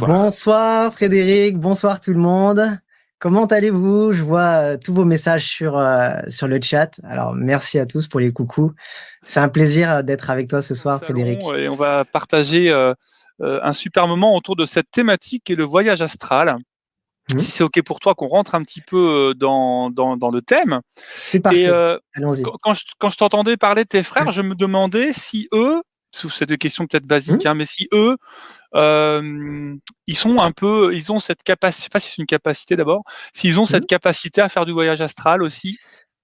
Bonsoir. Frédéric, bonsoir tout le monde. Comment allez-vous Je vois euh, tous vos messages sur, euh, sur le chat. Alors, merci à tous pour les coucous. C'est un plaisir euh, d'être avec toi ce soir, Frédéric. Et on va partager un super moment autour de cette thématique et le voyage astral. Mmh. Si c'est OK pour toi, qu'on rentre un petit peu dans, dans, le thème. C'est parfait. Allons-y. Quand, quand je, t'entendais parler de tes frères, je me demandais si eux, c'est deux questions peut-être basiques, mmh. hein, mais si eux euh, ils sont un peu, ils ont cette capacité, pas si c'est une capacité d'abord, s'ils ont cette mhm. capacité à faire du voyage astral aussi.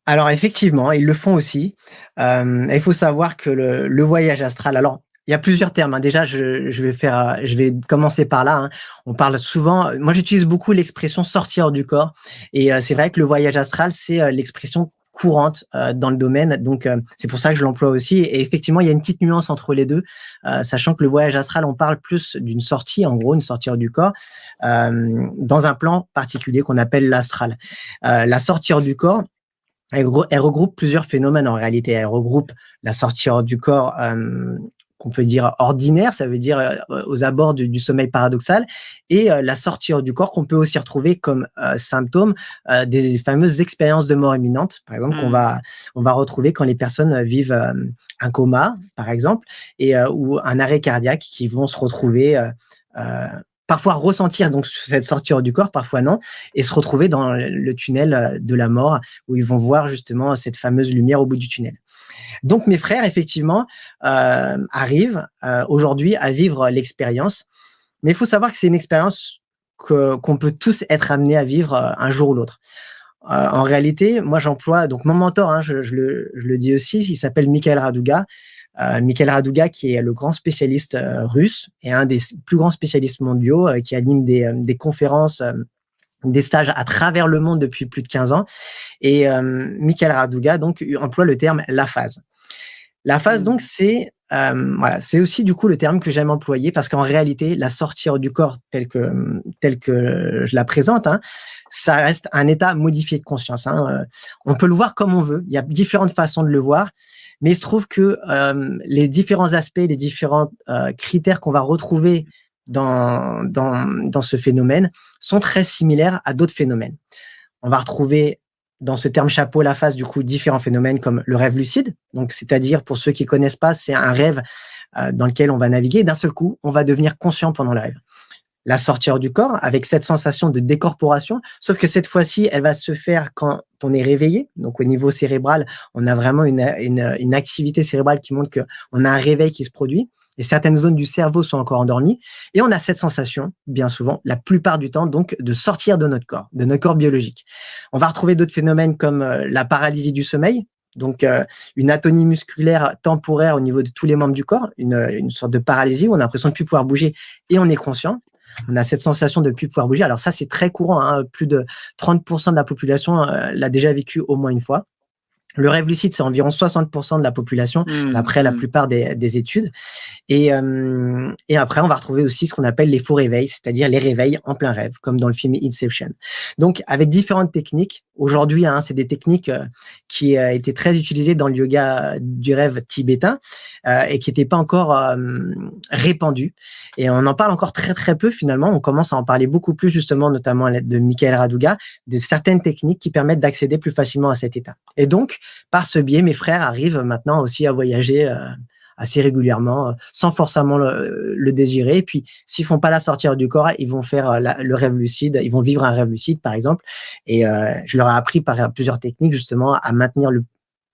Alors effectivement, ils le font aussi. Euh, il faut savoir que le, voyage astral, alors il y a plusieurs termes. Hein. Déjà, je, vais faire, je vais commencer par là. Hein. On parle souvent. Moi, j'utilise beaucoup l'expression sortir du corps, et euh, c'est vrai que le voyage astral, c'est l'expression courante euh, dans le domaine. Donc, euh, c'est pour ça que je l'emploie aussi. Et effectivement, il y a une petite nuance entre les deux, euh, sachant que le voyage astral, on parle plus d'une sortie, en gros, une sortie du corps, dans un plan particulier qu'on appelle l'astral. la sortie du corps, elle, regroupe plusieurs phénomènes en réalité. Elle regroupe la sortie du corps qu'on peut dire ordinaire, ça veut dire euh, aux abords du, sommeil paradoxal, et euh, la sortie du corps qu'on peut aussi retrouver comme euh, symptôme des fameuses expériences de mort imminente, par exemple, qu'on mmh. va, on va retrouver quand les personnes vivent un coma, par exemple, et, ou un arrêt cardiaque, qui vont se retrouver parfois ressentir donc cette sortie du corps, parfois non, et se retrouver dans le tunnel de la mort où ils vont voir justement cette fameuse lumière au bout du tunnel. Donc mes frères, effectivement, euh, arrivent euh, aujourd'hui à vivre l'expérience. Mais il faut savoir que c'est une expérience qu'on peut tous être amenés à vivre euh, un jour ou l'autre. en réalité, moi j'emploie, donc mon mentor, hein, je, le, dis aussi, il s'appelle Michael Raduga. Michael Raduga, qui est le grand spécialiste russe et un des plus grands spécialistes mondiaux qui anime des, des conférences des stages à travers le monde depuis plus de 15 ans. Et euh, Michael Raduga, donc emploie le terme la phase. La phase mmh. donc c'est euh, voilà, c'est aussi du coup le terme que j'aime employer parce qu'en réalité, la sortie du corps tel que telle que je la présente, hein, ça reste un état modifié de conscience. Hein, euh, on peut le voir comme on veut. Il y a différentes façons de le voir, mais il se trouve que euh, les différents aspects, les différents critères qu'on va retrouver dans, ce phénomène sont très similaires à d'autres phénomènes. On va retrouver dans ce terme chapeau la face du coup différents phénomènes comme le rêve lucide. Donc, c'est-à-dire pour ceux qui connaissent pas, c'est un rêve euh, dans lequel on va naviguer. D'un seul coup, on va devenir conscient pendant le rêve. La sortie du corps avec cette sensation de décorporation, sauf que cette fois-ci, elle va se faire quand on est réveillé. Donc, au niveau cérébral, on a vraiment une, une activité cérébrale qui montre qu'on a un réveil qui se produit et certaines zones du cerveau sont encore endormies. Et on a cette sensation, bien souvent, la plupart du temps, donc, de sortir de notre corps, de notre corps biologique. On va retrouver d'autres phénomènes comme euh, la paralysie du sommeil, donc euh, une atonie musculaire temporaire au niveau de tous les membres du corps, une, euh, sorte de paralysie où on a l'impression de ne plus pouvoir bouger et on est conscient. On a cette sensation de ne plus pouvoir bouger. Alors ça, c'est très courant. Hein. Plus de 30% de la population l'a déjà vécu au moins une fois. Le rêve lucide, c'est environ 60% de la population, mmh, après la mmh. plupart des, études. Et, euh, et, après, on va retrouver aussi ce qu'on appelle les faux réveils, c'est-à-dire les réveils en plein rêve, comme dans le film Inception. Donc, avec différentes techniques, aujourd'hui. Hein, c'est des techniques euh, qui euh, étaient très utilisées dans le yoga euh, du rêve tibétain et qui n'étaient pas encore répandues. Et on en parle encore très très peu finalement. On commence à en parler beaucoup plus justement, notamment à l'aide de Michael Raduga, de certaines techniques qui permettent d'accéder plus facilement à cet état. Et donc, par ce biais, mes frères arrivent maintenant aussi à voyager assez régulièrement, euh, sans forcément euh, le, désirer. Et puis, s'ils font pas la sortir du corps, ils vont faire euh, le rêve lucide, ils vont vivre un rêve lucide, par exemple. Et je leur ai appris par plusieurs techniques, justement, à maintenir le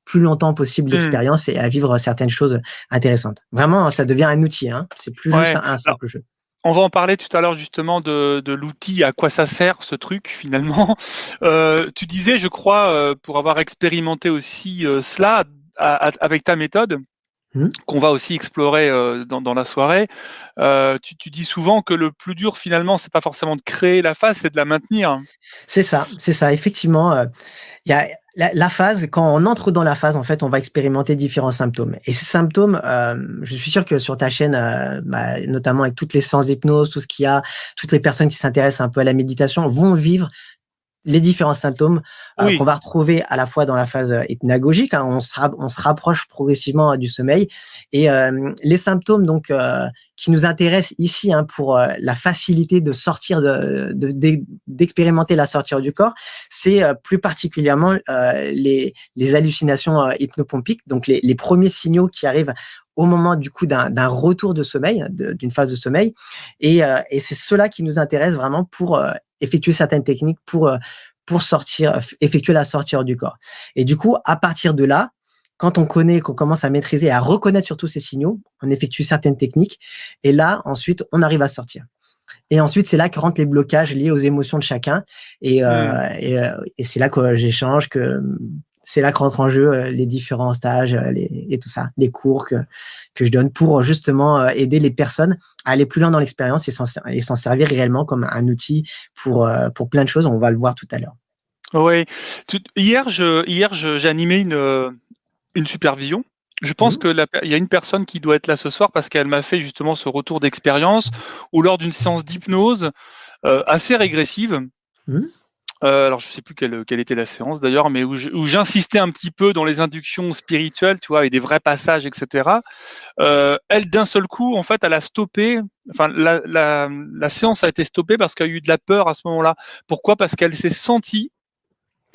plus longtemps possible hmm. l'expérience et à vivre certaines choses intéressantes. Vraiment, ça devient un outil. Hein. C'est plus juste un, simple jeu. On va en parler tout à l'heure justement de, l'outil, à quoi ça sert ce truc finalement. tu disais, je crois, pour avoir expérimenté aussi cela avec ta méthode, Hmm. qu'on va aussi explorer euh, dans, la soirée. Euh, tu, dis souvent que le plus dur finalement, c'est pas forcément de créer la phase, c'est de la maintenir. C'est ça, c'est ça. Effectivement, euh, il y a la, phase. Quand on entre dans la phase, en fait, on va expérimenter différents symptômes. Et ces symptômes, je suis sûr que sur ta chaîne, bah, notamment avec toutes les séances d'hypnose, tout ce qu'il y a, toutes les personnes qui s'intéressent un peu à la méditation vont vivre les différents symptômes euh, qu'on va retrouver à la fois dans la phase euh, hypnagogique. Hein. on, se on se rapproche progressivement euh, du sommeil et les symptômes donc qui nous intéressent ici hein, pour la facilité de sortir de d'expérimenter la sortie du corps, c'est plus particulièrement les, hallucinations hypnopompiques, donc les, premiers signaux qui arrivent au moment du coup d'un retour de sommeil, d'une phase de sommeil. Et, c'est cela qui nous intéresse vraiment pour effectuer certaines techniques pour, euh, pour sortir, effectuer la sortie du corps. Et du coup, à partir de là, quand on connaît, qu'on commence à maîtriser à reconnaître surtout ces signaux, on effectue certaines techniques. Et là, ensuite, on arrive à sortir. Et ensuite, c'est là que rentrent les blocages liés aux émotions de chacun. Et, euh, mmh. euh, et c'est là que j'échange, que c'est là que en jeu euh, les différents stages euh, et tout ça, les cours que, je donne pour justement euh, aider les personnes à aller plus loin dans l'expérience et s'en servir réellement comme un outil pour, pour plein de choses. On va le voir tout à l'heure. Oui. Hier, je, hier, j'ai animé une, une supervision je pense mmh. qu'il y a une personne qui doit être là ce soir parce qu'elle m'a fait justement ce retour d'expérience ou lors d'une séance d'hypnose assez régressive. Mmh. Euh, alors je sais plus quelle, était la séance d'ailleurs, mais où j'insistais un petit peu dans les inductions spirituelles, tu vois, et des vrais passages, etc. Euh, elle d'un seul coup, en fait, elle a stoppé. Enfin, la, la, séance a été stoppée parce qu'elle a eu de la peur à ce moment-là. Pourquoi Parce qu'elle s'est sentie.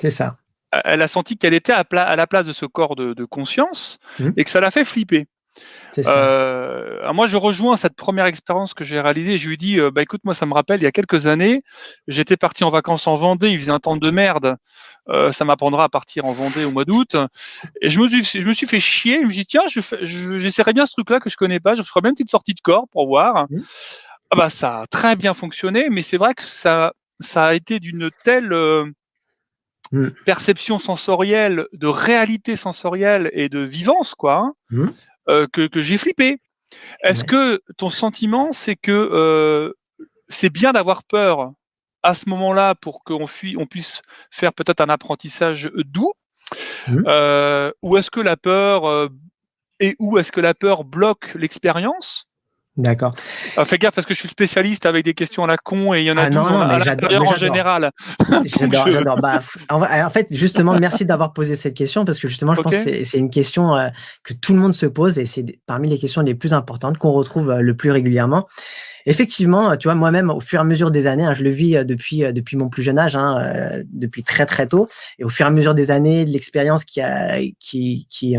C'est ça. Elle a senti qu'elle était à, la place de ce corps de, conscience mmh. et que ça l'a fait flipper. Euh, ah, moi, je rejoins cette première expérience que j'ai réalisée. Je lui dis, euh, bah écoute, moi, ça me rappelle, il y a quelques années, j'étais parti en vacances en Vendée. Il faisait un temps de merde. Euh, ça m'apprendra à partir en Vendée au mois d'août. Et je me suis, je me suis fait chier. Je me suis dit, tiens, j'essaierai bien ce truc-là que je connais pas. Je ferai bien une petite sortie de corps pour voir. Mmh. Ah, bah, ça a très bien fonctionné, mais c'est vrai que ça, ça a été d'une telle mmh. perception sensorielle, de réalité sensorielle et de vivance, quoi, hein. mmh. Euh, que, j'ai flippé. Est-ce que ton sentiment, c'est que euh, c'est bien d'avoir peur à ce moment-là pour qu'on on puisse faire peut-être un apprentissage doux mmh. euh, Ou est-ce que la peur et où est-ce que la peur bloque l'expérience D'accord. Ah, fais gaffe parce que je suis spécialiste avec des questions à la con et il y en a ah, non, à en général. j'adore, j'adore. Bah, en fait, justement, merci d'avoir posé cette question parce que justement, je pense que c'est une question euh, que tout le monde se pose et c'est parmi les questions les plus importantes qu'on retrouve euh, le plus régulièrement. Effectivement, tu vois, moi-même, au fur et à mesure des années, hein, je le vis euh, depuis, depuis mon plus jeune âge, hein, depuis très très tôt, et au fur et à mesure des années, de l'expérience qui, a, qui, qui,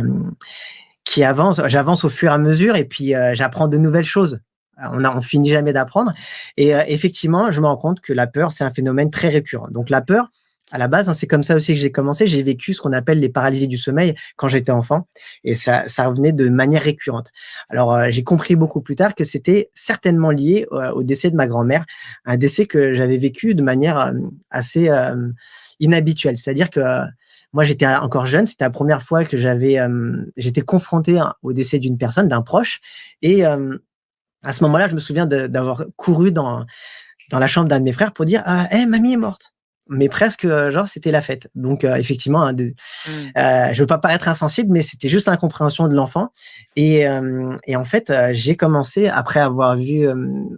qui avance. J'avance au fur et à mesure et puis euh, j'apprends de nouvelles choses. Euh, on, a, on finit jamais d'apprendre. Et euh, effectivement, je me rends compte que la peur, c'est un phénomène très récurrent. Donc la peur, à la base, hein, c'est comme ça aussi que j'ai commencé. J'ai vécu ce qu'on appelle les paralysies du sommeil quand j'étais enfant, et ça, revenait de manière récurrente. Alors, j'ai compris beaucoup plus tard que c'était certainement lié au décès de ma grand-mère, un décès que j'avais vécu de manière assez inhabituelle. C'est-à-dire que moi, j'étais encore jeune. C'était la première fois que j'avais, euh, j'étais confronté hein, au décès d'une personne, d'un proche. Et euh, à ce moment-là, je me souviens d'avoir couru dans, dans la chambre d'un de mes frères pour dire, euh, eh, mamie est morte mais presque euh, genre c'était la fête. Donc euh, effectivement, je mm. euh, je veux pas paraître insensible, mais c'était juste l'incompréhension de l'enfant. Et, en fait, j'ai commencé après avoir vu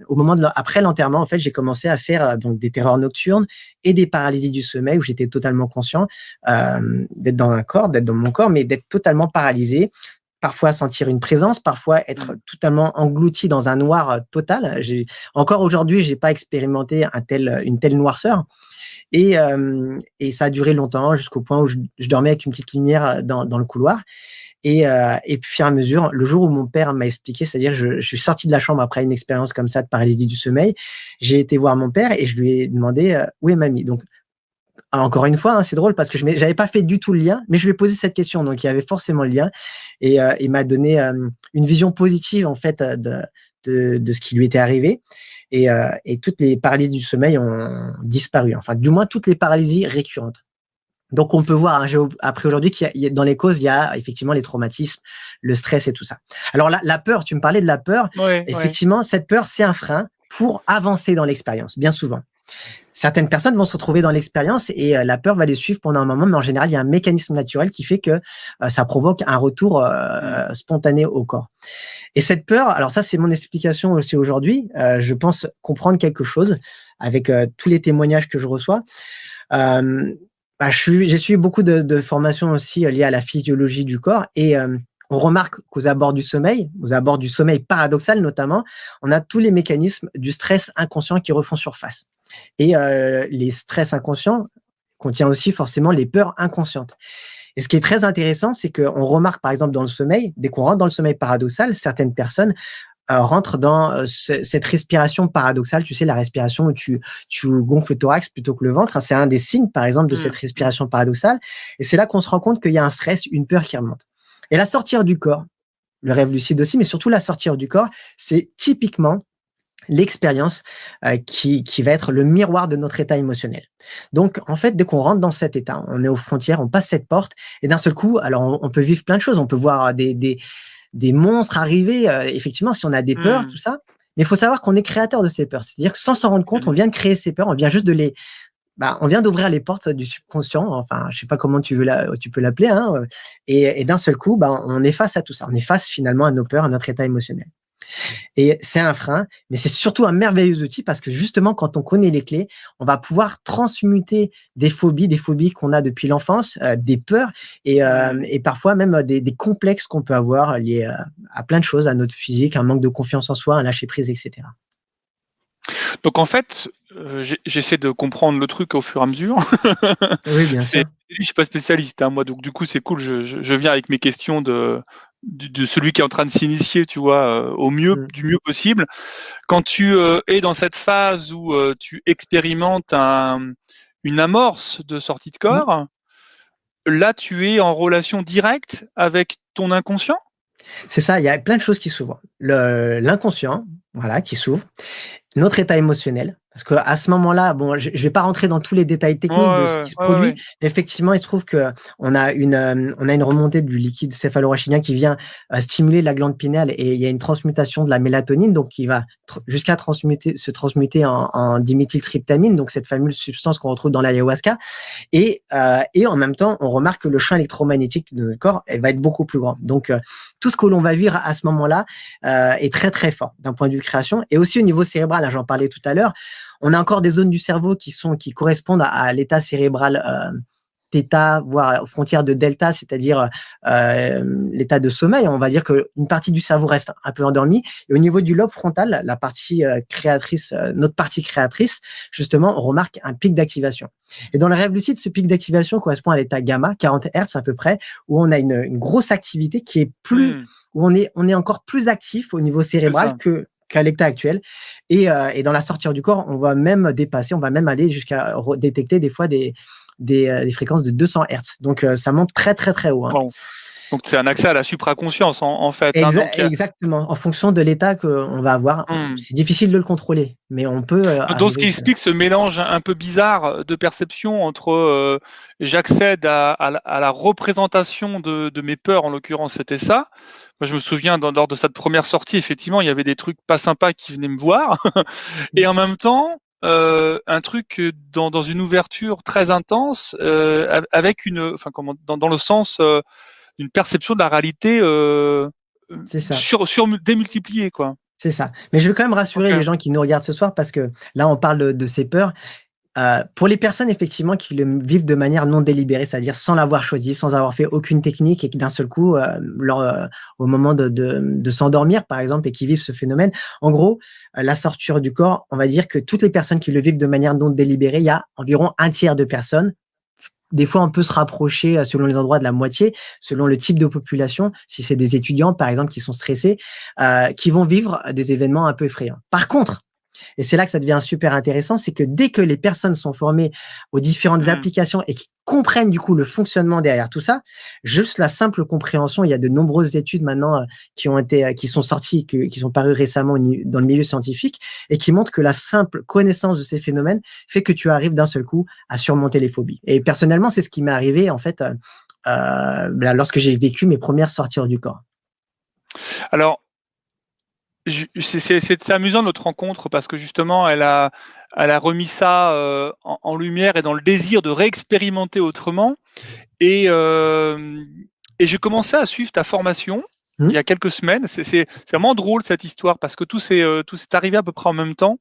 au moment de après l'enterrement, en fait, j'ai commencé à faire donc des terreurs nocturnes et des paralysies du sommeil où j'étais totalement conscient d'être dans un corps, d'être dans mon corps, mais d'être totalement paralysé, parfois sentir une présence, parfois mmh. être totalement englouti dans un noir euh, total. Encore aujourd'hui, j'ai pas expérimenté un tel, euh, une telle noirceur. Euh, et, ça a duré longtemps jusqu'au point où je, dormais avec une petite lumière dans, le couloir. Et, et puis, à mesure, le jour où mon père m'a expliqué, c'est-à-dire je, je suis sorti de la chambre après une expérience comme ça de paralysie du sommeil, j'ai été voir mon père et je lui ai demandé où est mamie. Donc, encore une fois, hein, c'est drôle parce que je n'avais pas fait du tout le lien, mais je lui ai posé cette question, donc il y avait forcément le lien, et euh, il m'a donné euh, une vision positive en fait de, ce qui lui était arrivé, euh, et, toutes les paralysies du sommeil ont disparu, enfin du moins toutes les paralysies récurrentes. Donc on peut voir hein, après aujourd'hui qu'il y a, dans les causes il y a effectivement les traumatismes, le stress et tout ça. Alors la, peur, tu me parlais de la peur. effectivement, cette peur c'est un frein pour avancer dans l'expérience, bien souvent certaines personnes vont se retrouver dans l'expérience et euh, la peur va les suivre pendant un moment, mais en général, il y a un mécanisme naturel qui fait que euh, ça provoque un retour euh, spontané au corps. Et cette peur, alors ça, c'est mon explication aussi aujourd'hui. je pense comprendre quelque chose avec tous les témoignages que je reçois. Bah, j'ai suivi beaucoup de, de, formations aussi liées à la physiologie du corps et on remarque qu'aux abords du sommeil, aux abords du sommeil paradoxal notamment, on a tous les mécanismes du stress inconscient qui refont surface. Et euh, les stress inconscients contiennent aussi forcément les peurs inconscientes. Et ce qui est très intéressant, c'est qu'on remarque par exemple dans le sommeil, dès qu'on rentre dans le sommeil paradoxal, certaines personnes euh, rentrent dans euh, cette respiration paradoxale, tu sais, la respiration où tu, gonfles le thorax plutôt que le ventre. Hein, c'est un des signes, par exemple, de mm. cette respiration paradoxale. Et c'est là qu'on se rend compte qu'il y a un stress, une peur qui remonte. Et la sortir du corps, le rêve lucide aussi, mais surtout la sortir du corps, c'est typiquement l'expérience euh, qui, qui, va être le miroir de notre état émotionnel. Donc, en fait, dès qu'on rentre dans cet état, on est aux frontières, on passe cette porte, et d'un seul coup, alors on, peut vivre plein de choses, on peut voir des, des, des monstres arriver, euh, effectivement, si on a des peurs, mmh. tout ça. Mais il faut savoir qu'on est créateur de ces peurs. C'est-à-dire que sans s'en rendre compte, on mmh. vient de créer ces peurs, on vient juste de les, bah, on vient d'ouvrir les portes du subconscient, enfin, je sais pas comment tu, veux tu peux l'appeler, hein, et, et d'un seul coup, bah, on est face à tout ça, on est face finalement à nos peurs, à notre état émotionnel. Et c'est un frein, mais c'est surtout un merveilleux outil parce que justement, quand on connaît les clés, on va pouvoir transmuter des phobies, des phobies qu'on a depuis l'enfance, euh, des peurs et, euh, mmh. parfois même euh, des, complexes qu'on peut avoir liés à, plein de choses, à notre physique, un manque de confiance en soi, un lâcher prise, etc. Donc en fait, j'essaie de comprendre le truc au fur et à mesure. oui, bien sûr. Je suis pas spécialiste, hein, moi, donc du coup c'est cool. je, viens avec mes questions de, de celui qui est en train de s'initier, tu vois, euh, au mieux, mm. du mieux possible. Quand tu euh, es dans cette phase où euh, tu expérimentes une amorce de sortie de mm. corps, là, tu es en relation directe avec ton inconscient C'est ça, il y a plein de choses qui s'ouvrent. L'inconscient, voilà, qui s'ouvre. Notre état émotionnel, parce qu'à ce moment-là, bon, je ne vais pas rentrer dans tous les détails techniques de ce qui se produit. Effectivement, il se trouve qu'on a, une, euh, on a une remontée du liquide céphalo-rachidien qui vient euh, stimuler la glande pinéale et il y a une transmutation de la mélatonine, donc qui va jusqu'à transmuter, se transmuter en, en diméthyltryptamine, donc cette fameuse substance qu'on retrouve dans l'ayahuasca. Et, euh, et en même temps, on remarque que le champ électromagnétique de notre corps va être beaucoup plus grand. Donc, tout ce que l'on va vivre à ce moment-là euh, est très très fort d'un point de vue création. Et aussi au niveau cérébral, hein, j'en parlais tout à l'heure, on a encore des zones du cerveau qui sont qui correspondent à, l'état cérébral. Euh, état, voire frontière de delta, c'est-à-dire euh, euh, l'état de sommeil, on va dire qu'une partie du cerveau reste un peu endormie. Et au niveau du lobe frontal, la partie euh, créatrice, notre partie créatrice, justement, on remarque un pic d'activation. Et dans le rêve lucide, ce pic d'activation correspond à l'état gamma, 40 Hz à peu près, où on a une, grosse activité qui est plus, hmm. où on est, on est encore plus actif au niveau cérébral qu'à l'état actuel. Et, et, dans la sortie du corps, on va même dépasser, on va même aller jusqu'à détecter des fois des, euh, des, fréquences de 200 hertz, Donc euh, ça monte très très très haut. Hein. Donc c'est un accès à la supraconscience en, fait. Hein. exactement, en fonction de l'état qu'on va avoir. Hmm. C'est difficile de le contrôler, mais on peut... Euh, donc ce qui explique ce mélange un peu bizarre de perception entre j'accède à, la représentation de, mes peurs, en l'occurrence c'était ça. Moi, je me souviens, dans, lors de cette première sortie, effectivement, il y avait des trucs pas sympas qui venaient me voir. et en même temps, euh, un truc dans, dans, une ouverture très intense, euh, avec une, enfin comment, dans, dans le sens d'une euh, perception de la réalité euh, ça. sur, sur démultipliée, quoi. C'est ça. Mais je veux quand même rassurer les gens qui nous regardent ce soir parce que là, on parle de, de ces peurs. Euh, pour les personnes effectivement qui le vivent de manière non délibérée, c'est-à-dire sans l'avoir choisi, sans avoir fait aucune technique et qui d'un seul coup, euh, euh, au moment de, de, de s'endormir par exemple et qui vivent ce phénomène, en gros, la sorture du corps, on va dire que toutes les personnes qui le vivent de manière non délibérée, il y a environ un tiers de personnes. Des fois, on peut se rapprocher selon les endroits de la moitié, selon le type de population, si c'est des étudiants par exemple qui sont stressés, qui vont vivre des événements un peu effrayants. Par contre, et c'est là que ça devient super intéressant, c'est que dès que les personnes sont formées aux différentes mmh. applications et qui comprennent du coup le fonctionnement derrière tout ça, juste la simple compréhension, il y a de nombreuses études maintenant euh, qui ont été, euh, qui sont sorties, qui sont parues récemment dans le milieu scientifique et qui montrent que la simple connaissance de ces phénomènes fait que tu arrives d'un seul coup à surmonter les phobies. Et personnellement, c'est ce qui m'est arrivé en fait euh, euh bah, lorsque j'ai vécu mes premières sorties du corps. Alors, c'est amusant notre rencontre parce que justement, elle a, elle a remis ça euh, en, lumière et dans le désir de réexpérimenter autrement. Et, euh, et j'ai commencé à suivre ta formation mmh. il y a quelques semaines. C'est vraiment drôle cette histoire parce que tout s'est euh, arrivé à peu près en même temps.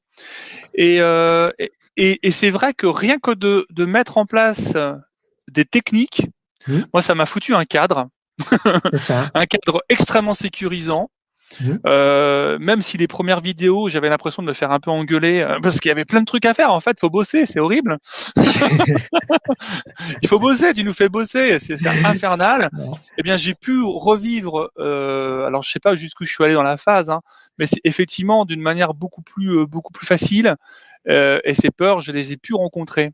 Euh, et, et, et c'est vrai que rien que de, de mettre en place des techniques, mmh. moi, ça m'a foutu un cadre. un cadre extrêmement sécurisant Mhm. Euh, même si les premières vidéos, j'avais l'impression de me faire un peu engueuler euh, parce qu'il y avait plein de trucs à faire. En fait, faut bosser, c'est horrible. Il faut bosser, tu nous fais bosser, c'est infernal. Eh bien, j'ai pu revivre. Euh, alors, je sais pas jusqu'où je suis allé dans la phase, hein, mais effectivement d'une manière beaucoup plus euh, beaucoup plus facile. Euh, et ces peurs, je les ai pu rencontrer.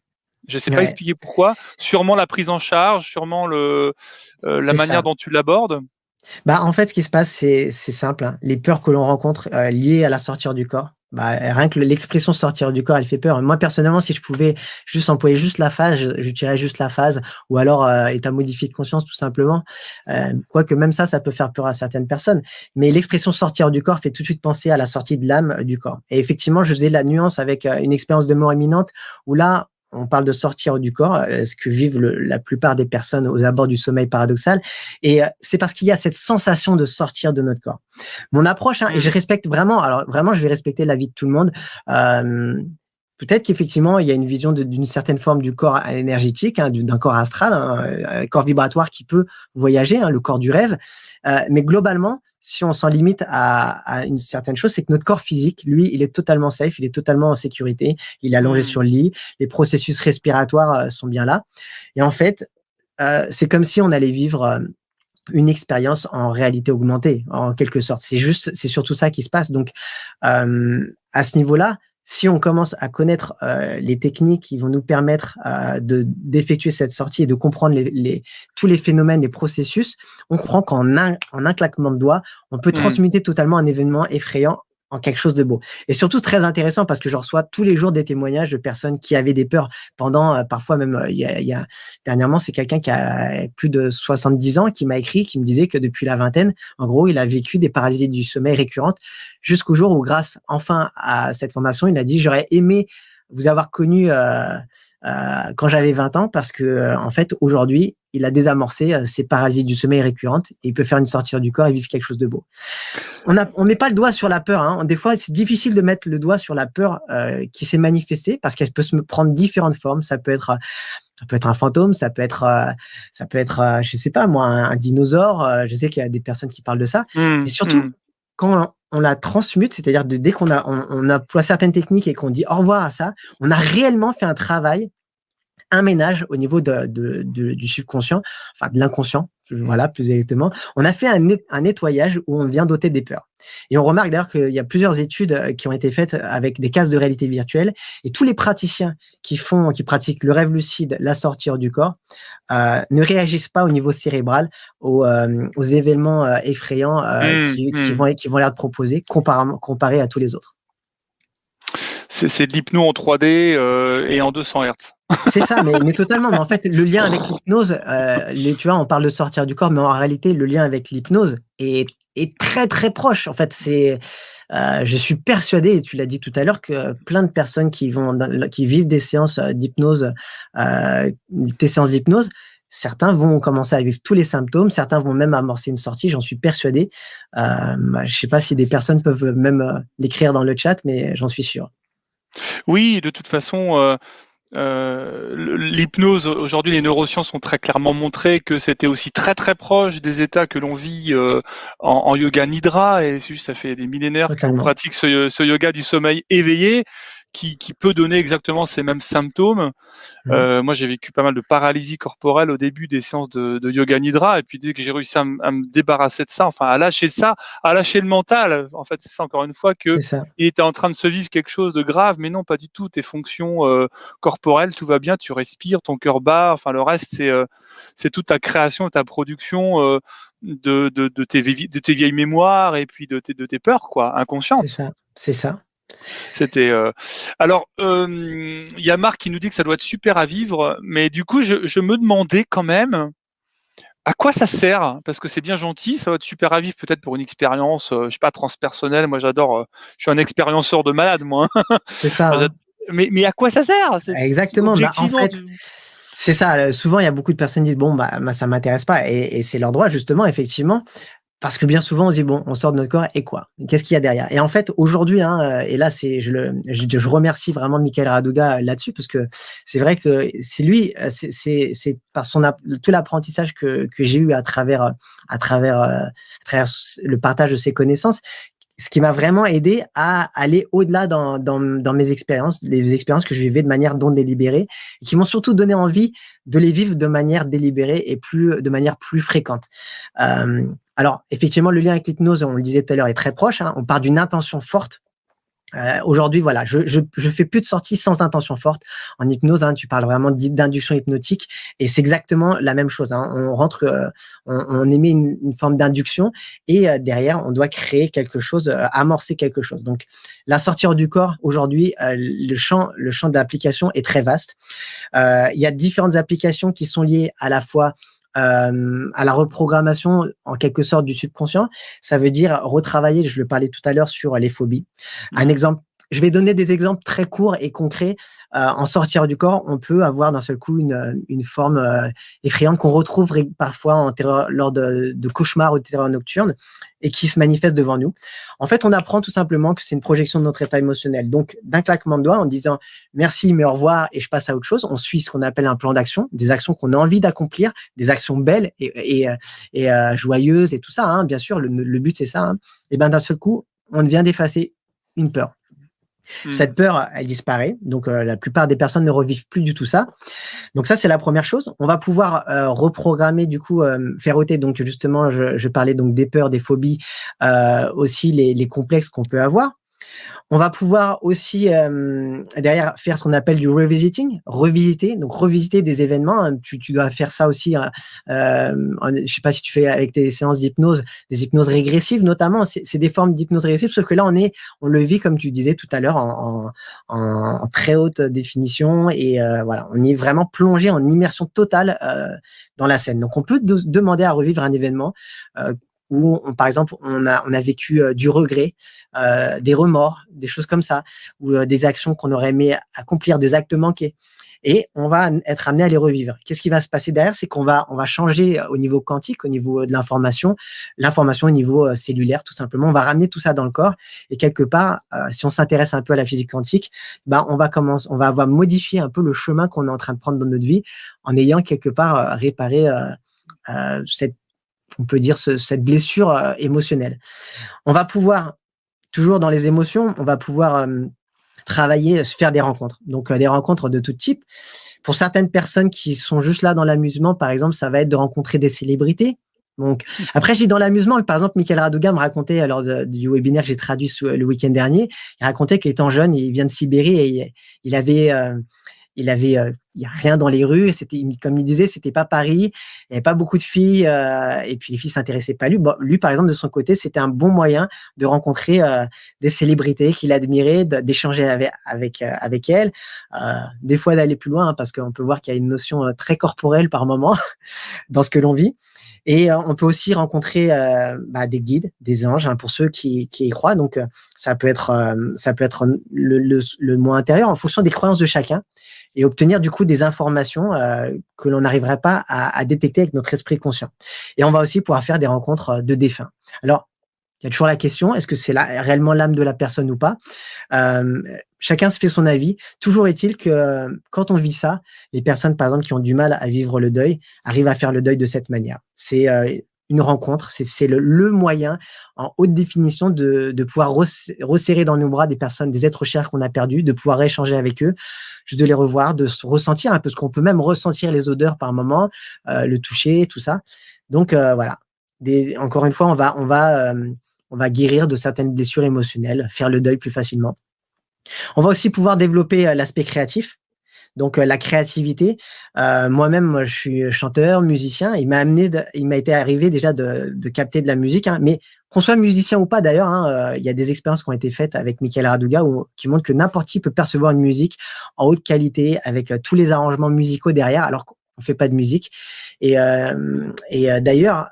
Je sais pas expliquer pourquoi. Sûrement la prise en charge, sûrement le la manière dont tu l'abordes. Bah, en fait, ce qui se passe, c'est simple. Hein. Les peurs que l'on rencontre euh, liées à la sortie du corps, bah, rien que l'expression sortir du corps, elle fait peur. Moi, personnellement, si je pouvais juste employer juste la phase, j'utiliserais juste la phase, ou alors est euh, état modifié de conscience, tout simplement. Euh, quoique même ça, ça peut faire peur à certaines personnes. Mais l'expression sortir du corps fait tout de suite penser à la sortie de l'âme du corps. Et effectivement, je faisais la nuance avec une expérience de mort imminente, où là, on parle de sortir du corps, euh, ce que vivent la plupart des personnes aux abords du sommeil paradoxal. Et euh, c'est parce qu'il y a cette sensation de sortir de notre corps. Mon approche, hein, et je mm. respecte vraiment, alors vraiment, je vais respecter l'avis de tout le monde. Euh, peut-être qu'effectivement, il y a une vision d'une certaine forme du corps énergétique, hein, d'un corps astral, hein, un corps vibratoire qui peut voyager, le corps du rêve. Euh, mais globalement, si on s'en limite à, une certaine chose, c'est que notre corps physique, lui, il est totalement safe, il est totalement en sécurité, il est allongé mm. sur le lit, les processus respiratoires euh, sont bien là. Et en fait, euh, c'est comme si on allait vivre une expérience en réalité augmentée, en quelque sorte. C'est juste, c'est surtout ça qui se passe. Donc, à ce niveau-là, si on commence à connaître euh, les techniques qui vont nous permettre euh, d'effectuer cette sortie et de comprendre les, tous les phénomènes, les processus, on comprend qu'en un, en un claquement de doigts, on peut mm. transmuter totalement un événement effrayant en quelque chose de beau. Et surtout très intéressant parce que je reçois tous les jours des témoignages de personnes qui avaient des peurs pendant, euh, parfois même, euh, il, y a, y a, dernièrement, c'est quelqu'un qui a euh, plus de 70 ans qui m'a écrit, qui me disait que depuis la vingtaine, en gros, il a vécu des paralysies du sommeil récurrentes jusqu'au jour où, grâce enfin à cette formation, il a dit j'aurais aimé vous avoir connu euh, euh, quand j'avais 20 ans parce que euh, en fait aujourd'hui il a désamorcé ses paralysies du sommeil récurrentes et il peut faire une sortie du corps et vivre quelque chose de beau. On ne on met pas le doigt sur la peur. Hein. Des fois c'est difficile de mettre le doigt sur la peur qui s'est manifestée parce qu'elle peut se prendre différentes formes. Ça peut être ça peut être un fantôme, ça peut être, je ça peut être, je sais pas moi, un, dinosaure. je sais qu'il y a des personnes qui parlent de ça. mais mmh, et surtout, mmh. quand on la transmute, c'est-à-dire dès qu'on a, on, emploie certaines techniques et qu'on dit au revoir à ça, on a réellement fait un travail, un ménage au niveau de, du subconscient, enfin de l'inconscient, Mmh. voilà, plus exactement. On a fait un, nettoyage où on vient doter des peurs. Et on remarque d'ailleurs qu'il y a plusieurs études euh, qui ont été faites euh, avec des cases de réalité virtuelle et tous les praticiens qui font, qui pratiquent le rêve lucide, la sortie du corps, euh, ne réagissent pas au niveau cérébral aux, événements effrayants mmh, qui, mmh. Vont, qui, vont, qui vont leur proposer comparé à tous les autres c'est de l'hypno en 3D euh, et en 200 Hz. C'est ça, mais, totalement. Mais en fait, le lien avec l'hypnose, euh, tu vois, on parle de sortir du corps, mais en réalité, le lien avec l'hypnose est, très très proche. En fait, c'est, euh, je suis persuadé, et tu l'as dit tout à l'heure, que plein de personnes qui vont, qui vivent des séances d'hypnose, des séances d'hypnose, certains vont commencer à vivre tous les symptômes, certains vont même amorcer une sortie, j'en suis persuadé. je ne sais pas si des personnes peuvent même l'écrire dans le chat, mais j'en suis sûr. Oui, de toute façon, euh, euh, l'hypnose, aujourd'hui, les neurosciences ont très clairement montré que c'était aussi très très proche des états que l'on vit euh, en, yoga nidra, et ça fait des millénaires qu'on pratique ce, yoga du sommeil éveillé qui, peut donner exactement ces mêmes symptômes. Mhm. Euh, moi, j'ai vécu pas mal de paralysie corporelle au début des séances de, yoga nidra, et puis dès que j'ai réussi à, me débarrasser de ça, enfin à lâcher ça, à lâcher le mental, en fait, c'est ça encore une fois que il était en train de se vivre quelque chose de grave, mais non, pas du tout. Tes fonctions euh, corporelles, tout va bien, tu respires, ton cœur bat, enfin le reste, c'est euh, c'est toute ta création, ta production. De, de, de, tes, vieilles mémoires et puis de tes, tes peurs, quoi, inconscientes. C'est ça, c'est ça. C'était. Euh, alors, euh, il y a Marc qui nous dit que ça doit être super à vivre, mais du coup, je, me demandais quand même à quoi ça sert Parce que c'est bien gentil, ça va être super à vivre peut-être pour une expérience, euh, je sais pas, transpersonnelle. Moi, j'adore. je suis un expérienceur de malade, moi. C'est ça. Hein. Mais, à quoi ça sert Exactement. Bah, c'est ça. Souvent, il y a beaucoup de personnes qui disent bon, bah, ça m'intéresse pas, et, et c'est leur droit justement, effectivement. Parce que bien souvent, on se dit, bon, on sort de notre corps et quoi Qu'est-ce qu'il y a derrière Et en fait, aujourd'hui, hein, euh, et là, c'est, je, le, je, remercie vraiment Michael Raduga euh, là-dessus, parce que c'est vrai que c'est lui, euh, c'est, c'est, c'est par son, tout l'apprentissage que, que j'ai eu à travers, à, travers, à travers le partage de ses connaissances, ce qui m'a vraiment aidé à aller au-delà dans, dans, dans, mes expériences, les expériences que je vivais de manière non délibérée, et qui m'ont surtout donné envie de les vivre de manière délibérée et plus de manière plus fréquente. Euh, alors, effectivement, le lien avec l'hypnose, on le disait tout à l'heure, est très proche. Hein. On part d'une intention forte. Euh, aujourd'hui, voilà, je, je, fais plus de sorties sans intention forte. En hypnose, hein, tu parles vraiment d'induction hypnotique et c'est exactement la même chose. Hein. On rentre, euh, on, émet une, forme d'induction et euh, derrière, on doit créer quelque chose, amorcer quelque chose. Donc, la sortie hors du corps, aujourd'hui, le champ, le champ d'application est très vaste. Il y a différentes applications qui sont liées à la fois euh, à la reprogrammation en quelque sorte du subconscient. Ça veut dire retravailler, je le parlais tout à l'heure sur les phobies. Un mhm. exemple je vais donner des exemples très courts et concrets. Euh, en sortir du corps, on peut avoir d'un seul coup une, euh, forme euh, effrayante qu'on retrouve parfois en terreur, lors de, de cauchemars ou de terreurs nocturnes et qui se manifeste devant nous. En fait, on apprend tout simplement que c'est une projection de notre état émotionnel. Donc, d'un claquement de doigts, en disant merci, mais au revoir, et je passe à autre chose, on suit ce qu'on appelle un plan d'action, des actions qu'on a envie d'accomplir, des actions belles et, et, joyeuses et tout ça. Hein, bien sûr, le, but c'est ça. Hein. Et ben d'un seul coup, on vient d'effacer une peur. Hmm. Cette peur, elle disparaît. Donc, euh, la plupart des personnes ne revivent plus du tout ça. Donc, ça, c'est la première chose. On va pouvoir euh, reprogrammer, du coup, euh, Donc, justement, je, parlais donc des peurs, des phobies, euh, aussi les complexes qu'on peut avoir. On va pouvoir aussi euh, derrière faire ce qu'on appelle du revisiting, revisiter, donc revisiter des événements. Hein. Tu, dois faire ça aussi. Hein, euh, je ne sais pas si tu fais avec tes séances d'hypnose, des hypnoses régressives notamment. C'est des formes d'hypnose régressive, sauf que là on est, on le vit comme tu disais tout à l'heure en, très haute définition et euh, voilà, on est vraiment plongé en immersion totale dans la scène. Donc on peut demander à revivre un événement où, on, par exemple, on a, on a vécu euh, du regret, euh, des remords, des choses comme ça, ou euh, des actions qu'on aurait aimé accomplir, des actes manqués. Et on va être amené à les revivre. Qu'est-ce qui va se passer derrière C'est qu'on va, on va changer euh, au niveau quantique, au niveau de l'information, l'information au niveau cellulaire, tout simplement. On va ramener tout ça dans le corps. Et quelque part, si on s'intéresse un peu à la physique quantique, ben on va commencer, on va avoir modifié un peu le chemin qu'on est en train de prendre dans notre vie en ayant quelque part réparé cette on peut dire, cette blessure euh, émotionnelle. On va pouvoir, toujours dans les émotions, on va pouvoir travailler, se faire des rencontres. Donc, euh, des rencontres de tout type. Pour certaines personnes qui sont juste là dans l'amusement, par exemple, ça va être de rencontrer des célébrités. Donc, mmh. après, j'ai dans l'amusement, par exemple, Michael Radouga me racontait lors euh, du webinaire que j'ai traduit le week-end dernier, il racontait qu'étant jeune, il vient de Sibérie et il avait il avait, euh, il a rien dans les rues. C'était, comme il disait, c'était pas Paris. Il n'y avait pas beaucoup de filles. Euh, et puis les filles s'intéressaient pas à lui. lui, par exemple, de son côté, c'était un bon moyen de rencontrer euh, des célébrités qu'il admirait, d'échanger avec avec, avec elles. des fois d'aller plus loin, hein, parce qu'on peut voir qu'il y a une notion très corporelle par moment dans ce que l'on vit. Et on peut aussi rencontrer bah, des guides, des anges, hein, pour ceux qui, y croient. Donc, ça peut être, ça peut être le, le, le intérieur en fonction des croyances de chacun et obtenir du coup des informations euh, que l'on n'arriverait pas à, détecter avec notre esprit conscient. Et on va aussi pouvoir faire des rencontres euh, de défunts. Alors, il y a toujours la question, est-ce que c'est là réellement l'âme de la personne ou pas euh, Chacun se fait son avis. Toujours est-il que quand on vit ça, les personnes, par exemple, qui ont du mal à vivre le deuil, arrivent à faire le deuil de cette manière. C'est une rencontre. C'est le, moyen en haute définition de, pouvoir resserrer dans nos bras des personnes, des êtres chers qu'on a perdus, de pouvoir échanger avec eux, juste de les revoir, de ressentir un peu ce qu'on peut même ressentir les odeurs par moment, euh, le toucher, tout ça. Donc euh, voilà. Des, encore une fois, on va, on va, euh, on va guérir de certaines blessures émotionnelles, faire le deuil plus facilement. On va aussi pouvoir développer l'aspect créatif. Donc euh, la créativité, euh, moi-même, je suis chanteur, musicien. Il m'a amené, il m'a été arrivé déjà de, capter de la musique, hein. mais qu'on soit musicien ou pas d'ailleurs, hein, euh, il hein, y a des expériences qui ont été faites avec Michael Raduga qui montrent que n'importe qui peut percevoir une musique en haute qualité avec tous les arrangements musicaux derrière alors qu'on fait pas de musique. Et, et d'ailleurs,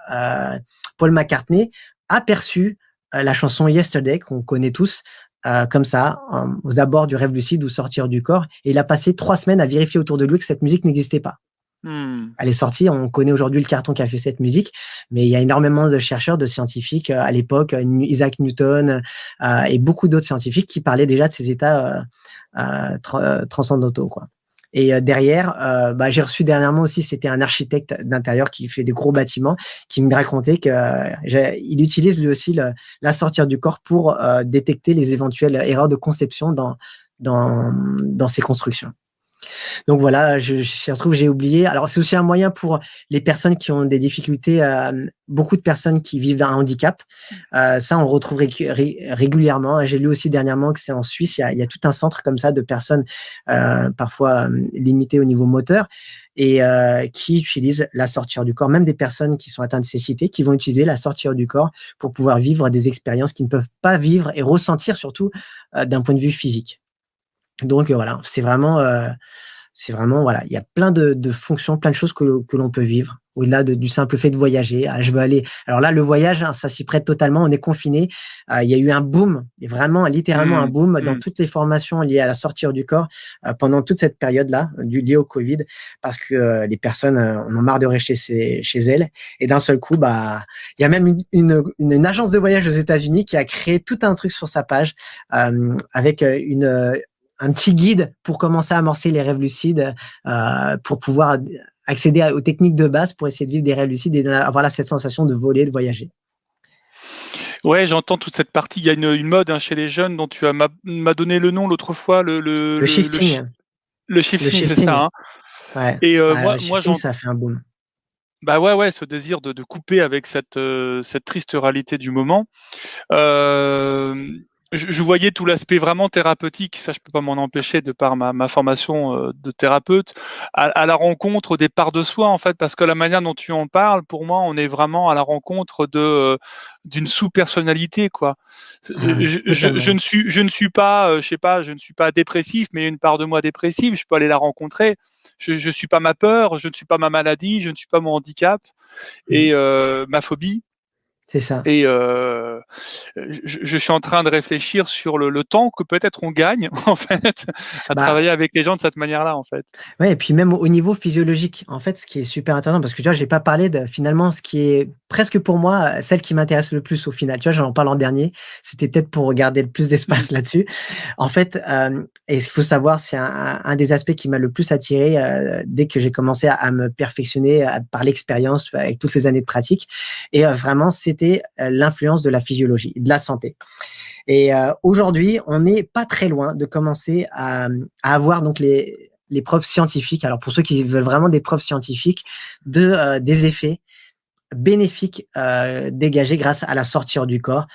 Paul McCartney a perçu la chanson Yesterday qu'on connaît tous euh, comme ça, aux abords du rêve lucide ou sortir du corps. Et il a passé trois semaines à vérifier autour de lui que cette musique n'existait pas. Hmm. Elle est sortie, on connaît aujourd'hui le carton qui a fait cette musique, mais il y a énormément de chercheurs, de scientifiques euh, à l'époque, euh, Isaac Newton et beaucoup d'autres scientifiques qui parlaient déjà de ces états euh, Quoi. Et euh, derrière, euh, bah, j'ai reçu dernièrement aussi, c'était un architecte d'intérieur qui fait des gros bâtiments, qui me racontait qu'il euh, utilise lui aussi la sortir du corps pour détecter les éventuelles erreurs de conception dans, dans, dans ses constructions. Donc voilà, je, trouve que j'ai oublié. Alors c'est aussi un moyen pour les personnes qui ont des difficultés, euh, beaucoup de personnes qui vivent un handicap. Euh, ça, on retrouve régulièrement. J'ai lu aussi dernièrement que c'est en Suisse, il y, a, tout un centre comme ça de personnes euh, parfois limitées au niveau moteur et qui utilisent la sortie du corps, même des personnes qui sont atteintes de cécité, qui vont utiliser la sortie du corps pour pouvoir vivre des expériences qu'ils ne peuvent pas vivre et ressentir surtout d'un point de vue physique. Donc euh, voilà, c'est vraiment, euh, c'est vraiment, voilà, il y a plein de, fonctions, plein de choses que, l'on peut vivre au-delà du simple fait de voyager. Ah, je veux aller. Alors là, le voyage, hein, ça s'y prête totalement. On est confiné. Euh, il y a eu un boom, vraiment littéralement un mmh, boom dans mmh. toutes les formations liées à la sortie du corps pendant toute cette période-là, du lié au Covid, parce que les personnes on en ont marre de rester chez, elles. Et d'un seul coup, bah, il y a même une, une agence de voyage aux États-Unis qui a créé tout un truc sur sa page avec une un petit guide pour commencer à amorcer les rêves lucides, euh, pour pouvoir accéder aux techniques de base pour essayer de vivre des rêves lucides et avoir là, cette sensation de voler, de voyager. Ouais, j'entends toute cette partie. Il y a une, mode hein, chez les jeunes dont tu m'as donné le nom l'autre fois. Le, shifting. Le, shifting, c'est ça. Hein. Et euh, moi, moi ça fait un boom. Bah ouais, ouais, ce désir de, couper avec cette, euh, cette triste réalité du moment. Euh, je, voyais tout l'aspect vraiment thérapeutique, ça je peux pas m'en empêcher de par ma, formation euh, de thérapeute, à, la rencontre des parts de soi en fait, parce que la manière dont tu en parles, pour moi, on est vraiment à la rencontre de euh, d'une sous-personnalité quoi. Ah je, ne suis je ne suis pas, euh, je sais pas, je ne suis pas dépressif, mais une part de moi dépressive, je peux aller la rencontrer. Je ne suis pas ma peur, je ne suis pas ma maladie, je ne suis pas mon handicap mmh. et ma phobie. C'est ça. Et euh, je, suis en train de réfléchir sur le, temps que peut-être on gagne en fait à bah travailler avec les gens de cette manière-là en fait. Ouais, et puis même au niveau physiologique, en fait, ce qui est super intéressant parce que tu vois, j'ai pas parlé de finalement ce qui est presque pour moi celle qui m'intéresse le plus au final. Tu vois, j'en parle en dernier. C'était peut-être pour garder le plus d'espace là-dessus. En fait, euh, et ce qu'il faut savoir, c'est un, des aspects qui m'a le plus attiré euh, dès que j'ai commencé à, me perfectionner par l'expérience avec toutes les années de pratique. Et vraiment, c'est euh, l'influence de la physiologie, de la santé. Et euh, aujourd'hui, on n'est pas très loin de commencer à, avoir donc les, preuves scientifiques. Alors pour ceux qui veulent vraiment des preuves scientifiques de euh, des effets bénéfiques dégagés grâce à la sortie du corps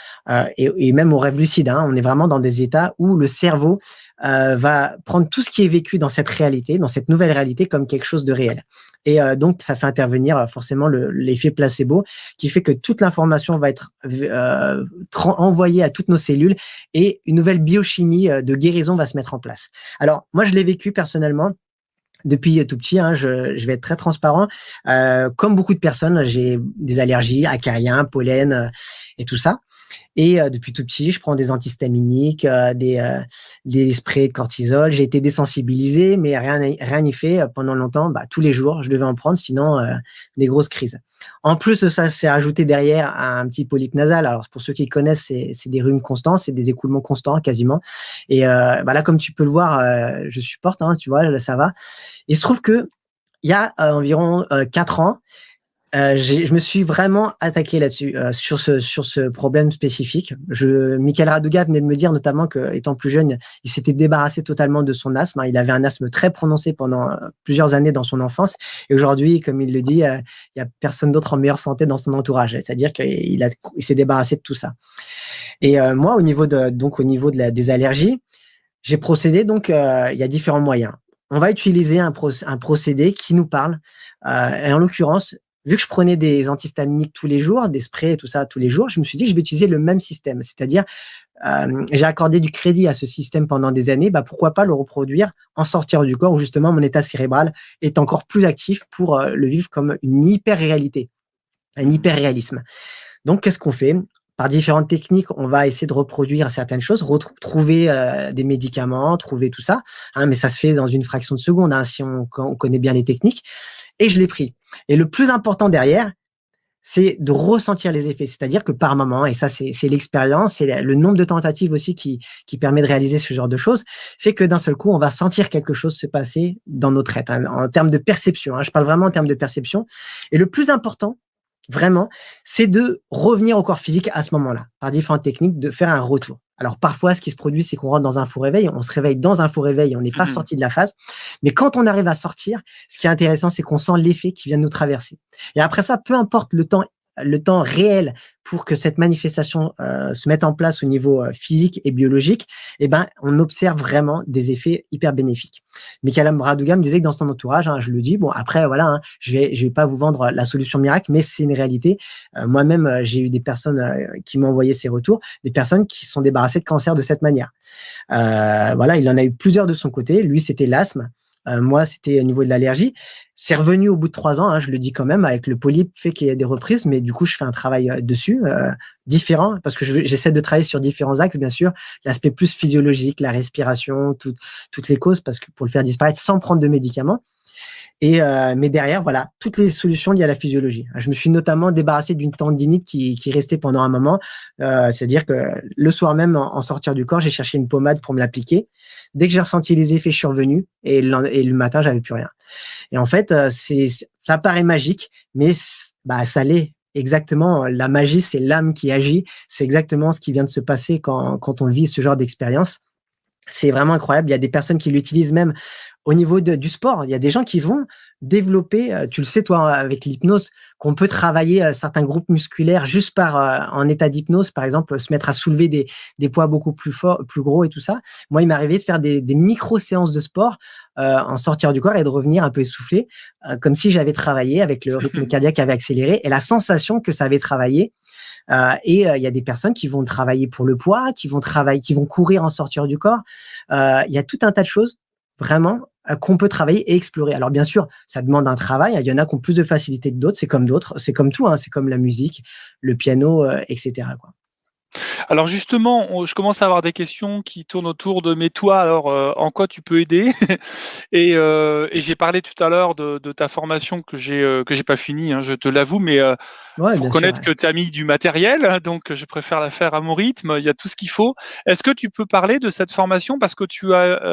et, même au rêve lucide. Hein. on est vraiment dans des états où le cerveau va prendre tout ce qui est vécu dans cette réalité, dans cette nouvelle réalité, comme quelque chose de réel. Et euh, donc, ça fait intervenir euh, forcément l'effet placebo qui fait que toute l'information va être euh, envoyée à toutes nos cellules et une nouvelle biochimie de guérison va se mettre en place. Alors, moi, je l'ai vécu personnellement depuis tout petit, hein, je, vais être très transparent. comme beaucoup de personnes, j'ai des allergies, acariens, pollen et tout ça. Et euh, depuis tout petit, je prends des antihistaminiques, euh, des, euh, des sprays de cortisol. J'ai été désensibilisé, mais rien rien n'y fait pendant longtemps. Bah, tous les jours, je devais en prendre, sinon des grosses crises. En plus, ça s'est ajouté derrière un petit polype nasal. Alors pour ceux qui connaissent, c'est des rhumes constants, c'est des écoulements constants quasiment. Et bah là, comme tu peux le voir, je supporte, hein, tu vois, là, ça va. Il se trouve que il y a environ 4 ans, euh, je me suis vraiment attaqué là-dessus, euh, sur, ce, sur ce problème spécifique. Je, Michael Raduga venait de me dire notamment que, étant plus jeune, il s'était débarrassé totalement de son asthme. Hein. Il avait un asthme très prononcé pendant euh, plusieurs années dans son enfance. Et aujourd'hui, comme il le dit, euh, il n'y a personne d'autre en meilleure santé dans son entourage. C'est-à-dire qu'il il s'est débarrassé de tout ça. Et moi, au niveau, de, donc, au niveau de la, des allergies, j'ai procédé, donc il y a différents moyens on va utiliser un, procédé qui nous parle. et en l'occurrence, vu que je prenais des antihistaminiques tous les jours, des sprays et tout ça tous les jours, je me suis dit que je vais utiliser le même système. C'est-à-dire, euh, j'ai accordé du crédit à ce système pendant des années, bah, pourquoi pas le reproduire en sortir du corps où justement mon état cérébral est encore plus actif pour euh, le vivre comme une hyper-réalité, un hyper-réalisme. Donc, qu'est-ce qu'on fait par différentes techniques, on va essayer de reproduire certaines choses, retrouver euh, des médicaments, trouver tout ça. Hein, mais ça se fait dans une fraction de seconde hein, si on connaît bien les techniques et je l'ai pris. Et le plus important derrière, c'est de ressentir les effets. C'est-à-dire que par moment, et ça c'est l'expérience, c'est le nombre de tentatives aussi qui, permet de réaliser ce genre de choses, fait que d'un seul coup, on va sentir quelque chose se passer dans notre être, hein, en termes de perception. Hein. je parle vraiment en termes de perception. Et le plus important, vraiment, c'est de revenir au corps physique à ce moment-là, par différentes techniques, de faire un retour. Alors parfois, ce qui se produit, c'est qu'on rentre dans un faux réveil, on se réveille dans un faux réveil, on n'est pas mmh sorti de la phase. Mais quand on arrive à sortir, ce qui est intéressant, c'est qu'on sent l'effet qui vient de nous traverser. Et après ça, peu importe le temps le temps réel pour que cette manifestation euh, se mette en place au niveau euh, physique et biologique, eh ben, on observe vraiment des effets hyper bénéfiques. Michael Ambradouga me disait que dans son entourage, hein, je le dis, bon, après, voilà, hein, je vais, je vais pas vous vendre la solution miracle, mais c'est une réalité. Euh, moi-même, j'ai eu des personnes qui m'ont envoyé ces retours, des personnes qui sont débarrassées de cancer de cette manière. voilà, il en a eu plusieurs de son côté. Lui, c'était l'asthme. Euh, moi, c'était au niveau de l'allergie. C'est revenu au bout de trois ans, hein, je le dis quand même, avec le polype fait qu'il y a des reprises, mais du coup, je fais un travail euh, dessus, euh, différent, parce que j'essaie de travailler sur différents axes, bien sûr, l'aspect plus physiologique, la respiration, toutes les causes, parce que pour le faire disparaître sans prendre de médicaments. Et euh, mais derrière, voilà, toutes les solutions liées à la physiologie. Je me suis notamment débarrassé d'une tendinite qui, qui restait pendant un moment. Euh, c'est-à-dire que le soir même, en, sortir du corps, j'ai cherché une pommade pour me l'appliquer. Dès que j'ai ressenti les effets, je suis revenu et le, et le matin, j'avais plus rien. Et en fait, euh, c'est ça paraît magique, mais bah, ça l'est exactement la magie, c'est l'âme qui agit. C'est exactement ce qui vient de se passer quand, quand on vit ce genre d'expérience. C'est vraiment incroyable. Il y a des personnes qui l'utilisent même au niveau du sport. Il y a des gens qui vont développer, euh, tu le sais toi avec l'hypnose, qu'on peut travailler euh, certains groupes musculaires juste par euh, en état d'hypnose, par exemple, se mettre à soulever des, poids beaucoup plus forts, plus gros et tout ça. Moi, il m'est arrivé de faire des, micro-séances de sport, en sortir du corps et de revenir un peu essoufflé, comme si j'avais travaillé avec le rythme cardiaque qui avait accéléré et la sensation que ça avait travaillé. et il y a des personnes qui vont travailler pour le poids, qui vont travailler, qui vont courir en sortir du corps. Il y a tout un tas de choses vraiment euh, qu'on peut travailler et explorer. Alors bien sûr, ça demande un travail. Il y en a qui ont plus de facilité que d'autres. C'est comme d'autres. C'est comme tout. Hein. C'est comme la musique, le piano, euh, etc. Alors justement, je commence à avoir des questions qui tournent autour de mes toi, alors euh, en quoi tu peux aider Et, j'ai parlé tout à l'heure de, ta formation que j'ai que j'ai pas finie, hein, je te l'avoue, mais euh, connaître que tu as mis du matériel, hein, donc je préfère la faire à mon rythme. Il y a tout ce qu'il faut. Est-ce que tu peux parler de cette formation parce que tu as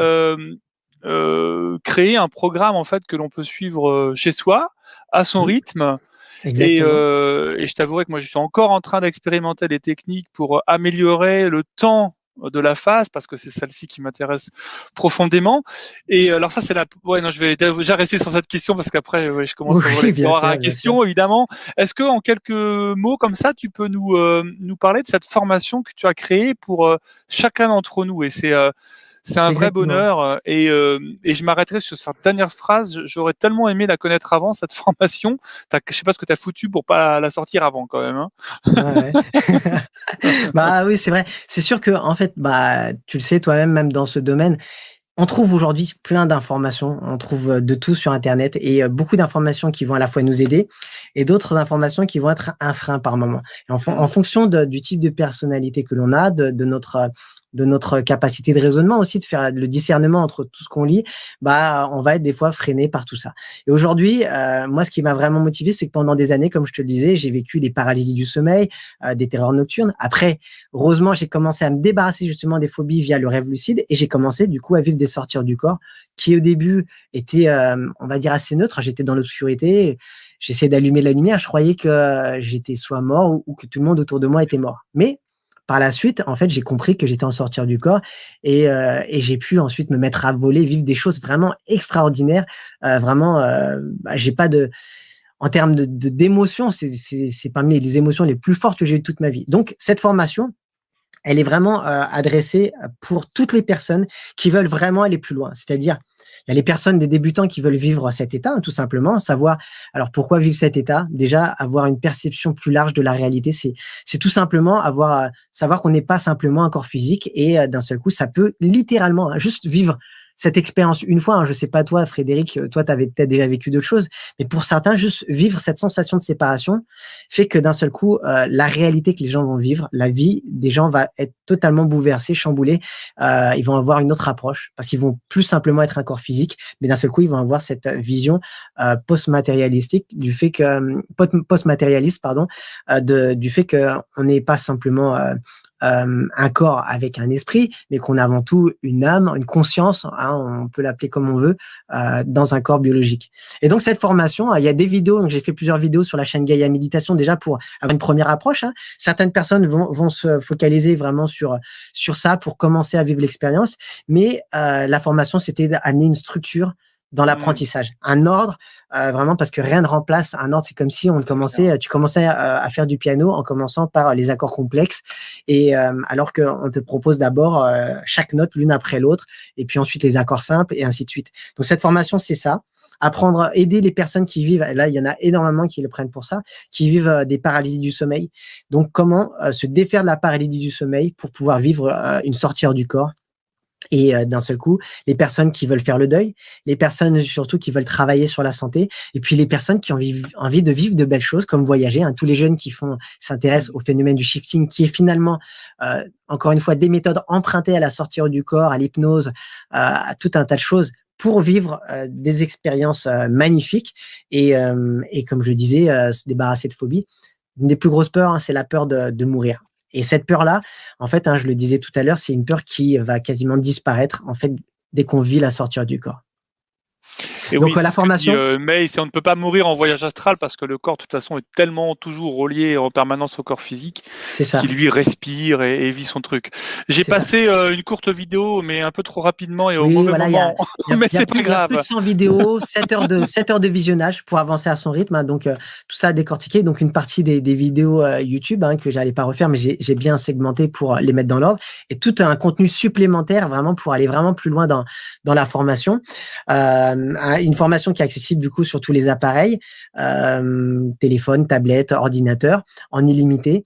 euh, créer un programme en fait que l'on peut suivre euh, chez soi à son rythme. Et, euh, et, je t'avouerai que moi, je suis encore en train d'expérimenter des techniques pour améliorer le temps de la phase parce que c'est celle-ci qui m'intéresse profondément. Et alors ça, c'est la. Ouais, non, je vais déjà rester sur cette question parce qu'après, je commence à avoir à la question évidemment. Est-ce que en quelques mots comme ça, tu peux nous nous parler de cette formation que tu as créée pour chacun d'entre nous Et c'est c'est un vrai bonheur. Euh, et, euh, et je m'arrêterai sur cette dernière phrase. J'aurais tellement aimé la connaître avant, cette formation. Je je sais pas ce que tu as foutu pour pas la sortir avant, quand même. Hein. bah oui, c'est vrai. C'est sûr que, en fait, bah, tu le sais toi-même, même dans ce domaine, on trouve aujourd'hui plein d'informations, on trouve euh, de tout sur Internet et beaucoup d'informations qui vont à la fois nous aider et d'autres informations qui vont être un frein par moment. En, en, fonction du type de personnalité que l'on a, de, notre de notre capacité de raisonnement aussi, de faire le discernement entre tout ce qu'on lit, bah, on va être des fois freiné par tout ça. Et aujourd'hui, euh, moi, ce qui m'a vraiment motivé, c'est que pendant des années, comme je te le disais, j'ai vécu des paralysies du sommeil, euh, des terreurs nocturnes. Après, heureusement, j'ai commencé à me débarrasser justement des phobies via le rêve lucide et j'ai commencé du coup à vivre des sorties du corps qui au début étaient, euh, on va dire, assez neutres. J'étais dans l'obscurité j'essayais d'allumer la lumière, je croyais que j'étais soit mort ou, que tout le monde autour de moi était mort. Mais par la suite, en fait, j'ai compris que j'étais en sortir du corps et, euh, j'ai pu ensuite me mettre à voler, vivre des choses vraiment extraordinaires. Euh, vraiment, euh, bah, j'ai pas de. En termes d'émotions, de, c'est parmi les émotions les plus fortes que j'ai eues toute ma vie. Donc, cette formation, elle est vraiment euh, adressée euh, pour toutes les personnes qui veulent vraiment aller plus loin. C'est-à-dire, il y a les personnes, des débutants qui veulent vivre cet état, hein, tout simplement, savoir, alors pourquoi vivre cet état Déjà, avoir une perception plus large de la réalité, c'est tout simplement avoir, euh, savoir qu'on n'est pas simplement un corps physique et d'un seul coup, ça peut littéralement hein, juste vivre cette expérience une fois. je hein, je sais pas toi, Frédéric, euh, toi, tu avais peut-être déjà vécu d'autres choses, mais pour certains, juste vivre cette sensation de séparation fait que d'un seul coup, euh, la réalité que les gens vont vivre, la vie des gens va être totalement bouleversée, chamboulée. Euh, ils vont avoir une autre approche parce qu'ils vont plus simplement être un corps physique, mais d'un seul coup, ils vont avoir cette vision post-matérialistique du fait que post-matérialiste, pardon, du fait que on n'est pas simplement euh, un corps avec un esprit, mais qu'on a avant tout une âme, une conscience, hein, on peut l'appeler comme on veut, euh, dans un corps biologique. Et donc cette formation, euh, il y a des vidéos, donc j'ai fait plusieurs vidéos sur la chaîne Gaïa Méditation déjà pour avoir une première approche. Hein. Certaines personnes vont, vont, se focaliser vraiment sur, sur ça pour commencer à vivre l'expérience, mais euh, la formation, c'était d'amener une structure dans mmh. l'apprentissage. Un ordre, euh, vraiment, parce que rien ne remplace un ordre. C'est comme si on commençait, euh, tu commençais euh, à, faire du piano en commençant par les accords complexes, et alors qu'on te propose d'abord chaque note l'une après l'autre, et puis ensuite les accords simples, et ainsi de suite. Donc cette formation, c'est ça. Apprendre, à aider les personnes qui vivent, et là il y en a énormément qui le prennent pour ça, qui vivent des paralysies du sommeil. Donc comment se défaire de la paralysie du sommeil pour pouvoir vivre une sortie du corps et euh, d'un seul coup, les personnes qui veulent faire le deuil, les personnes surtout qui veulent travailler sur la santé, et puis les personnes qui ont envie de vivre de belles choses comme voyager. Hein. Tous les jeunes qui font s'intéressent au phénomène du shifting, qui est finalement euh, encore une fois des méthodes empruntées à la sortie du corps, à l'hypnose, euh, à tout un tas de choses pour vivre des expériences magnifiques et, comme je le disais, se débarrasser de phobie. Une des plus grosses peurs, hein, c'est la peur de mourir et cette peur-là, en fait, hein, je le disais tout à l'heure, c'est une peur qui va quasiment disparaître en fait dès qu'on vit la sortie du corps. Et Donc la formation. Euh, mais on ne peut pas mourir en voyage astral parce que le corps, de toute façon, est tellement toujours relié en permanence au corps physique qui lui respire et, vit son truc. J'ai passé euh, une courte vidéo, mais un peu trop rapidement et au mauvais moment. mais c'est pas grave. Il y a plus de 100 vidéos, 7 heures de, 7 heures de visionnage pour avancer à son rythme. Hein. donc euh, tout ça décortiqué. Donc une partie des, vidéos YouTube hein, que j'allais pas refaire, mais j'ai bien segmenté pour les mettre dans l'ordre et tout un contenu supplémentaire vraiment pour aller vraiment plus loin dans, dans la formation. Euh, une formation qui est accessible du coup sur tous les appareils, euh, téléphone, tablette, ordinateur, en illimité.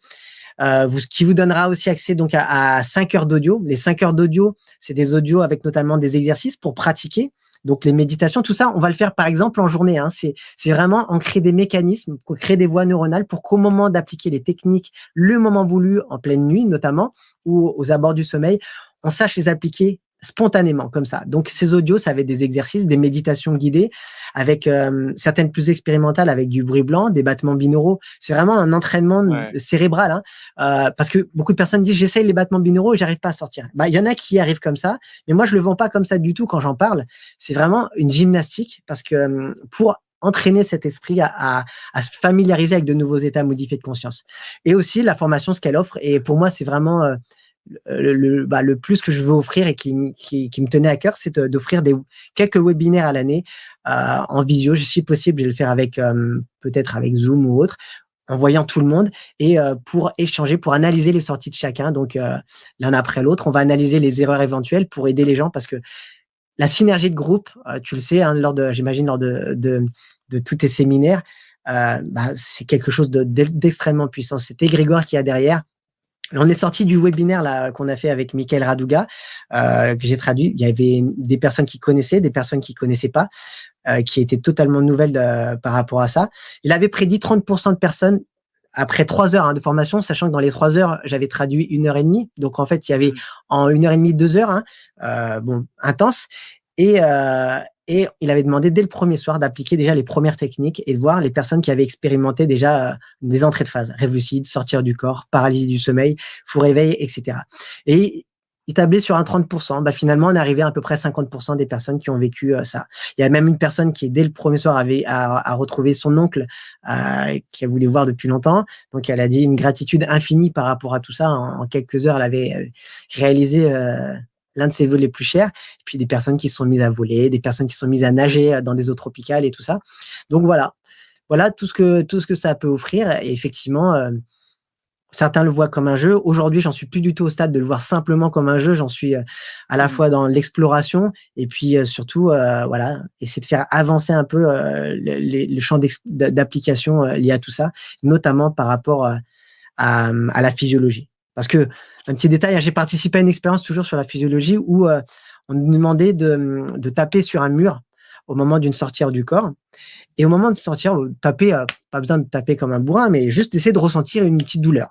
Euh, qui vous donnera aussi accès donc à, 5 heures d'audio. Les 5 heures d'audio, c'est des audios avec notamment des exercices pour pratiquer. Donc les méditations, tout ça, on va le faire par exemple en journée. Hein. C'est, c'est vraiment en créer des mécanismes, créer des voies neuronales pour qu'au moment d'appliquer les techniques, le moment voulu, en pleine nuit notamment, ou aux abords du sommeil, on sache les appliquer spontanément comme ça. Donc ces audios, ça avait des exercices, des méditations guidées, avec euh, certaines plus expérimentales, avec du bruit blanc, des battements binauraux. C'est vraiment un entraînement cérébral, hein. euh, parce que beaucoup de personnes disent j'essaye les battements binauraux et j'arrive pas à sortir. Bah il y en a qui arrivent comme ça, mais moi je le vends pas comme ça du tout quand j'en parle. C'est vraiment une gymnastique parce que euh, pour entraîner cet esprit à, se familiariser avec de nouveaux états modifiés de conscience. Et aussi la formation, ce qu'elle offre. Et pour moi, c'est vraiment le, bah, le, plus que je veux offrir et qui, me tenait à cœur, c'est euh, d'offrir des, quelques webinaires à l'année euh, en visio. Si possible, je vais le faire avec euh, peut-être avec Zoom ou autre, en voyant tout le monde et pour échanger, pour analyser les sorties de chacun. Donc l'un après l'autre, on va analyser les erreurs éventuelles pour aider les gens parce que la synergie de groupe, tu le sais, hein, lors de, j'imagine lors de, de, tous tes séminaires, bah, c'est quelque chose d'extrêmement puissant. C'était Grégoire qui a derrière on est sorti du webinaire qu'on a fait avec Michael Raduga, euh, que j'ai traduit. Il y avait des personnes qui connaissaient, des personnes qui connaissaient pas, euh, qui étaient totalement nouvelles euh, par rapport à ça. Il avait prédit 30% de personnes après trois heures hein, de formation, sachant que dans les trois heures, j'avais traduit une heure et demie. Donc en fait, il y avait mmh. en une heure et demie, deux heures, hein, euh, bon, intense. Et, et il avait demandé dès le premier soir d'appliquer déjà les premières techniques et de voir les personnes qui avaient expérimenté déjà euh, des entrées de phase, rêve lucide, sortir du corps, paralysie du sommeil, fou réveil, etc. Et il sur un 30%. Bah, finalement, on arrivait à, à peu près 50% des personnes qui ont vécu euh, ça. Il y a même une personne qui, dès le premier soir, avait à, retrouver son oncle euh, a voulait voir depuis longtemps. Donc, elle a dit une gratitude infinie par rapport à tout ça. En, en quelques heures, elle avait euh, réalisé euh, l'un de ses vœux les plus chers, et puis des personnes qui se sont mises à voler, des personnes qui se sont mises à nager euh, dans des eaux tropicales et tout ça. Donc voilà, voilà tout ce que, tout ce que ça peut offrir. Et effectivement, euh, certains le voient comme un jeu. Aujourd'hui, j'en suis plus du tout au stade de le voir simplement comme un jeu. J'en suis euh, à la mmh. fois dans l'exploration et puis surtout, voilà, essayer de faire avancer un peu le, champ d'application lié à tout ça, notamment par rapport à la physiologie. Parce que, un petit détail, hein, j'ai participé à une expérience toujours sur la physiologie où euh, on nous demandait hum, de, taper sur un mur au moment d'une sortie du corps. Et au moment de sortir, euh, taper, euh, pas besoin de taper comme un bourrin, mais juste essayer de ressentir une petite douleur.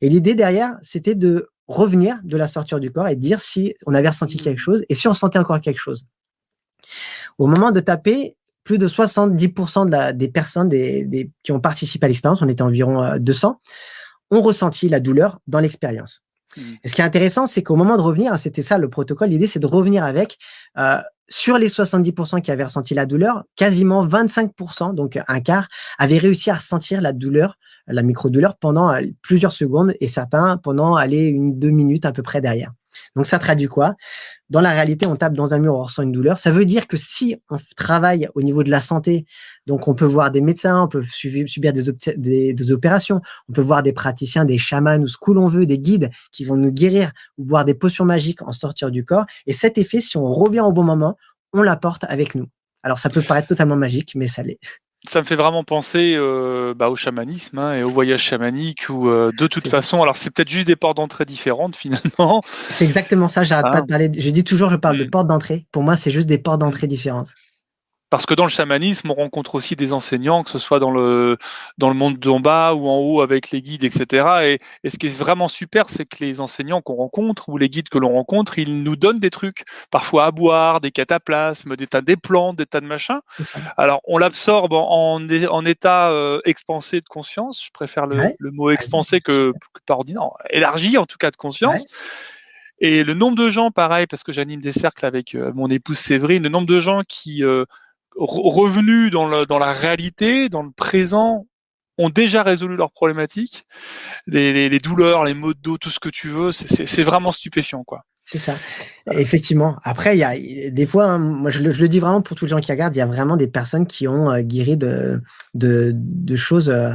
Et l'idée derrière, c'était de revenir de la sortie du corps et dire si on avait ressenti quelque chose et si on sentait encore quelque chose. Au moment de taper, plus de 70% des personnes qui ont participé à l'expérience, on était environ 200, ont ressenti la douleur dans l'expérience. Hmm. Et ce qui est intéressant, c'est qu'au moment de revenir, hein, c'était ça le protocole, l'idée c'est de revenir avec, euh, sur les 70% qui avaient ressenti la douleur, quasiment 25%, donc un quart, avaient réussi à ressentir la douleur la micro-douleur pendant euh, plusieurs secondes et certains pendant aller une deux minutes à peu près derrière. Donc ça traduit quoi Dans la réalité, on tape dans un mur, on ressent une douleur. Ça veut dire que si on travaille au niveau de la santé, donc on peut voir des médecins, on peut subir des, opérations, on peut voir des praticiens, des chamans ou ce que l'on veut, des guides qui vont nous guérir ou boire des potions magiques en sortir du corps. Et cet effet, si on revient au bon moment, on l'apporte avec nous. Alors ça peut paraître totalement magique, mais ça l'est ça me fait vraiment penser euh, bah, au chamanisme hein, et au voyage chamanique où euh, de toute façon, alors c'est peut-être juste des portes d'entrée différentes finalement. C'est exactement ça, j'arrête pas hein de parler, je dis toujours je parle de mm. portes d'entrée, pour moi c'est juste des portes mm. d'entrée différentes. Parce que dans le chamanisme, on rencontre aussi des enseignants, que ce soit dans le, dans le monde d'en bas ou en haut avec les guides, etc. Et, ce qui est vraiment super, c'est que les enseignants qu'on rencontre ou les guides que l'on rencontre, ils nous donnent des trucs, parfois à boire, des cataplasmes, des tas de plantes, des tas de machins. Alors on l'absorbe en, en, état euh, expansé de conscience, je préfère le, mot expansé que, par ordinaire, élargi en tout cas de conscience. Et le nombre de gens, pareil, parce que j'anime des cercles avec euh, mon épouse Séverine, le nombre de gens qui euh, revenus dans, la réalité, dans le présent, ont déjà résolu leurs problématiques, les, douleurs, les maux de dos, tout ce que tu veux, c'est vraiment stupéfiant, quoi. C'est ça. Effectivement. Après, il y a des fois, hein, moi je le, dis vraiment pour tous les gens qui regardent, il y a vraiment des personnes qui ont euh, guéri de, de, choses. Euh,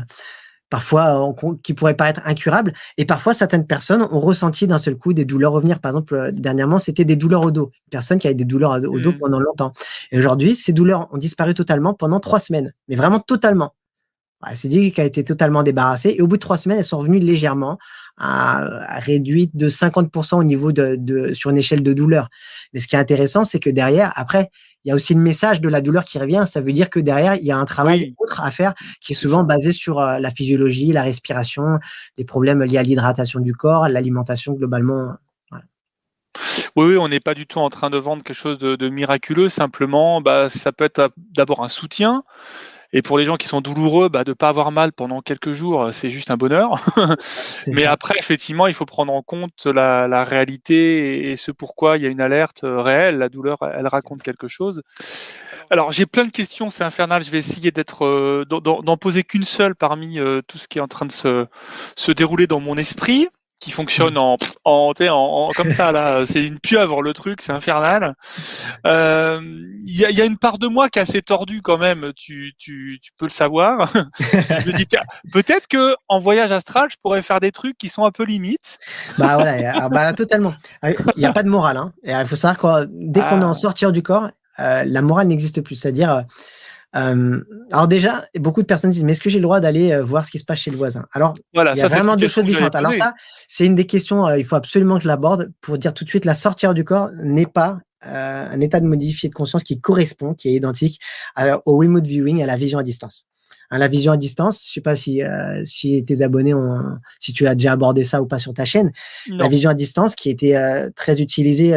parfois euh, qui pourraient paraître incurables. Et parfois, certaines personnes ont ressenti d'un seul coup des douleurs revenir. Par exemple, euh, dernièrement, c'était des douleurs au dos. personne qui avait des douleurs au dos mmh. pendant longtemps. Et aujourd'hui, ces douleurs ont disparu totalement pendant trois semaines, mais vraiment totalement. Elle s'est dit qu'elle été totalement débarrassée. Et au bout de trois semaines, elles sont revenues légèrement à, de 50% au niveau de, sur une échelle de douleurs. Mais ce qui est intéressant, c'est que derrière, après, il y a aussi le message de la douleur qui revient. Ça veut dire que derrière, il y a un travail autre à faire qui est souvent basé sur euh, la physiologie, la respiration, les problèmes liés à l'hydratation du corps, l'alimentation globalement. Oui, on n'est pas du tout en train de vendre quelque chose de, miraculeux. Simplement, bah, ça peut être d'abord un soutien, et pour les gens qui sont douloureux, bah, de ne pas avoir mal pendant quelques jours, euh, c'est juste un bonheur. Mais après, effectivement, il faut prendre en compte la, réalité et, ce pourquoi il y a une alerte euh, réelle. La douleur, elle raconte quelque chose. Alors, j'ai plein de questions, c'est infernal. Je vais essayer d'être, euh, d'en poser qu'une seule parmi tout ce qui est en train de se, se dérouler dans mon esprit qui fonctionne en, en, en, comme ça là, c'est une pieuvre le truc, c'est infernal. Il euh, y, a, une part de moi qui est assez tordue quand même, tu, tu, peux le savoir. je me dis peut-être que en voyage astral, je pourrais faire des trucs qui sont un peu limites. bah voilà, ah, bah, totalement. Il ah, n'y a pas de morale. Hein. Ah, il faut savoir que dès qu'on est en sortir du corps, euh, la morale n'existe plus. C'est-à-dire, euh, euh, alors déjà, beaucoup de personnes disent, mais est-ce que j'ai le droit d'aller euh, voir ce qui se passe chez le voisin Alors, voilà, il y a vraiment deux choses différentes. Alors ça, c'est une des questions, euh, il faut absolument que je l'aborde pour dire tout de suite, la sortie du corps n'est pas euh, un état de modifié de conscience qui correspond, qui est identique au remote viewing, à la vision à distance. Hein, la vision à distance, je sais pas si, si tes abonnés ont, si tu as déjà abordé ça ou pas sur ta chaîne. La vision à distance qui était très utilisée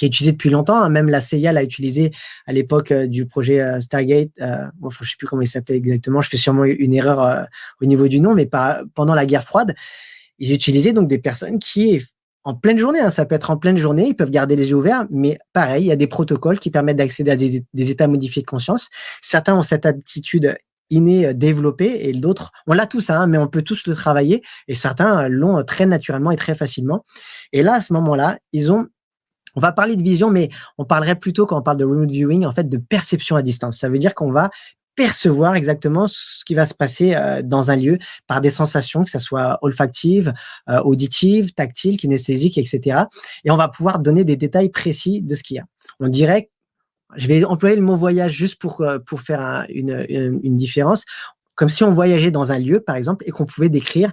qui est utilisé depuis longtemps. Hein. Même la CIA l'a utilisé à l'époque euh, du projet euh, Stargate. Euh, enfin, je ne sais plus comment il s'appelait exactement. Je fais sûrement une erreur au niveau du nom, mais pas, pendant la guerre froide, ils utilisaient donc des personnes qui en pleine journée, hein. ça peut être en pleine journée, ils peuvent garder les yeux ouverts, mais pareil, il y a des protocoles qui permettent d'accéder à des, états modifiés de conscience. Certains ont cette aptitude innée développée et d'autres, on l'a tous, hein, mais on peut tous le travailler et certains l'ont très naturellement et très facilement. Et là, à ce moment-là, ils ont on va parler de vision, mais on parlerait plutôt quand on parle de remote viewing, en fait, de perception à distance. Ça veut dire qu'on va percevoir exactement ce qui va se passer euh, dans un lieu par des sensations, que ce soit olfactives, euh, auditives, tactiles, kinesthésiques, etc. Et on va pouvoir donner des détails précis de ce qu'il y a. On dirait, je vais employer le mot voyage juste pour, euh, pour faire une, une différence, comme si on voyageait dans un lieu, par exemple, et qu'on pouvait décrire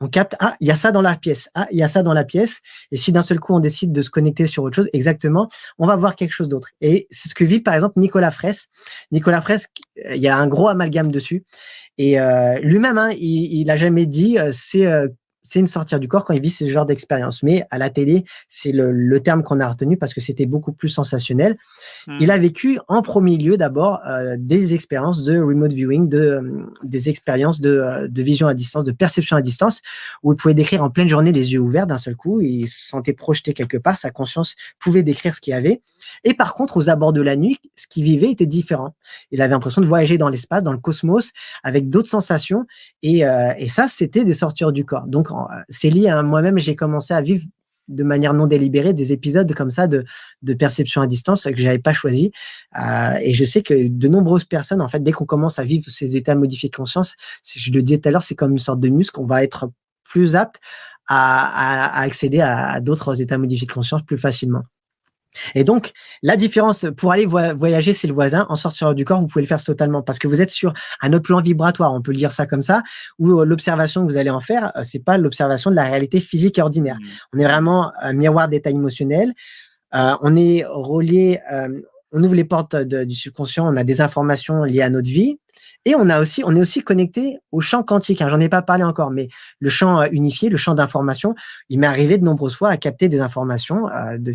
on capte, ah, il y a ça dans la pièce, ah, il y a ça dans la pièce. Et si d'un seul coup, on décide de se connecter sur autre chose, exactement, on va voir quelque chose d'autre. Et c'est ce que vit, par exemple, Nicolas Fraisse. Nicolas Fraisse, euh, il y a un gros amalgame dessus. Et euh, lui-même, hein, il n'a jamais dit, euh, c'est c'est une sortie du corps quand il vit ce genre d'expérience. Mais à la télé, c'est le, le, terme qu'on a retenu parce que c'était beaucoup plus sensationnel. Hmm. Il a vécu en premier lieu d'abord euh, des expériences de remote viewing, de, euh, des expériences de, euh, de, vision à distance, de perception à distance, où il pouvait décrire en pleine journée les yeux ouverts d'un seul coup. Il se sentait projeté quelque part, sa conscience pouvait décrire ce qu'il y avait. Et par contre, aux abords de la nuit, ce qu'il vivait était différent. Il avait l'impression de voyager dans l'espace, dans le cosmos, avec d'autres sensations. Et, et ça, c'était des sorties du corps. Donc, c'est lié à hein. moi-même, j'ai commencé à vivre de manière non délibérée des épisodes comme ça de, de perception à distance que j'avais pas choisi euh, et je sais que de nombreuses personnes en fait dès qu'on commence à vivre ces états modifiés de conscience je le disais tout à l'heure c'est comme une sorte de muscle on va être plus apte à, à, accéder à d'autres états modifiés de conscience plus facilement et donc, la différence pour aller voyager c'est le voisin, en sortir du corps, vous pouvez le faire totalement parce que vous êtes sur un autre plan vibratoire, on peut le dire ça comme ça, où euh, l'observation que vous allez en faire, euh, c'est pas l'observation de la réalité physique et ordinaire. Mmh. On est vraiment un euh, miroir d'état émotionnel. on est relié, on ouvre les portes du subconscient, on a des informations liées à notre vie. Et on a aussi, on est aussi connecté au champ quantique. Hein. J'en ai pas parlé encore, mais le champ euh, unifié, le champ d'information, il m'est arrivé de nombreuses fois à capter des informations euh, de,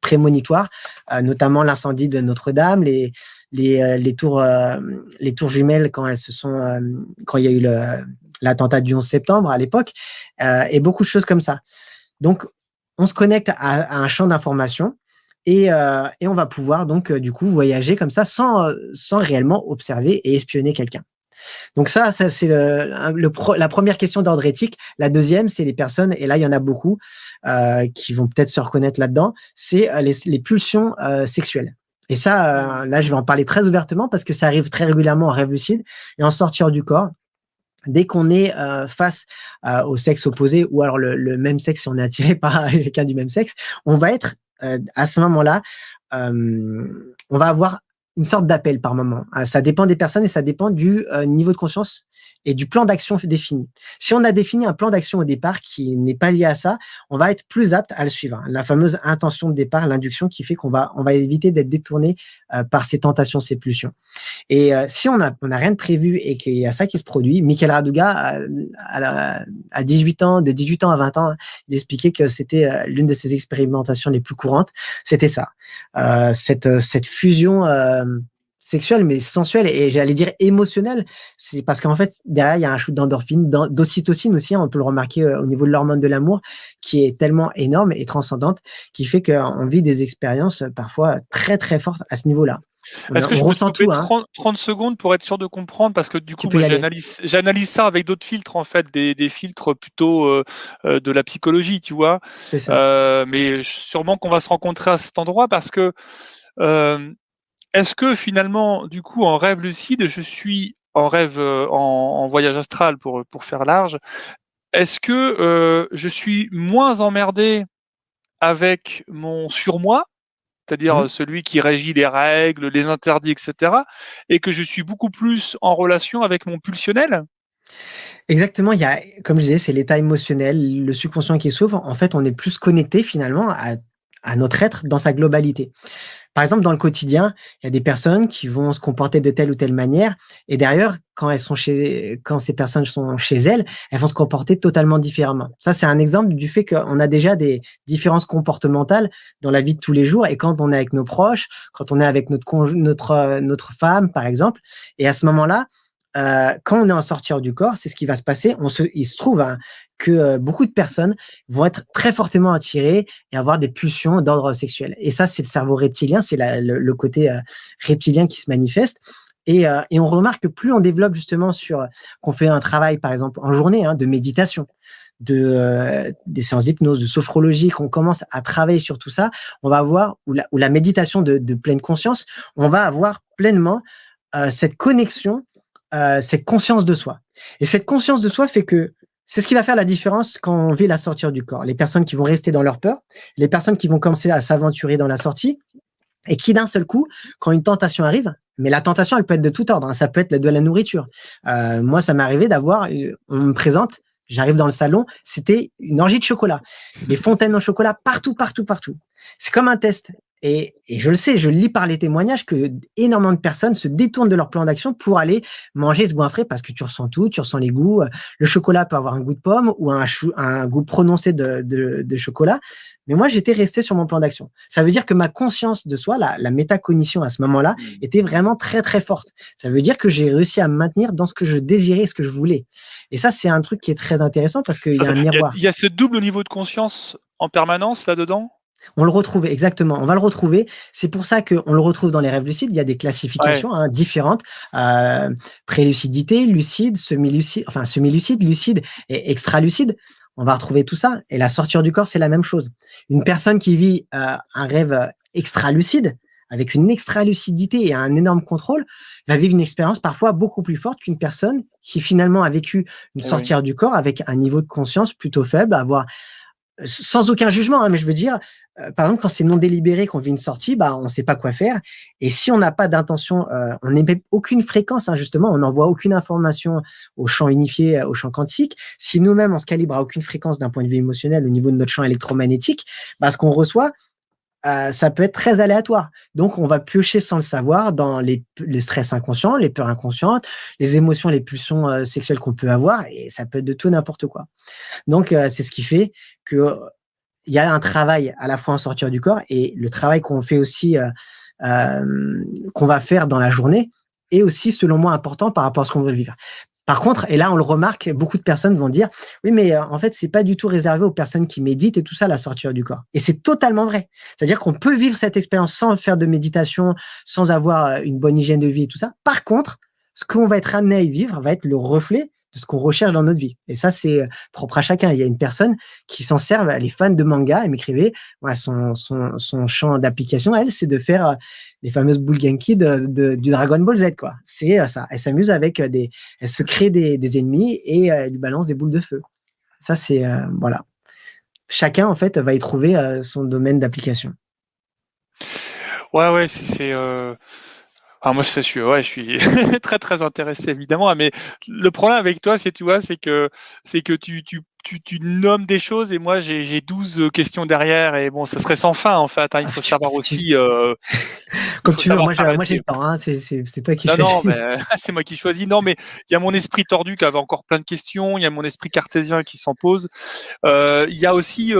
prémonitoires, euh, notamment l'incendie de Notre-Dame, les, les, tours, les tours jumelles quand elles se sont, quand il y a eu l'attentat du 11 septembre à l'époque, et beaucoup de choses comme ça. Donc, on se connecte à un champ d'information euh, et, on va pouvoir donc euh, du coup voyager comme ça sans, euh, sans réellement observer et espionner quelqu'un. Donc ça, ça c'est le, la première question d'ordre éthique. La deuxième, c'est les personnes, et là il y en a beaucoup qui vont peut-être se reconnaître là-dedans, c'est les, pulsions sexuelles. Et ça, mmh. là je vais en parler très ouvertement parce que ça arrive très régulièrement en rêve lucide et en sortir du corps. Dès qu'on est face au sexe opposé ou alors le, le, même sexe si on est attiré par quelqu'un du même sexe, on va être euh, à ce moment-là, euh, on va avoir une sorte d'appel par moment. Euh, ça dépend des personnes et ça dépend du niveau de conscience et du plan d'action défini. Si on a défini un plan d'action au départ qui n'est pas lié à ça, on va être plus apte à le suivre. La fameuse intention de départ, l'induction qui fait qu'on va, on va éviter d'être détourné euh, par ses tentations, ses pulsions. Et euh, si on n'a on a rien de prévu et qu'il y a ça qui se produit, Michael Raduga, à, à, 18 ans, de 18 ans à 20 ans, il expliquait que c'était euh, l'une de ses expérimentations les plus courantes, c'était ça, cette, cette fusion sexuelle, mais sensuelle et j'allais dire émotionnelle. C'est parce qu'en fait, derrière, il y a un shoot d'endorphine, d'ocytocine aussi. Hein, on peut le remarquer euh, au niveau de l'hormone de l'amour qui est tellement énorme et transcendante qui fait qu'on vit des expériences euh, parfois très, très fortes à ce niveau-là. Est-ce que je peux tout, 30, hein. 30, secondes pour être sûr de comprendre Parce que du coup, j'analyse ça avec d'autres filtres, en fait, des, filtres plutôt euh, de la psychologie, tu vois. mais sûrement qu'on va se rencontrer à cet endroit parce que est-ce que finalement, du coup, en rêve lucide, je suis en rêve, euh, en, voyage astral pour, pour faire large, est-ce que euh, je suis moins emmerdé avec mon surmoi, c'est-à-dire mmh celui qui régit les règles, les interdits, etc., et que je suis beaucoup plus en relation avec mon pulsionnel Exactement, il y a, comme je disais, c'est l'état émotionnel, le subconscient qui s'ouvre. En fait, on est plus connecté finalement à notre être dans sa globalité. Par exemple, dans le quotidien, il y a des personnes qui vont se comporter de telle ou telle manière, et d'ailleurs, quand elles sont chez, quand ces personnes sont chez elles, elles vont se comporter totalement différemment. Ça, c'est un exemple du fait qu'on a déjà des différences comportementales dans la vie de tous les jours, et quand on est avec nos proches, quand on est avec notre notre notre femme, par exemple, et à ce moment-là. Euh, quand on est en sortir du corps, c'est ce qui va se passer. On se, il se trouve, que euh, beaucoup de personnes vont être très fortement attirées et avoir des pulsions d'ordre sexuel. Et ça, c'est le cerveau reptilien, c'est le, le, côté euh, reptilien qui se manifeste. Euh, et, on remarque que plus on développe justement sur qu'on fait un travail, par exemple, en journée, hein, de méditation, de des séances d'hypnose, de sophrologie, qu'on commence à travailler sur tout ça, on va avoir ou la, la méditation de, pleine conscience, on va avoir pleinement cette connexion, cette conscience de soi. Et cette conscience de soi fait que c'est ce qui va faire la différence quand on vit la sortie du corps. Les personnes qui vont rester dans leur peur, les personnes qui vont commencer à s'aventurer dans la sortie et qui d'un seul coup, quand une tentation arrive, mais la tentation, elle peut être de tout ordre. Hein, ça peut être de la nourriture. Euh, moi, ça m'est arrivé d'avoir, euh, on me présente, j'arrive dans le salon, c'était une orgie de chocolat. Des fontaines en chocolat partout, partout, partout. C'est comme un test. Et, et, je le sais, je lis par les témoignages que énormément de personnes se détournent de leur plan d'action pour aller manger ce goût frais parce que tu ressens tout, tu ressens les goûts. Le chocolat peut avoir un goût de pomme ou un, un goût prononcé de, chocolat. Mais moi, j'étais resté sur mon plan d'action. Ça veut dire que ma conscience de soi, la, métacognition à ce moment-là, mmh. était vraiment très, très forte. Ça veut dire que j'ai réussi à me maintenir dans ce que je désirais, ce que je voulais. Et ça, c'est un truc qui est très intéressant parce qu'il y a un miroir. Il y a ce double niveau de conscience en permanence là-dedans on le retrouve exactement. On va le retrouver. C'est pour ça qu'on le retrouve dans les rêves lucides. Il y a des classifications hein, différentes euh, prélucidité, lucide, semi-lucide, enfin semi-lucide, lucide et extra-lucide. On va retrouver tout ça. Et la sortie du corps, c'est la même chose. Une personne qui vit euh, un rêve euh, extra-lucide, avec une extra-lucidité et un énorme contrôle, va vivre une expérience parfois beaucoup plus forte qu'une personne qui finalement a vécu une ah sortie du corps avec un niveau de conscience plutôt faible, avoir sans aucun jugement, hein, mais je veux dire, euh, par exemple, quand c'est non délibéré, qu'on vit une sortie, bah, on ne sait pas quoi faire. Et si on n'a pas d'intention, euh, on n'émet aucune fréquence, hein, justement, on n'envoie aucune information au champ unifié, euh, au champ quantique. Si nous-mêmes, on se calibre à aucune fréquence d'un point de vue émotionnel au niveau de notre champ électromagnétique, bah, ce qu'on reçoit, euh, ça peut être très aléatoire. Donc, on va piocher sans le savoir dans les, stress inconscient, les peurs inconscientes, les émotions, les pulsions euh, sexuelles qu'on peut avoir, et ça peut être de tout n'importe quoi. Donc, euh, c'est ce qui fait que il y a un travail à la fois en sortir du corps et le travail qu'on fait aussi, qu'on va faire dans la journée est aussi, selon moi, important par rapport à ce qu'on veut vivre. Par contre, et là on le remarque, beaucoup de personnes vont dire oui, mais euh, en fait c'est pas du tout réservé aux personnes qui méditent et tout ça la sortie du corps. Et c'est totalement vrai. C'est-à-dire qu'on peut vivre cette expérience sans faire de méditation, sans avoir euh, une bonne hygiène de vie et tout ça. Par contre, ce qu'on va être amené à vivre va être le reflet ce qu'on recherche dans notre vie. Et ça, c'est euh, propre à chacun. Il y a une personne qui s'en sert, elle est fan de manga, elle m'écrivait, son, son, son champ d'application, elle, c'est de faire euh, les fameuses boules de, euh, de, du Dragon Ball Z, quoi. C'est ça. Elle s'amuse avec des, elle se crée des, ennemis et elle lui balance des boules de feu. Ça, c'est, voilà. Chacun, en fait, va y trouver son domaine d'application. Ouais, ouais, c'est, ah, moi, je suis, ouais, je suis très, très intéressé, évidemment. Mais le problème avec toi, c'est, tu vois, c'est que, c'est que tu, tu tu, tu, nommes des choses et moi j'ai 12 euh, questions derrière et bon, ça serait sans fin en fait. Hein. Il faut ah, savoir aussi. Euh, comme tu veux, moi j'ai le temps, hein. c'est toi qui choisis. Non, mais c'est moi qui choisis. Non, mais il y a mon esprit tordu qui avait encore plein de questions, il y a mon esprit cartésien qui s'en pose. Euh, il y a aussi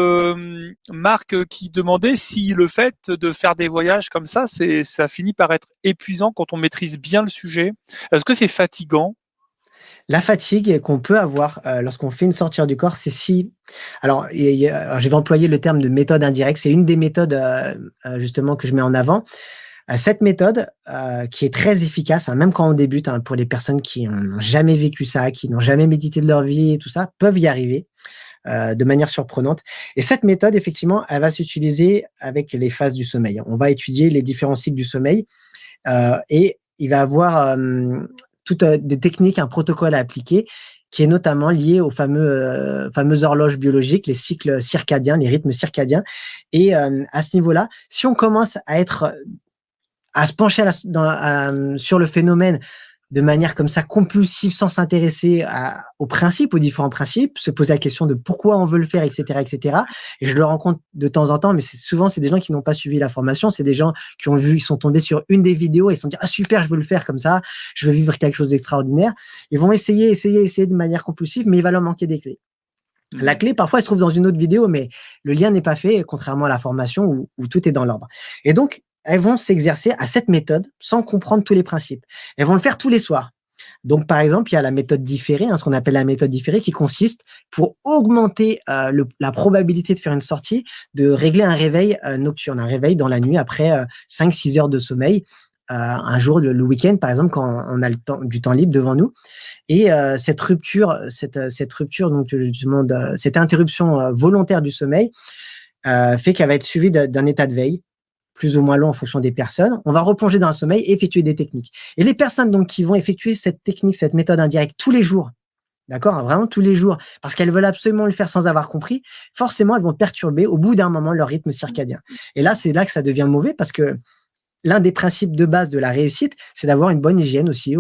Marc qui demandait si le fait de faire des voyages comme ça, ça finit par être épuisant quand on maîtrise bien le sujet. Est-ce que c'est fatigant la fatigue qu'on peut avoir euh, lorsqu'on fait une sortie du corps, c'est si... Alors, je vais employer le terme de méthode indirecte. C'est une des méthodes euh, euh, justement que je mets en avant. Cette méthode, qui est très efficace, hein, même quand on débute, hein, pour les personnes qui n'ont jamais vécu ça, qui n'ont jamais médité de leur vie et tout ça, peuvent y arriver de manière surprenante. Et cette méthode, effectivement, elle va s'utiliser avec les phases du sommeil. On va étudier les différents cycles du sommeil et il va avoir toutes des techniques, un protocole à appliquer qui est notamment lié aux fameux, euh, fameuses horloges biologiques, les cycles circadiens, les rythmes circadiens. Et euh, à ce niveau-là, si on commence à être à se pencher sur le phénomène de manière comme ça compulsive, sans s'intéresser aux principes, aux différents principes, se poser la question de pourquoi on veut le faire, etc., etc. Et je le rencontre de temps en temps, mais souvent c'est des gens qui n'ont pas suivi la formation, c'est des gens qui ont vu, ils sont tombés sur une des vidéos et ils se sont dit ah super, je veux le faire comme ça, je veux vivre quelque chose d'extraordinaire. Ils vont essayer, essayer, essayer de manière compulsive, mais il va leur manquer des clés. Mmh. La clé, parfois, elle se trouve dans une autre vidéo, mais le lien n'est pas fait, contrairement à la formation où, où tout est dans l'ordre. Et donc, elles vont s'exercer à cette méthode sans comprendre tous les principes. Elles vont le faire tous les soirs. Donc, par exemple, il y a la méthode différée, hein, ce qu'on appelle la méthode différée, qui consiste pour augmenter euh, la probabilité de faire une sortie, de régler un réveil euh, nocturne, un réveil dans la nuit après 5-6 euh, heures de sommeil, un jour le, week-end, par exemple, quand on a le temps, du temps libre devant nous. Et cette rupture, cette, rupture, donc justement, cette interruption volontaire du sommeil, fait qu'elle va être suivie d'un état de veille plus ou moins long en fonction des personnes. On va replonger dans un sommeil et effectuer des techniques. Et les personnes donc qui vont effectuer cette technique, cette méthode indirecte tous les jours, d'accord, hein, vraiment tous les jours, parce qu'elles veulent absolument le faire sans avoir compris, forcément elles vont perturber au bout d'un moment leur rythme circadien. Et là, c'est là que ça devient mauvais parce que l'un des principes de base de la réussite, c'est d'avoir une bonne hygiène aussi. et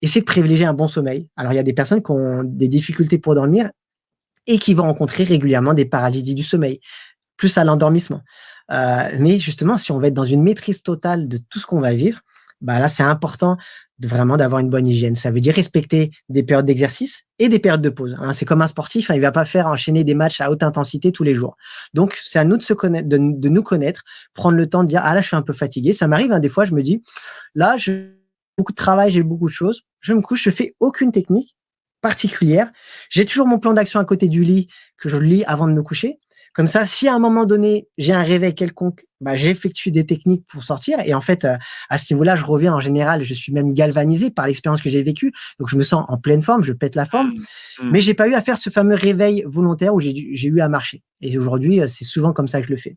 essayer de privilégier un bon sommeil. Alors, il y a des personnes qui ont des difficultés pour dormir et qui vont rencontrer régulièrement des paralysies du sommeil, plus à l'endormissement. Euh, mais justement, si on veut être dans une maîtrise totale de tout ce qu'on va vivre, bah là, c'est important de vraiment d'avoir une bonne hygiène. Ça veut dire respecter des périodes d'exercice et des périodes de pause. Hein. c'est comme un sportif, il hein, il va pas faire enchaîner des matchs à haute intensité tous les jours. Donc, c'est à nous de, se connaître, de, nous connaître, prendre le temps de dire, ah là, je suis un peu fatigué. Ça m'arrive, hein, des fois, je me dis, là, j'ai beaucoup de travail, j'ai beaucoup de choses. Je me couche, je fais aucune technique particulière. J'ai toujours mon plan d'action à côté du lit que je lis avant de me coucher. Comme ça, si à un moment donné, j'ai un réveil quelconque, bah, j'effectue des techniques pour sortir. Et en fait, euh, à ce niveau-là, je reviens en général, je suis même galvanisé par l'expérience que j'ai vécue. Donc, je me sens en pleine forme, je pète la forme. Mais hmm. Mais j'ai pas eu à faire ce fameux réveil volontaire où j'ai eu à marcher. Et aujourd'hui, euh, c'est souvent comme ça que je le fais.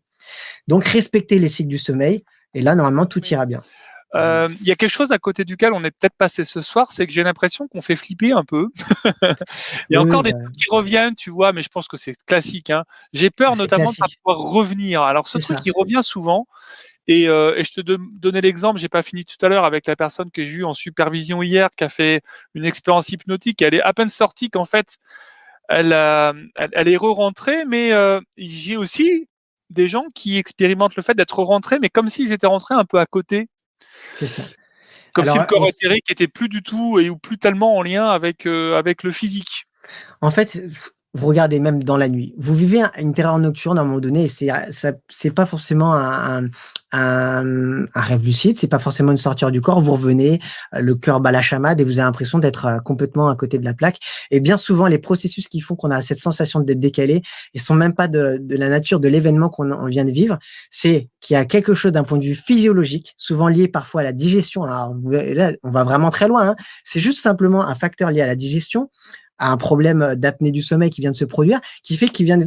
Donc, respecter les cycles du sommeil. Et là, normalement, tout ira bien. Euh, mmh. Il y a quelque chose à côté duquel on est peut-être passé ce soir, c'est que j'ai l'impression qu'on fait flipper un peu. Il y a encore des trucs qui reviennent, tu vois, mais je pense que c'est classique. Hein. J'ai peur notamment de pas pouvoir revenir. Alors ce truc, qui revient souvent. Et, euh, et, je te donnais l'exemple, j'ai pas fini tout à l'heure avec la personne que j'ai eue en supervision hier, qui a fait une expérience hypnotique. Elle est à peine sortie qu'en fait, elle, elle, est re-rentrée, mais euh, j'ai aussi des gens qui expérimentent le fait d'être rentrés, mais comme s'ils étaient rentrés un peu à côté, comme si le corps éthérique était plus du tout et ou plus tellement en lien avec, euh, avec le physique. En fait, vous regardez même dans la nuit. Vous vivez une terreur nocturne à un moment donné, et c'est pas forcément un, un, un rêve lucide, c'est pas forcément une sortie du corps. Vous revenez, euh, le cœur bat la chamade et vous avez l'impression d'être euh, complètement à côté de la plaque. Et bien souvent, les processus qui font qu'on a cette sensation d'être décalé et sont même pas de, la nature de l'événement qu'on vient de vivre, c'est qu'il y a quelque chose d'un point de vue physiologique, souvent lié parfois à la digestion. Alors vous, là, on va vraiment très loin. Hein. C'est juste simplement un facteur lié à la digestion, à un problème d'apnée du sommeil qui vient de se produire, qui fait qu'il vient,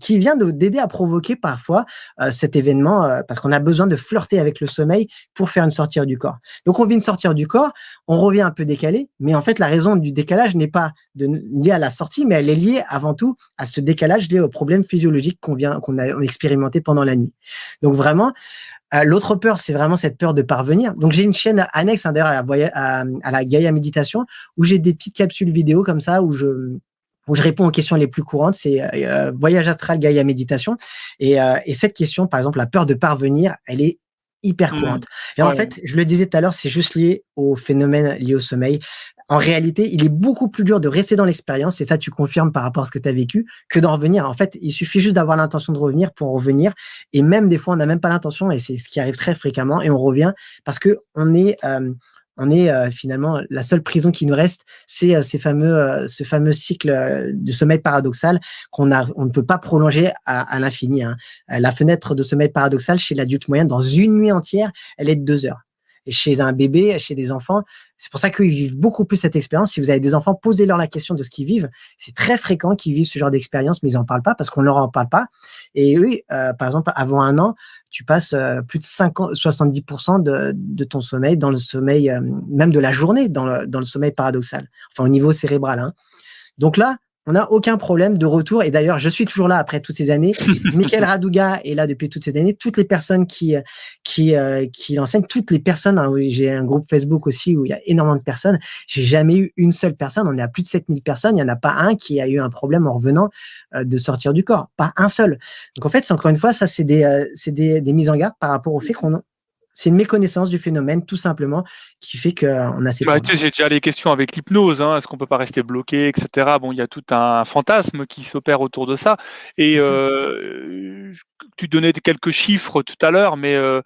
qui d'aider à provoquer parfois euh, cet événement, euh, parce qu'on a besoin de flirter avec le sommeil pour faire une sortie du corps. Donc on vit une sortie du corps, on revient un peu décalé, mais en fait la raison du décalage n'est pas liée à la sortie, mais elle est liée avant tout à ce décalage lié au problème physiologique qu'on vient, qu'on a expérimenté pendant la nuit. Donc vraiment, euh, l'autre peur, c'est vraiment cette peur de parvenir. Donc j'ai une chaîne annexe hein, d'ailleurs à, la Gaïa Méditation où j'ai des petites capsules vidéo comme ça où je où je réponds aux questions les plus courantes, c'est euh, voyage astral, Gaïa méditation, euh, et, cette question, par exemple, la peur de parvenir, elle est hyper mmh. courante. Et en fait, je le disais tout à l'heure, c'est juste lié au phénomène lié au sommeil en réalité, il est beaucoup plus dur de rester dans l'expérience, et ça tu confirmes par rapport à ce que tu as vécu, que d'en revenir. En fait, il suffit juste d'avoir l'intention de revenir pour en revenir, et même des fois, on n'a même pas l'intention, et c'est ce qui arrive très fréquemment, et on revient parce que on est, euh, on est euh, finalement la seule prison qui nous reste, c'est euh, ces fameux, ce fameux cycle de sommeil paradoxal qu'on a, on ne peut pas prolonger à, l'infini. Hein. La fenêtre de sommeil paradoxal chez l'adulte moyen, dans une nuit entière, elle est de deux heures chez un bébé, chez des enfants. C'est pour ça qu'ils vivent beaucoup plus cette expérience. Si vous avez des enfants, posez-leur la question de ce qu'ils vivent. C'est très fréquent qu'ils vivent ce genre d'expérience, mais ils n'en parlent pas parce qu'on ne leur en parle pas. Et oui, euh, par exemple, avant un an, tu passes euh, plus de 50, 70% de, ton sommeil dans le sommeil, euh, même de la journée, dans le, sommeil paradoxal, enfin au niveau cérébral. Hein. Donc là, on n'a aucun problème de retour. Et d'ailleurs, je suis toujours là après toutes ces années. Michael Radouga est là depuis toutes ces années. Toutes les personnes qui qui euh, qui l'enseignent, toutes les personnes. Hein, J'ai un groupe Facebook aussi où il y a énormément de personnes. J'ai jamais eu une seule personne. On est à plus de 7000 personnes. Il n'y en a pas un qui a eu un problème en revenant euh, de sortir du corps. Pas un seul. Donc en fait, c'est encore une fois, ça c'est des euh, c'est des, des mises en garde par rapport au fait qu'on c'est une méconnaissance du phénomène, tout simplement, qui fait qu'on euh, a ces. Bah, j'ai déjà les questions avec l'hypnose. Hein. Est-ce qu'on peut pas rester bloqué, etc. Bon, il y a tout un fantasme qui s'opère autour de ça. Et euh, tu donnais quelques chiffres tout à l'heure, mais euh,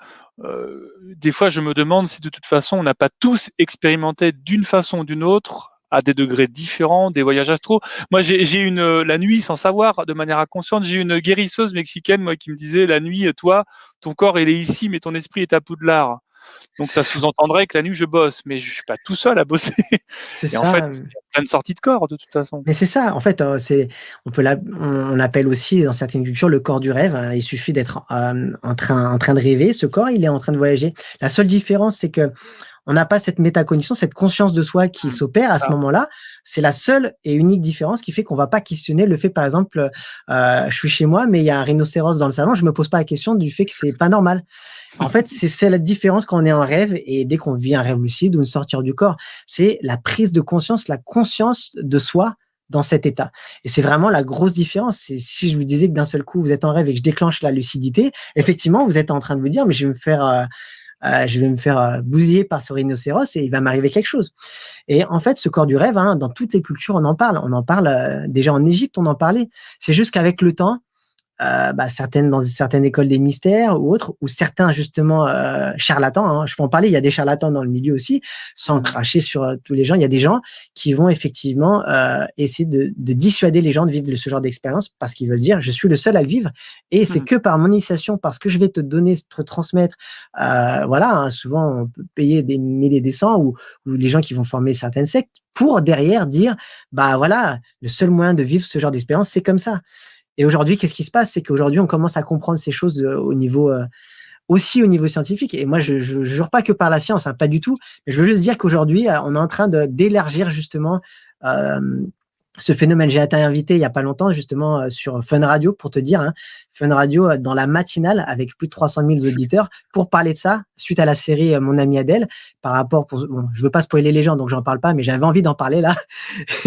des fois, je me demande si de toute façon, on n'a pas tous expérimenté d'une façon ou d'une autre à des degrés différents, des voyages astro. Moi, j'ai une euh, la nuit, sans savoir, de manière inconsciente, j'ai une guérisseuse mexicaine moi qui me disait la nuit, toi, ton corps il est ici, mais ton esprit est à Poudlard. Donc ça sous-entendrait que la nuit je bosse, mais je suis pas tout seul à bosser. C'est ça. en fait, il y plein de sorties de corps de toute façon. Mais c'est ça, en fait, hein, c'est on peut on aussi dans certaines cultures le corps du rêve. Hein. Il suffit d'être euh, train en train de rêver, ce corps il est en train de voyager. La seule différence c'est que on n'a pas cette métacognition, cette conscience de soi qui mm. s'opère à ce moment-là. C'est la seule et unique différence qui fait qu'on va pas questionner le fait, par exemple, euh, je suis chez moi, mais il y a un rhinocéros dans le salon, je me pose pas la question du fait que c'est pas normal. En fait, c'est la différence quand on est en rêve et dès qu'on vit un rêve lucide ou une sortie du corps. C'est la prise de conscience, la conscience de soi dans cet état. Et c'est vraiment la grosse différence. si je vous disais que d'un seul coup, vous êtes en rêve et que je déclenche la lucidité, effectivement, vous êtes en train de vous dire, mais je vais me faire... Euh, euh, je vais me faire euh, bousiller par ce rhinocéros et il va m'arriver quelque chose. Et en fait, ce corps du rêve, hein, dans toutes les cultures, on en parle. On en parle euh, déjà en Égypte, on en parlait. C'est juste qu'avec le temps, euh, bah, certaines dans certaines écoles des mystères ou autres, ou certains justement euh, charlatans. Hein, je peux en parler. Il y a des charlatans dans le milieu aussi, sans mmh. cracher sur euh, tous les gens. Il y a des gens qui vont effectivement essayer de, dissuader les gens de vivre ce genre d'expérience parce qu'ils veulent dire je suis le seul à le vivre et c'est mmh. que par mon initiation, parce que je vais te donner, te transmettre. voilà, hein, souvent on peut payer des milliers, des ou, ou gens qui vont former certaines sectes pour derrière dire bah voilà le seul moyen de vivre ce genre d'expérience c'est comme ça et aujourd'hui, qu'est-ce qui se passe C'est qu'aujourd'hui, on commence à comprendre ces choses euh, au niveau euh, aussi au niveau scientifique. Et moi, je ne jure pas que par la science, hein, pas du tout. Mais je veux juste dire qu'aujourd'hui, euh, on est en train d'élargir justement ce phénomène. J'ai été invité il n'y a pas longtemps, justement, euh, sur Fun Radio pour te dire, hein, Fun Radio euh, dans la matinale avec plus de 300 000 auditeurs pour parler de ça suite à la série euh, Mon ami Adèle par rapport pour, bon, je veux pas spoiler les gens donc j'en parle pas, mais j'avais envie d'en parler là.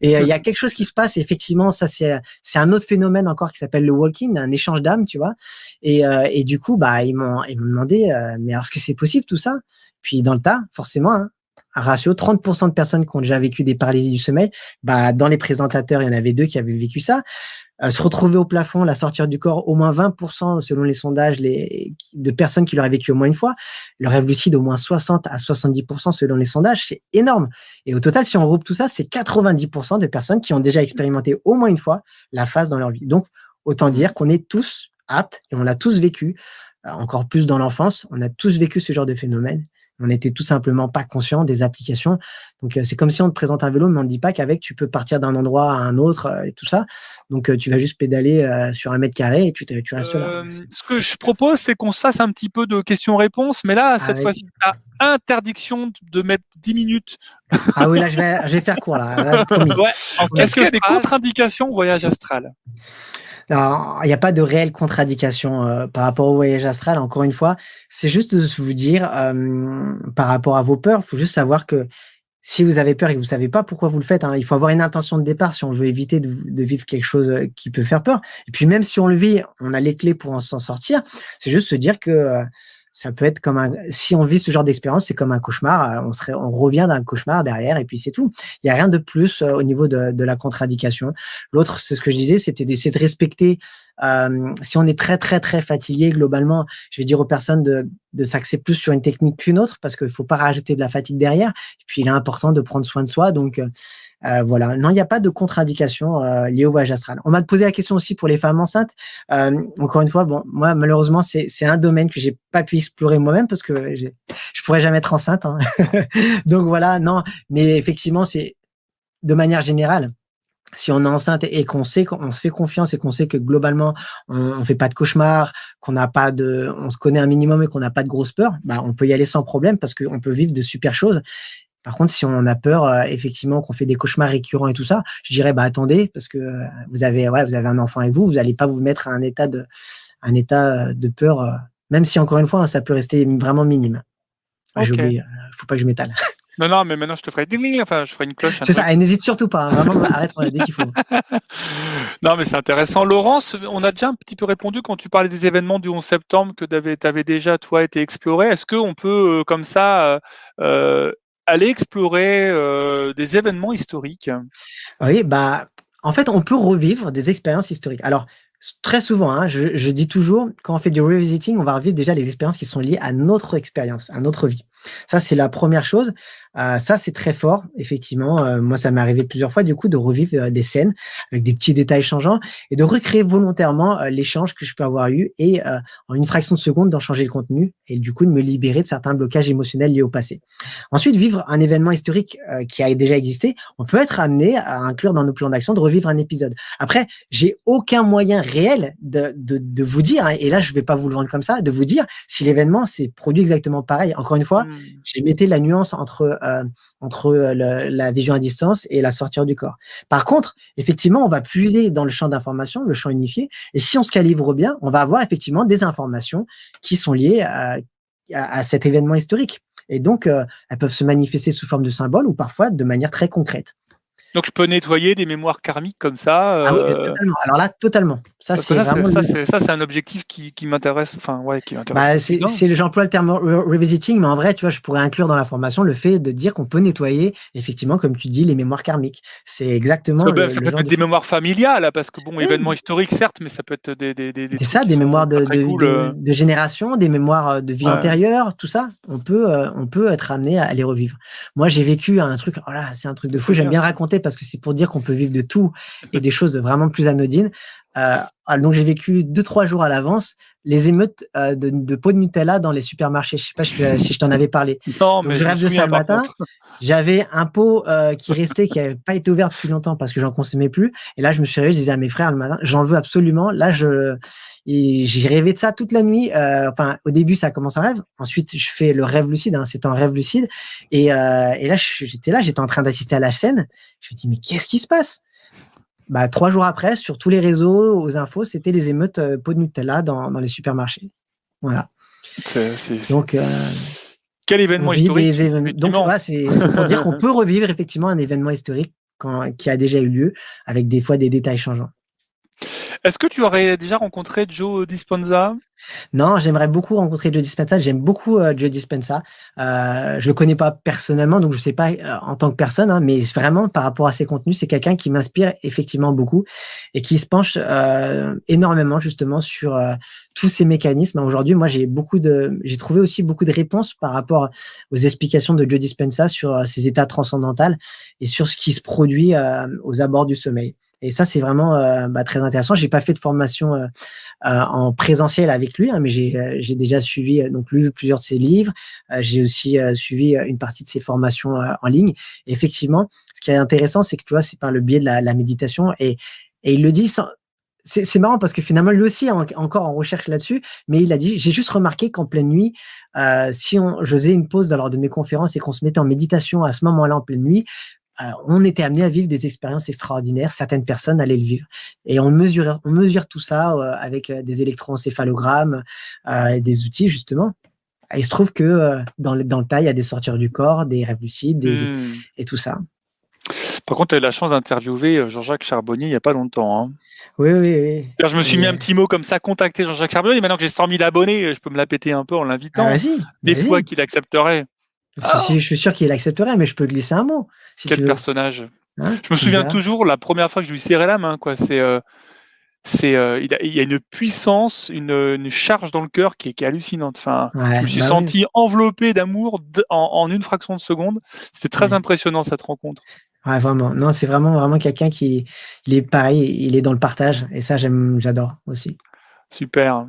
et il y a quelque chose qui se passe, effectivement, ça c'est, c'est un autre phénomène encore qui s'appelle le walking, un échange d'âme, tu vois. Et, et, du coup, bah, ils m'ont, ils m'ont demandé, mais est-ce que c'est possible tout ça? Puis dans le tas, forcément, hein, un ratio 30% de personnes qui ont déjà vécu des paralysies du sommeil. Bah, dans les présentateurs, il y en avait deux qui avaient vécu ça. Euh, se retrouver au plafond, la sortir du corps, au moins 20% selon les sondages les, de personnes qui l'auraient vécu au moins une fois. Le rêve lucide, au moins 60 à 70% selon les sondages, c'est énorme. Et au total, si on regroupe tout ça, c'est 90% de personnes qui ont déjà expérimenté au moins une fois la phase dans leur vie. Donc, autant dire qu'on est tous aptes et on l'a tous vécu, euh, encore plus dans l'enfance, on a tous vécu ce genre de phénomène. On n'était tout simplement pas conscient des applications. Donc, euh, c'est comme si on te présente un vélo, mais on ne dit pas qu'avec, tu peux partir d'un endroit à un autre euh, et tout ça. Donc, euh, tu vas juste pédaler sur un mètre carré et tu, restes là. Ce que je propose, c'est qu'on se fasse un petit peu de questions-réponses. Mais là, ah cette fois-ci, oui. as interdiction de mettre 10 minutes. Ah oui, là, je vais, faire court. Là, ce des contre-indications au voyage astral il n'y a pas de réelle contradiction euh, par rapport au voyage astral. Encore une fois, c'est juste de vous dire, euh, par rapport à vos peurs, il faut juste savoir que si vous avez peur et que vous ne savez pas pourquoi vous le faites, hein, il faut avoir une intention de départ si on veut éviter de, vivre quelque chose euh, qui peut faire peur. Et puis même si on le vit, on a les clés pour en s'en sortir. C'est juste se dire que ça peut être comme un. Si on vit ce genre d'expérience, c'est comme un cauchemar. Euh, on, serait, on revient d'un cauchemar derrière et puis c'est tout. Il n'y a rien de plus euh, au niveau de, de la contradiction. L'autre, c'est ce que je disais, c'était d'essayer de respecter. Euh, si on est très, très, très fatigué, globalement, je vais dire aux personnes de, de s'axer plus sur une technique qu'une autre parce qu'il ne faut pas rajouter de la fatigue derrière. Et puis, il est important de prendre soin de soi. Donc, euh, euh, voilà. Non, il n'y a pas de contre-indication euh, liée au voyage astral. On m'a posé la question aussi pour les femmes enceintes. Euh, encore une fois, bon, moi, malheureusement, c'est un domaine que j'ai pas pu explorer moi-même parce que je pourrais jamais être enceinte. Hein. Donc voilà, non. Mais effectivement, c'est de manière générale si on est enceinte et qu'on sait qu'on se fait confiance et qu'on sait que globalement on, ne fait pas de cauchemars, qu'on n'a pas de, on se connaît un minimum et qu'on n'a pas de grosses peurs, bah on peut y aller sans problème parce qu'on peut vivre de super choses. Par contre, si on a peur, euh, effectivement, qu'on fait des cauchemars récurrents et tout ça, je dirais, bah attendez, parce que euh, vous avez, ouais, vous avez un enfant et vous, vous n'allez pas vous mettre à un état de, un état euh, de peur, même si encore une fois, hein, ça peut rester vraiment minime. faut pas que je m'étale. Non, non, mais maintenant je te ferai enfin je ferai une cloche. c'est ça, et n'hésite surtout pas, hein, vraiment, bah, arrête dès qu'il faut. non, mais c'est intéressant. Laurence, on a déjà un petit peu répondu quand tu parlais des événements du 11 septembre que tu avais, déjà, toi, été exploré. Est-ce qu'on peut, comme ça, aller explorer euh, des événements historiques. Oui, bah, en fait, on peut revivre des expériences historiques. Alors, très souvent, hein, je, je, dis toujours, quand on fait du revisiting, on va revivre déjà les expériences qui sont liées à notre expérience, à notre vie. Ça, c'est la première chose. Euh, ça, c'est très fort, effectivement. Euh, moi, ça m'est arrivé plusieurs fois, du coup, de revivre euh, des scènes avec des petits détails changeants et de recréer volontairement l'échange que je peux avoir eu et en une fraction de seconde d'en changer le contenu et du coup de me libérer de certains blocages émotionnels liés au passé. Ensuite, vivre un événement historique qui a déjà existé, on peut être amené à inclure dans nos plans d'action de revivre un épisode. Après, j'ai aucun moyen réel de, vous dire, hein, et là, je vais pas vous le vendre comme ça, de vous dire si l'événement s'est produit exactement pareil. Encore une fois, mmh. j'ai metté la nuance entre euh, entre euh, la vision à distance et la sortie du corps. Par contre, effectivement, on va puiser dans le champ d'information, le champ unifié, et si on se calibre bien, on va avoir effectivement des informations qui sont liées à, cet événement historique. Et donc, euh, elles peuvent se manifester sous forme de symboles ou parfois de manière très concrète. Donc je peux nettoyer des mémoires karmiques comme ça. Ah euh, totalement. Alors là, totalement. Ça, c'est ça, c'est un objectif qui, m'intéresse. Enfin, ouais, qui m'intéresse. Bah, J'emploie le terme revisiting, mais en vrai, tu vois, je pourrais inclure dans la formation le fait de dire qu'on peut nettoyer, effectivement, comme tu dis, les mémoires karmiques. C'est exactement. ça, peut être des mémoires familiales, parce que bon, événements historiques, certes, mais ça peut être des. des, des, ça, des mémoires de, de, euh. de, génération, des mémoires euh, de vie antérieure, tout ça. On peut, on peut être amené à les revivre. Moi, j'ai vécu un truc. Oh c'est un truc de fou. J'aime bien raconter parce que c'est pour dire qu'on peut vivre de tout et des choses vraiment plus anodines. Euh, ah, donc j'ai vécu deux trois jours à l'avance les émeutes euh, de, pots de Nutella dans les supermarchés. Je sais pas si euh, je t'en avais parlé. je rêve de ça le matin. J'avais un pot qui restait, qui n'avait pas été ouvert depuis longtemps parce que j'en consommais plus. Et là, je me suis réveillé, je disais à mes frères le matin, j'en veux absolument. Là, je j'ai rêvé de ça toute la nuit. enfin, au début, ça commence un rêve. Ensuite, je fais le rêve lucide. Hein, c'est un rêve lucide. Et, et là, j'étais là, j'étais en train d'assister à la scène. Je me dis, mais qu'est-ce qui se passe bah, trois jours après, sur tous les réseaux, aux infos, c'était les émeutes peau pot de Nutella dans, les supermarchés. Voilà. donc, euh, quel événement historique Donc c'est, pour dire qu'on peut revivre effectivement un événement historique qui a déjà eu lieu, avec des fois des détails changeants. Est-ce que tu aurais déjà rencontré Joe Dispenza Non, j'aimerais beaucoup rencontrer Joe Dispenza. J'aime beaucoup euh, Joe Dispenza. Euh, je le connais pas personnellement, donc je sais pas euh, en tant que personne, hein, mais vraiment par rapport à ses contenus, c'est quelqu'un qui m'inspire effectivement beaucoup et qui se penche euh, énormément justement sur tous ces mécanismes. Aujourd'hui, moi, j'ai beaucoup de, j'ai trouvé aussi beaucoup de réponses par rapport aux explications de Joe Dispenza sur ses états transcendantaux et sur ce qui se produit aux abords du sommeil. Et ça, c'est vraiment euh, bah, très intéressant. J'ai pas fait de formation euh, euh, en présentiel avec lui, hein, mais j'ai déjà suivi donc lui plusieurs de ses livres. j'ai aussi suivi une partie de ses formations en ligne. effectivement, ce qui est intéressant, c'est que tu vois, c'est par le biais de la, méditation et, et il le dit c'est marrant parce que finalement, lui aussi est encore en recherche là-dessus, mais il a dit, j'ai juste remarqué qu'en pleine nuit, si on, je une pause dans de mes conférences et qu'on se mettait en méditation à ce moment-là en pleine nuit, euh, on était amené à vivre des expériences extraordinaires. Certaines personnes allaient le vivre. Et on mesure, on mesure tout ça euh, avec euh, des électroencéphalogrammes et des outils, justement. il se trouve que dans, le, dans le il y a des sorties du corps, des rêves lucides des, hmm. et tout ça. Par contre, tu as eu la chance d'interviewer Jean-Jacques Charbonnier il n'y a pas longtemps. Hein. Oui, oui, oui. Je me suis mis un petit mot comme ça, contacter Jean-Jacques Charbonnier. maintenant que j'ai 100 000 abonnés, je peux me la péter un peu en l'invitant. Ah, vas-y, Des fois qu'il accepterait. Ah. je suis sûr qu'il accepterait, mais je peux glisser un mot. Quel personnage hein, Je me souviens toujours la première fois que je lui serrais la main. Quoi. C'est, euh, c'est, euh, il, y a une puissance, une, charge dans le cœur qui est, hallucinante. Enfin, je me suis bah senti enveloppé d'amour en, une fraction de seconde. C'était très impressionnant cette rencontre. vraiment. Non, c'est vraiment, vraiment quelqu'un qui il est pareil, il est dans le partage. Et ça, j'aime, j'adore aussi. Super.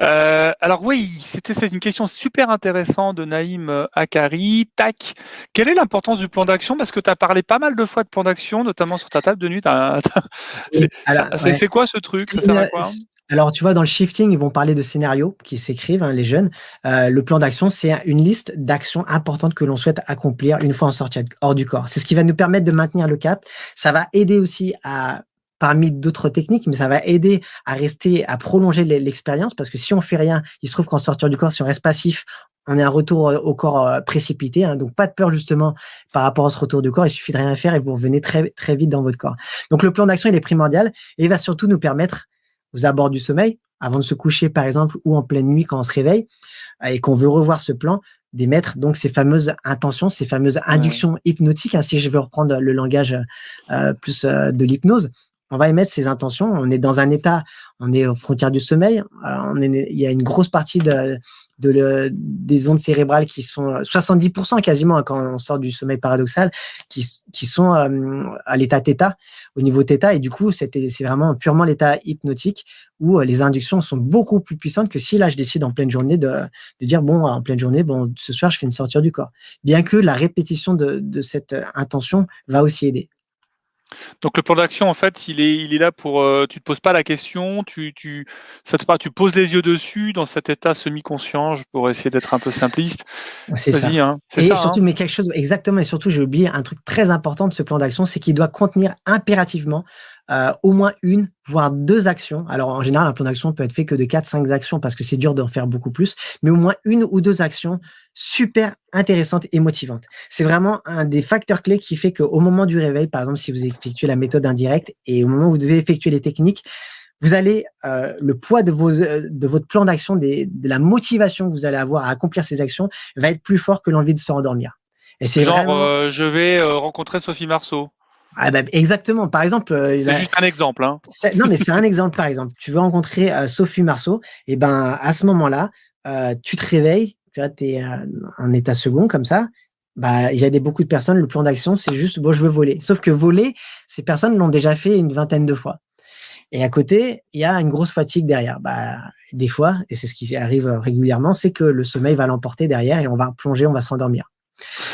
Euh, alors oui, c'était c'est une question super intéressante de Naïm euh, Akari. Tac, quelle est l'importance du plan d'action Parce que tu as parlé pas mal de fois de plan d'action, notamment sur ta table de nuit. C'est quoi ce truc euh, alors, tu vois, dans le shifting, ils vont parler de scénarios qui s'écrivent, hein, les jeunes. le plan d'action, c'est une liste d'actions importantes que l'on souhaite accomplir une fois en sortie hors du corps. C'est ce qui va nous permettre de maintenir le cap. Ça va aider aussi à parmi d'autres techniques, mais ça va aider à rester, à prolonger l'expérience parce que si on fait rien, il se trouve qu'en sortir du corps, si on reste passif, on est un retour euh, au corps euh, précipité, hein, donc pas de peur justement par rapport à ce retour du corps. Il suffit de rien faire et vous revenez très très vite dans votre corps. Donc le plan d'action il est primordial et il va surtout nous permettre aux abords du sommeil, avant de se coucher par exemple ou en pleine nuit quand on se réveille euh, et qu'on veut revoir ce plan, d'émettre donc ces fameuses intentions, ces fameuses inductions hypnotiques. Hein, si je veux reprendre le langage plus de l'hypnose, on va émettre ses intentions. On est dans un état, on est aux frontières du sommeil. Euh, on est, il y a une grosse partie de, des ondes cérébrales qui sont 70% euh, quasiment quand on sort du sommeil paradoxal, qui, sont euh, à l'état θ, au niveau θ. Et du coup, c'était, c'est vraiment purement l'état hypnotique où les inductions sont beaucoup plus puissantes que si là, je décide en pleine journée de, dire, bon, en pleine journée, bon, ce soir, je fais une sortie du corps. Bien que la répétition de cette intention va aussi aider. Donc le plan d'action, en fait, il est, là pour. tu euh, tu te poses pas la question, tu, ça tu poses les yeux dessus dans cet état semi-conscient, pour essayer d'être un peu simpliste. C'est ça. Hein, et hein. surtout, mais quelque chose exactement. Et surtout, j'ai oublié un truc très important de ce plan d'action, c'est qu'il doit contenir impérativement euh, au moins une, voire deux actions. Alors en général, un plan d'action peut être fait que de 4-5 actions parce que c'est dur d'en faire beaucoup plus, mais au moins une ou deux actions super intéressante et motivante. C'est vraiment un des facteurs clés qui fait qu'au moment du réveil, par exemple, si vous effectuez la méthode indirecte et au moment où vous devez effectuer les techniques, vous allez euh, le poids de, vos, euh, de votre plan d'action, de la motivation que vous allez avoir à accomplir ces actions va être plus fort que l'envie de se rendormir. Et genre euh, je vais rencontrer Sophie Marceau. Ah bah, exactement. Par exemple, c'est juste un exemple. Hein. Non, mais c'est un exemple. Par exemple, tu veux rencontrer Sophie Marceau, et ben à ce moment-là, tu te réveilles, tu es euh, en état second comme ça, bah, il y a des, beaucoup de personnes, le plan d'action, c'est juste, bon, je veux voler. Sauf que voler, ces personnes l'ont déjà fait une vingtaine de fois. Et à côté, il y a une grosse fatigue derrière. Bah, des fois, et c'est ce qui arrive régulièrement, c'est que le sommeil va l'emporter derrière et on va plonger, on va s'endormir.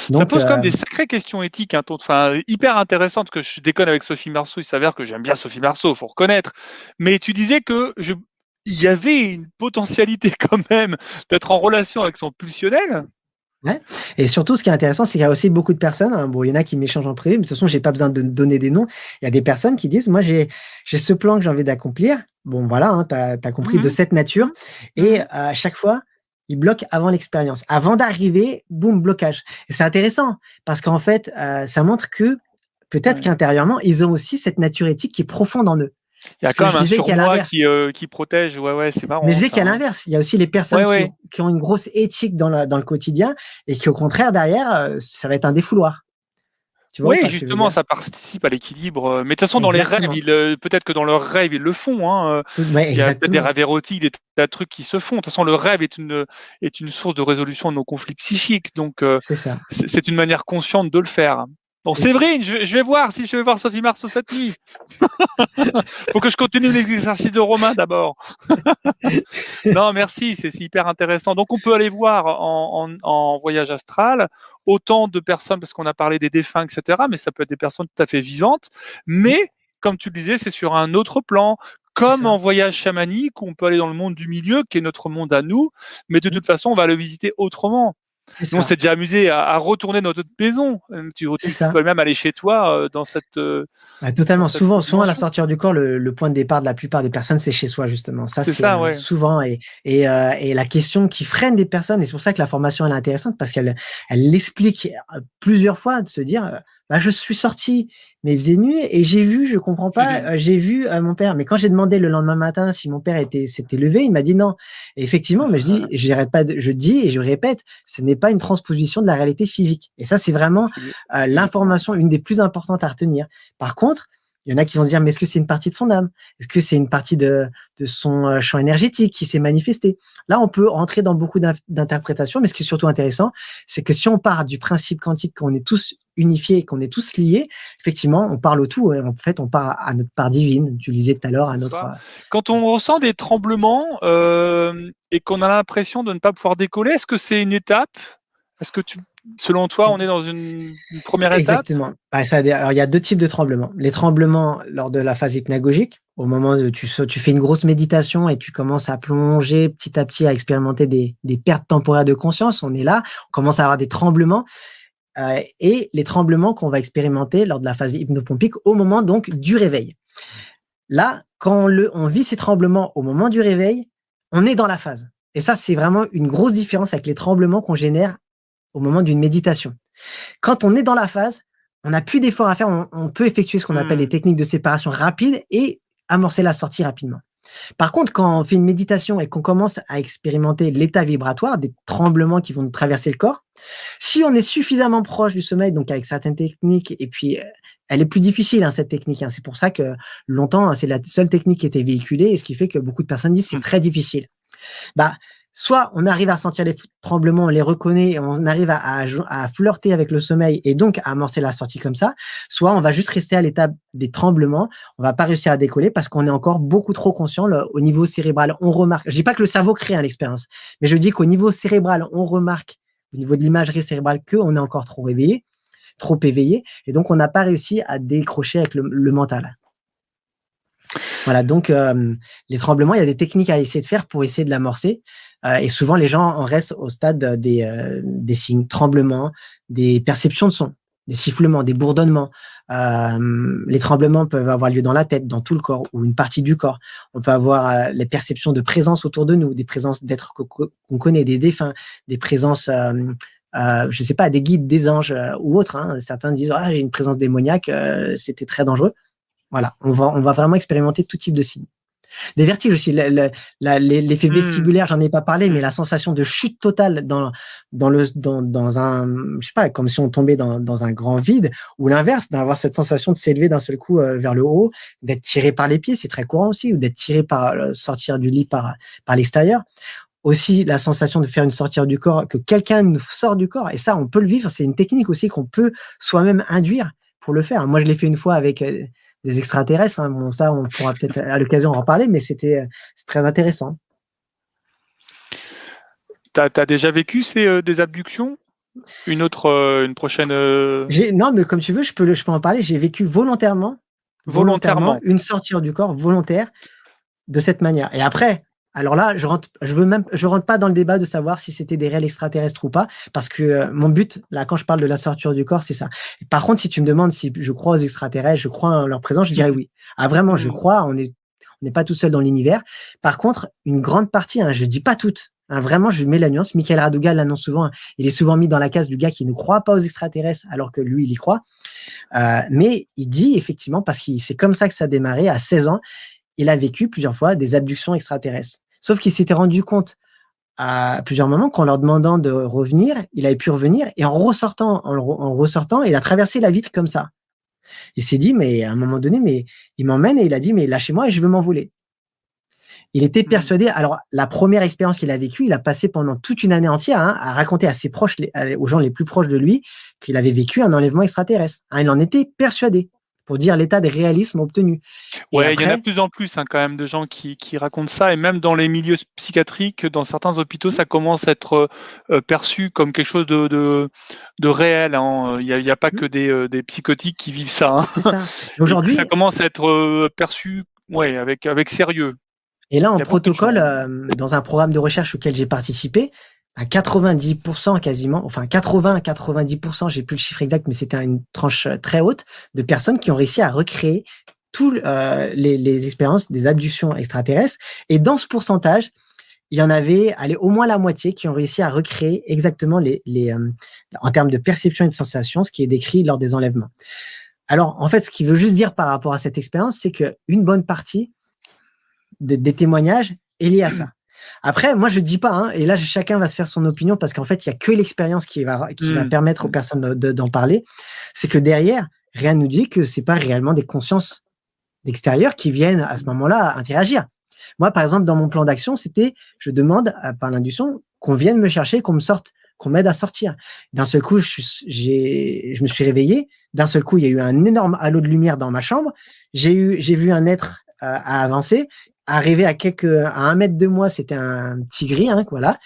Donc, ça pose comme euh, des sacrées questions éthiques, hein, enfin, hyper intéressantes, que je déconne avec Sophie Marceau, il s'avère que j'aime bien Sophie Marceau, faut reconnaître. Mais tu disais que je, il y avait une potentialité quand même d'être en relation avec son pulsionnel. Ouais. Et surtout, ce qui est intéressant, c'est qu'il y a aussi beaucoup de personnes. Hein. bon, il y en a qui m'échangent en privé, mais de toute façon, j'ai pas besoin de donner des noms. Il y a des personnes qui disent, moi, j'ai j'ai ce plan que j'ai envie d'accomplir. Bon, voilà, hein, tu as, compris de mhm. cette nature. Et mhm. euh, à chaque fois, ils bloquent avant l'expérience, avant d'arriver, boum, blocage. Et c'est intéressant parce qu'en fait, euh, ça montre que peut-être qu'intérieurement, ils ont aussi cette nature éthique qui est profonde en eux. Il y a quand même un surmoi euh, qui, protège. Ouais, ouais, c'est marrant. Mais je disais hein, qu'à hein. l'inverse. Il y a aussi les personnes qui, Ont, une grosse éthique dans, la, dans, le quotidien et qui, au contraire, derrière, euh, ça va être un défouloir. oui, justement, ça participe à l'équilibre. Mais de toute façon, dans les rêves, euh, peut-être que dans leurs rêves, ils le font. Hein, il y a peut-être des rêves érotiques, des tas de trucs qui se font. De toute façon, le rêve est une, est une source de résolution de nos conflits psychiques. Donc, ça c'est une manière consciente de le faire. Bon, Séverine, je, je, vais voir si je vais voir Sophie Marceau cette nuit. Faut que je continue l'exercice de Romain d'abord. non, merci, c'est hyper intéressant. Donc, on peut aller voir en, voyage astral autant de personnes, parce qu'on a parlé des défunts, etc., mais ça peut être des personnes tout à fait vivantes. Mais, comme tu le disais, c'est sur un autre plan, comme en voyage chamanique, on peut aller dans le monde du milieu, qui est notre monde à nous, mais de mm. toute façon, on va le visiter autrement on s'est déjà amusé à, retourner dans notre maison. Tu, peux même aller chez toi euh, dans cette. Euh, totalement. souvent, souvent, à la sortie du corps, le, point de départ de la plupart des personnes, c'est chez soi, justement. Ça, c'est ça, euh, souvent. Et, la question qui freine des personnes, et c'est pour ça que la formation est intéressante, parce qu'elle elle l'explique plusieurs fois, de se dire bah, je suis sorti, mais il faisait nuit et j'ai vu, je comprends pas, euh, j'ai vu euh, mon père. Mais quand j'ai demandé le lendemain matin si mon père était s'était levé, il m'a dit non. effectivement, mais je dis, ah. je pas, je dis et je répète, ce n'est pas une transposition de la réalité physique. Et ça, c'est vraiment euh, l'information une des plus importantes à retenir. Par contre, il y en a qui vont se dire, mais est-ce que c'est une partie de son âme Est-ce que c'est une partie de, de son champ énergétique qui s'est manifesté Là, on peut entrer dans beaucoup d'interprétations, mais ce qui est surtout intéressant, c'est que si on part du principe quantique qu'on est tous unifié, qu'on est tous liés, effectivement, on parle au tout. et hein. En fait, on parle à notre part divine. Tu le disais tout à l'heure à notre. Euh, Quand on ressent des tremblements euh, et qu'on a l'impression de ne pas pouvoir décoller, est-ce que c'est une étape Est-ce que Selon toi, on est dans une, première étape Exactement. Alors, il y a deux types de tremblements. Les tremblements lors de la phase hypnagogique, au moment où tu, fais une grosse méditation et tu commences à plonger petit à petit à expérimenter des, des pertes temporaires de conscience. On est là, on commence à avoir des tremblements. Euh, et les tremblements qu'on va expérimenter lors de la phase hypnopompique au moment donc du réveil. Là, quand on vit ces tremblements au moment du réveil, on est dans la phase. Et ça, c'est vraiment une grosse différence avec les tremblements qu'on génère au moment d'une méditation. Quand on est dans la phase, on n'a plus d'efforts à faire, on, peut effectuer ce qu'on hmm. appelle les techniques de séparation rapide et amorcer la sortie rapidement. Par contre, quand on fait une méditation et qu'on commence à expérimenter l'état vibratoire, des tremblements qui vont nous traverser le corps, si on est suffisamment proche du sommeil, donc avec certaines techniques, et puis euh, elle est plus difficile, hein, cette technique, hein. c'est pour ça que longtemps, hein, c'est la seule technique qui était véhiculée, et ce qui fait que beaucoup de personnes disent c'est mmh. très difficile. Bah, soit on arrive à sentir les tremblements, on les reconnaît, on arrive à, flirter avec le sommeil et donc à amorcer la sortie comme ça, soit on va juste rester à l'état des tremblements, on va pas réussir à décoller parce qu'on est encore beaucoup trop conscient au niveau cérébral. On remarque, je dis pas que le cerveau crée hein, l'expérience, mais je dis qu'au niveau cérébral, on remarque au niveau de l'imagerie cérébrale qu'on est encore trop réveillé, trop éveillé, et donc on n'a pas réussi à décrocher avec le, mental. Voilà, donc euh, les tremblements, il y a des techniques à essayer de faire pour essayer de l'amorcer. Euh, et souvent, les gens en restent au stade euh, des, euh, des signes, tremblements, des perceptions de son, des sifflements, des bourdonnements. Euh, les tremblements peuvent avoir lieu dans la tête, dans tout le corps ou une partie du corps. On peut avoir les perceptions de présence autour de nous, des présences d'êtres qu'on connaît, des défunts, des présences, euh, je ne sais pas, des guides, des anges ou autres. Hein. Certains disent ah j'ai une présence démoniaque, c'était très dangereux. Voilà, on va on va vraiment expérimenter tout type de signes. Des vertiges aussi. L'effet hmm. vestibulaire, j'en ai pas parlé, mais hmm. la sensation de chute totale dans, dans, le, dans, un, je sais pas, comme si on tombait dans, un grand vide, ou l'inverse, d'avoir cette sensation de s'élever d'un seul coup euh, vers le haut, d'être tiré par les pieds, c'est très courant aussi, ou d'être tiré par, euh, sortir du lit par, par l'extérieur aussi la sensation de faire une sortie du corps, que quelqu'un nous sort du corps. Et ça, on peut le vivre. C'est une technique aussi qu'on peut soi-même induire pour le faire. Moi, je l'ai fait une fois avec euh, des extraterrestres. Hein. ça, on pourra peut-être à l'occasion en reparler, mais c'était euh, très intéressant. Tu as, déjà vécu ces, euh, des abductions Une autre, euh, une prochaine. Non, mais comme tu veux, je peux, je peux en parler. J'ai vécu volontairement, volontairement, une sortie du corps volontaire de cette manière. Et après, alors là, je rentre, je veux même, je rentre pas dans le débat de savoir si c'était des réels extraterrestres ou pas, parce que euh, mon but, là, quand je parle de la sorture du corps, c'est ça. Par contre, si tu me demandes si je crois aux extraterrestres, je crois en leur présence, je dirais oui. Ah vraiment, je mmh. crois. On est, on n'est pas tout seul dans l'univers. Par contre, une grande partie, hein, je dis pas toutes, Hein, vraiment, je mets la nuance. Michael Raduga l'annonce souvent. Hein. il est souvent mis dans la case du gars qui ne croit pas aux extraterrestres, alors que lui, il y croit. Euh, mais il dit effectivement, parce que c'est comme ça que ça a démarré à 16 ans, il a vécu plusieurs fois des abductions extraterrestres. Sauf qu'il s'était rendu compte à plusieurs moments qu'en leur demandant de revenir, il avait pu revenir et en ressortant, en, ressortant, il a traversé la vitre comme ça. Il s'est dit, mais à un moment donné, mais il m'emmène et il a dit, mais lâchez-moi et je veux m'envoler. Il était mmh. persuadé. Alors, la première expérience qu'il a vécue, il a passé pendant toute une année entière hein, à raconter à ses proches, aux gens les plus proches de lui, qu'il avait vécu un enlèvement extraterrestre. Hein. il en était persuadé pour dire l'état de réalisme obtenu. Oui, il y en a de plus en plus hein, quand même de gens qui, racontent ça, et même dans les milieux psychiatriques, dans certains hôpitaux, mmh. ça commence à être euh, euh, perçu comme quelque chose de, réel. Hein. Il n'y a, pas mmh. que euh, des, psychotiques qui vivent ça. Hein. ça. Aujourd'hui, ça commence à être perçu ouais, avec, avec sérieux. Et là, en protocole, dans un programme de recherche auquel j'ai participé, à 90% quasiment, enfin 80 à 90%, j'ai plus le chiffre exact, mais c'était une tranche euh, très haute de personnes qui ont réussi à recréer toutes euh, les, expériences des abductions extraterrestres. Et dans ce pourcentage, il y en avait allez, au moins la moitié qui ont réussi à recréer exactement les, euh, en termes de perception et de sensation, ce qui est décrit lors des enlèvements. Alors, en fait, ce qui veut juste dire par rapport à cette expérience, c'est qu'une bonne partie des témoignages est liée à ça. Après, moi, je dis pas, hein, et là, chacun va se faire son opinion parce qu'en fait, il y a que l'expérience qui, va, qui va mm. permettre aux mm. personnes d'en parler. C'est que derrière, rien nous dit que c'est pas réellement des consciences d'extérieur qui viennent à ce moment-là interagir. Moi, par exemple, dans mon plan d'action, c'était je demande par l'induction qu'on vienne me chercher, qu'on me sorte, qu'on m'aide à sortir. D'un seul coup, je, me suis réveillé. D'un seul coup, il y a eu un énorme halo de lumière dans ma chambre. J'ai eu, j'ai vu un être euh, à avancer arrivé à quelques, à un mètre de moi, c'était un petit gris, hein, voilà.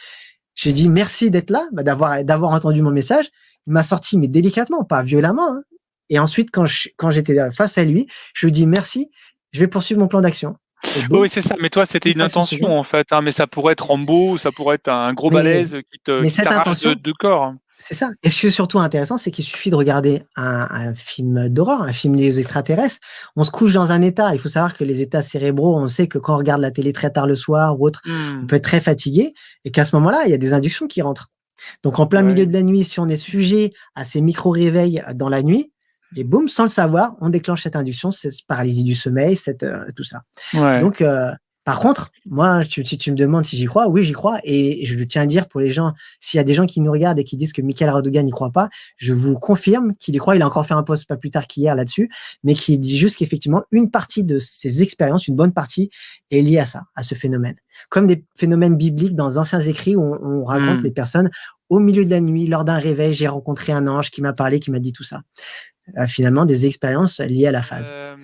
J'ai dit merci d'être là, bah, d'avoir, d'avoir entendu mon message. Il m'a sorti, mais délicatement, pas violemment. Hein. Et ensuite, quand, je, quand j'étais face à lui, je lui dis merci, je vais poursuivre mon plan d'action. oui, c'est ça. Mais toi, c'était une intention en fait. Hein. mais ça pourrait être Rambo, ça pourrait être un gros balèze qui te de, corps. Hein. C'est ça. Et ce qui est surtout intéressant, c'est qu'il suffit de regarder un, film d'horreur, un film aux extraterrestres. On se couche dans un état. Il faut savoir que les états cérébraux, on sait que quand on regarde la télé très tard le soir ou autre, on mmh. peut être très fatigué et qu'à ce moment-là, il y a des inductions qui rentrent. Donc, en plein milieu de la nuit, si on est sujet à ces micro-réveils euh, dans la nuit, et boum, sans le savoir, on déclenche cette induction, cette paralysie du sommeil, cette, euh, tout ça. Donc, euh, par contre, moi, si tu me demandes si j'y crois, oui, j'y crois. Et je tiens à dire pour les gens, s'il y a des gens qui nous regardent et qui disent que Michael Radogan n'y croit pas, je vous confirme qu'il y croit. Il a encore fait un post pas plus tard qu'hier là-dessus, mais qui dit juste qu'effectivement, une partie de ses expériences, une bonne partie, est liée à ça, à ce phénomène. Comme des phénomènes bibliques dans anciens écrits où on, raconte des hmm. personnes au milieu de la nuit, lors d'un réveil, j'ai rencontré un ange qui m'a parlé, qui m'a dit tout ça. Euh, finalement, des expériences liées à la phase. Euh,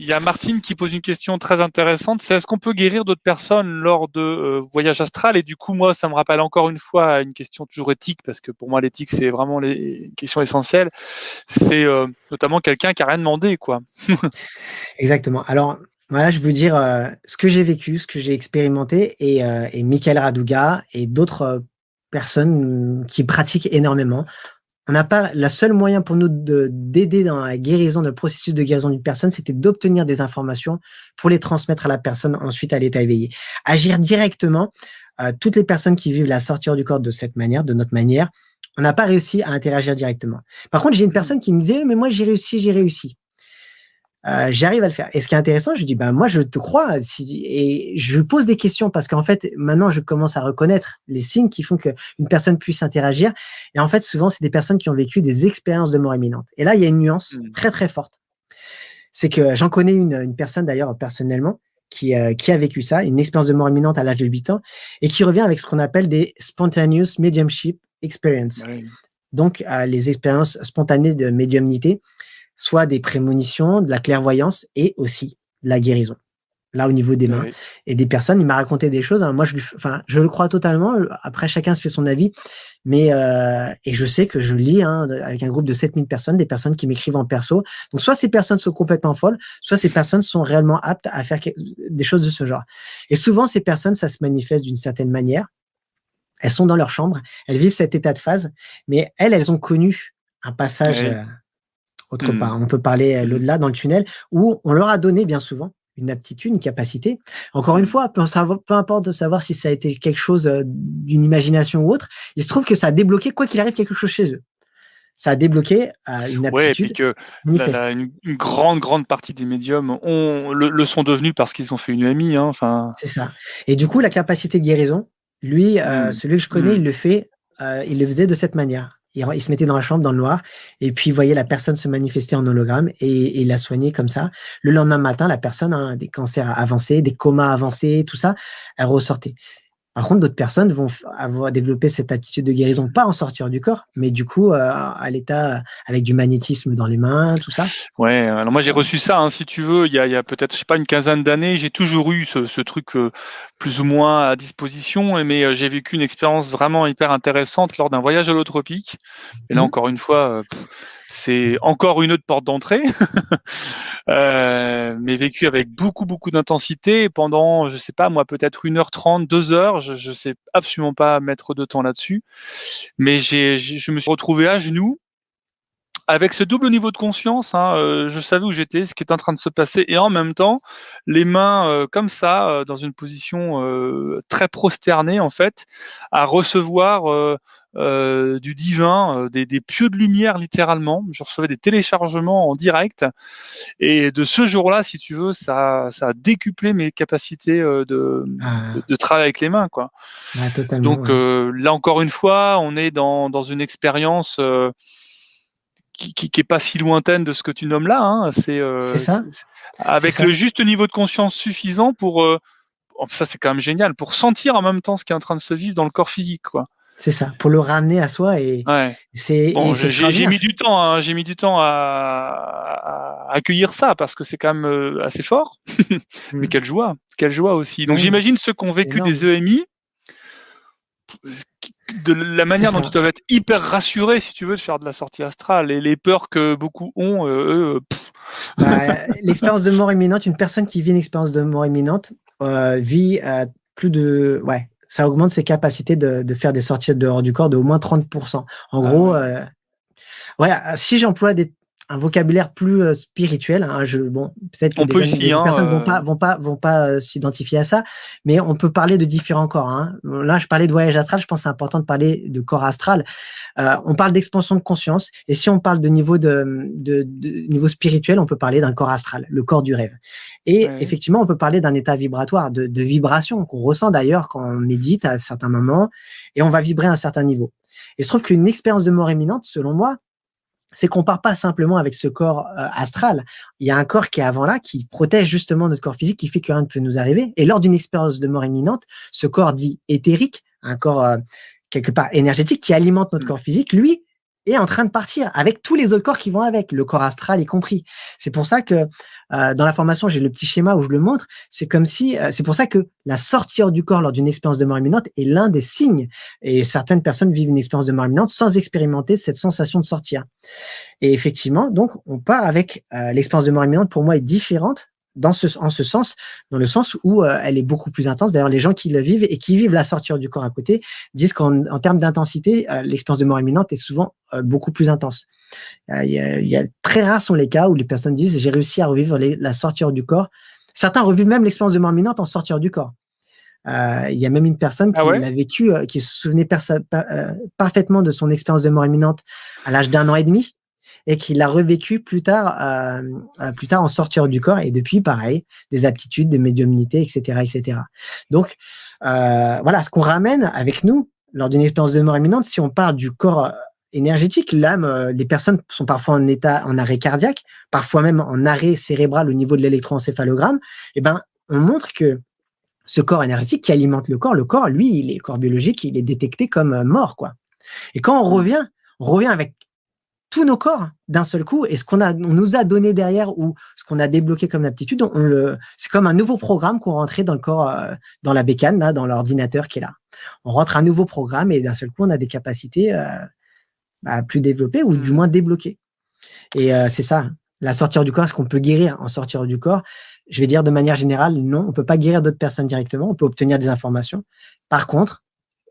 il y a Martine qui pose une question très intéressante, c'est est-ce qu'on peut guérir d'autres personnes lors de voyage euh, voyages astral Et du coup, moi, ça me rappelle encore une fois une question toujours éthique, parce que pour moi, l'éthique, c'est vraiment les... une question essentielle. C'est euh, notamment quelqu'un qui a rien demandé, quoi. Exactement. Alors, voilà, je veux dire euh, ce que j'ai vécu, ce que j'ai expérimenté, et, et Michael Radouga et d'autres personnes qui pratiquent énormément on n'a pas la seule moyen pour nous d'aider dans la guérison, dans le processus de guérison d'une personne, c'était d'obtenir des informations pour les transmettre à la personne ensuite à l'état éveillé. Agir directement. Euh, toutes les personnes qui vivent la sortie du corps de cette manière, de notre manière, on n'a pas réussi à interagir directement. Par contre, j'ai une mm. personne qui me disait, mais moi j'ai réussi, j'ai réussi. Euh, j'arrive à le faire. Et ce qui est intéressant, je dis, ben, moi, je te crois. Et je pose des questions parce qu'en fait, maintenant, je commence à reconnaître les signes qui font qu'une personne puisse interagir. Et en fait, souvent, c'est des personnes qui ont vécu des expériences de mort imminente. Et là, il y a une nuance hmm. très, très forte. C'est que j'en connais une, personne, d'ailleurs, personnellement, euh, qui, a vécu ça, une expérience de mort imminente à l'âge de 8 ans, et qui revient avec ce qu'on appelle des spontaneous mediumship experience. Donc, euh, les expériences spontanées de médiumnité soit des prémonitions, de la clairvoyance et aussi de la guérison. Là, au niveau des mains. Et des personnes, il m'a raconté des choses. Hein. moi, je, je le crois totalement. Après, chacun se fait son avis. Mais, euh, et je sais que je lis hein, avec un groupe de 7000 personnes, des personnes qui m'écrivent en perso. Donc, soit ces personnes sont complètement folles, soit ces personnes sont réellement aptes à faire des choses de ce genre. Et souvent, ces personnes, ça se manifeste d'une certaine manière. Elles sont dans leur chambre, elles vivent cet état de phase, mais elles, elles ont connu un passage. Euh, autre mmh. part. On peut parler euh, mmh. au delà dans le tunnel, où on leur a donné bien souvent une aptitude, une capacité. Encore une mmh. fois, peu, importe de savoir si ça a été quelque chose euh, d'une imagination ou autre, il se trouve que ça a débloqué, quoi qu'il arrive, quelque chose chez eux ça a débloqué euh, une aptitude. Oui, et que une, grande, grande partie des médiums ont, le, sont devenus parce qu'ils ont fait une amie. Hein, c'est ça. Et du coup, la capacité de guérison, lui, celui que je connais, il le fait, il le faisait de cette manière il, se mettait dans la chambre, dans le noir, et puis il voyait la personne se manifester en hologramme et, la soignait comme ça. Le lendemain matin, la personne hein, des cancers avancés, des comas avancés, tout ça, elle ressortait. Par contre, d'autres personnes vont avoir développé cette attitude de guérison, pas en sortir du corps, mais du coup, euh, à l'état euh, avec du magnétisme dans les mains, tout ça. Ouais, alors moi j'ai reçu ça, hein, si tu veux, il y a, peut-être, je sais pas, une quinzaine d'années, j'ai toujours eu ce, truc euh, plus ou moins à disposition, mais j'ai vécu une expérience vraiment hyper intéressante lors d'un voyage à Et là, mmh. encore une fois, c'est encore une autre porte d'entrée, euh, mais vécu avec beaucoup beaucoup d'intensité pendant, je sais pas moi, peut-être 1 heure 30 2 heures, je, ne sais absolument pas mettre de temps là-dessus, mais j'ai, je me suis retrouvé à genoux avec ce double niveau de conscience, hein. euh, je savais où j'étais, ce qui est en train de se passer, et en même temps, les mains euh, comme ça, dans une position très prosternée en fait, à recevoir euh, du divin, euh, des, pieux de lumière littéralement. Je recevais des téléchargements en direct. Et de ce jour-là, si tu veux, ça, ça a décuplé mes capacités euh, ah. de, de, travail avec les mains. Quoi. Donc là, encore une fois, on est dans, dans une expérience qui, qui, pas si lointaine de ce que tu nommes là. Hein. C'est euh, avec le juste niveau de conscience suffisant pour euh, oh, ça c'est quand même génial pour sentir en même temps ce qui est en train de se vivre dans le corps physique quoi. C'est ça, pour le ramener à soi et c'est. j'ai mis du temps, j'ai mis du temps à, accueillir ça parce que c'est quand même euh, assez fort. Mais mm. quelle joie, quelle joie aussi. Donc mm. j'imagine ceux qui ont vécu des EMI, de la manière dont tu doivent être hyper rassuré si tu veux de faire de la sortie astrale et les peurs que beaucoup ont, euh, euh, bah, L'expérience de mort imminente, une personne qui vit une expérience de mort imminente vit à plus de ouais ça augmente ses capacités de, de faire des sorties dehors du corps de au moins 30%. En ah gros, euh, voilà, si j'emploie des, un vocabulaire plus euh, spirituel. Hein, je, bon, peut-être que des, hein, personnes vont euh, pas, vont pas, vont pas euh, s'identifier à ça, mais on peut parler de différents corps. Hein. Là, je parlais de voyage astral. Je pense c'est important de parler de corps astral. on parle d'expansion de conscience, et si on parle de niveau de, de, niveau spirituel, on peut parler d'un corps astral, le corps du rêve. Et effectivement, on peut parler d'un état vibratoire, de, de vibration qu'on ressent d'ailleurs quand on médite à certains moments, et on va vibrer à un certain niveau. Et se trouve qu'une expérience de mort imminente, selon moi, c'est qu'on part pas simplement avec ce corps euh, astral. Il y a un corps qui est avant là, qui protège justement notre corps physique, qui fait que rien ne peut nous arriver. Et lors d'une expérience de mort imminente, ce corps dit éthérique, un corps euh, quelque part énergétique qui alimente notre mmh. corps physique, lui, est en train de partir avec tous les autres corps qui vont avec, le corps astral y compris. C'est pour ça que euh, dans la formation, j'ai le petit schéma où je le montre. C'est comme si, euh, c'est pour ça que la sortie hors du corps lors d'une expérience de mort imminente est l'un des signes. Et certaines personnes vivent une expérience de mort imminente sans expérimenter cette sensation de sortir. Et effectivement, donc on part avec euh, l'expérience de mort imminente. Pour moi, est différente dans ce, en ce sens, dans le sens où euh, elle est beaucoup plus intense. D'ailleurs, les gens qui la vivent et qui vivent la sortie du corps à côté disent qu'en termes d'intensité, euh, l'expérience de mort imminente est souvent euh, beaucoup plus intense. Il y a, très rares sont les cas où les personnes disent j'ai réussi à revivre la sortie du corps. Certains revivent même l'expérience de mort imminente en sortie du corps. Il y a même une personne ah qui l'a vécu, qui se souvenait parfaitement de son expérience de mort imminente à l'âge d'un an et demi et qu'il a revécu plus tard, euh, euh, plus tard en sortir du corps. Et depuis, pareil, des aptitudes, des médiumnités, etc., etc. Donc, euh, voilà, ce qu'on ramène avec nous lors d'une expérience de mort imminente, si on parle du corps énergétique, l'âme, les personnes sont parfois en état, en arrêt cardiaque, parfois même en arrêt cérébral au niveau de l'électroencéphalogramme. et eh ben, on montre que ce corps énergétique qui alimente le corps, le corps, lui, il est corps biologique, il est détecté comme mort, quoi. Et quand on mmh. revient, on revient avec tous nos corps d'un seul coup et ce qu'on a, on nous a donné derrière ou ce qu'on a débloqué comme aptitude, on le, c'est comme un nouveau programme qu'on rentrait dans le corps, euh, dans la bécane, dans l'ordinateur qui est là. On rentre un nouveau programme et d'un seul coup, on a des capacités euh, bah, plus développées ou du mmh. moins débloquées. Et euh, c'est ça, la sortir du corps, est-ce qu'on peut guérir en sortir du corps Je vais dire de manière générale, non, on peut pas guérir d'autres personnes directement, on peut obtenir des informations. Par contre,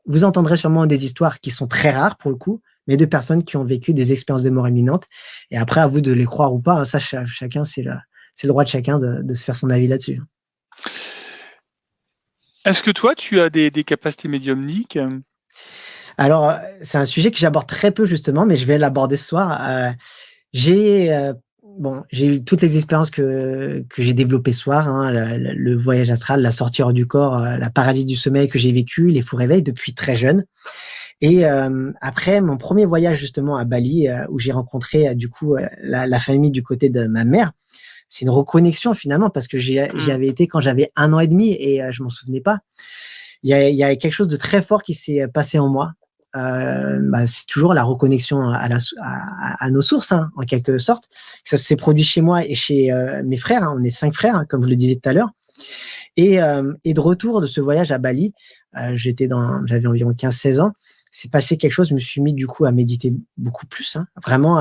vous entendrez sûrement des histoires qui sont très rares pour le coup, mais de personnes qui ont vécu des expériences de mort imminente. Et après, à vous de les croire ou pas. Hein, ça, chacun, c'est le, droit de chacun de, se faire son avis là-dessus. Est-ce que toi, tu as des, capacités médiumniques Alors, euh, c'est un sujet que j'aborde très peu justement, mais je vais l'aborder ce soir. Euh, j'ai euh, bon, eu toutes les expériences que, j'ai développées ce soir, hein, le, voyage astral, la sortie hors du corps, la paralysie du sommeil que j'ai vécu, les faux réveils depuis très jeune. Et euh, après mon premier voyage justement à Bali, euh, où j'ai rencontré euh, du coup la, famille du côté de ma mère, c'est une reconnexion finalement parce que mm. j'y avais été quand j'avais un an et demi et je m'en souvenais pas. Il y, a, quelque chose de très fort qui s'est passé en moi. bah, c'est toujours la reconnexion à, nos sources, hein, en quelque sorte. Ça s'est produit chez moi et chez mes frères. Hein. On est cinq frères, hein, comme je le disais tout à l'heure. Et, et, de retour de ce voyage à Bali, j'étais dans, j'avais environ 15-16 ans. C'est passé quelque chose. Je me suis mis du coup à méditer beaucoup plus, hein. vraiment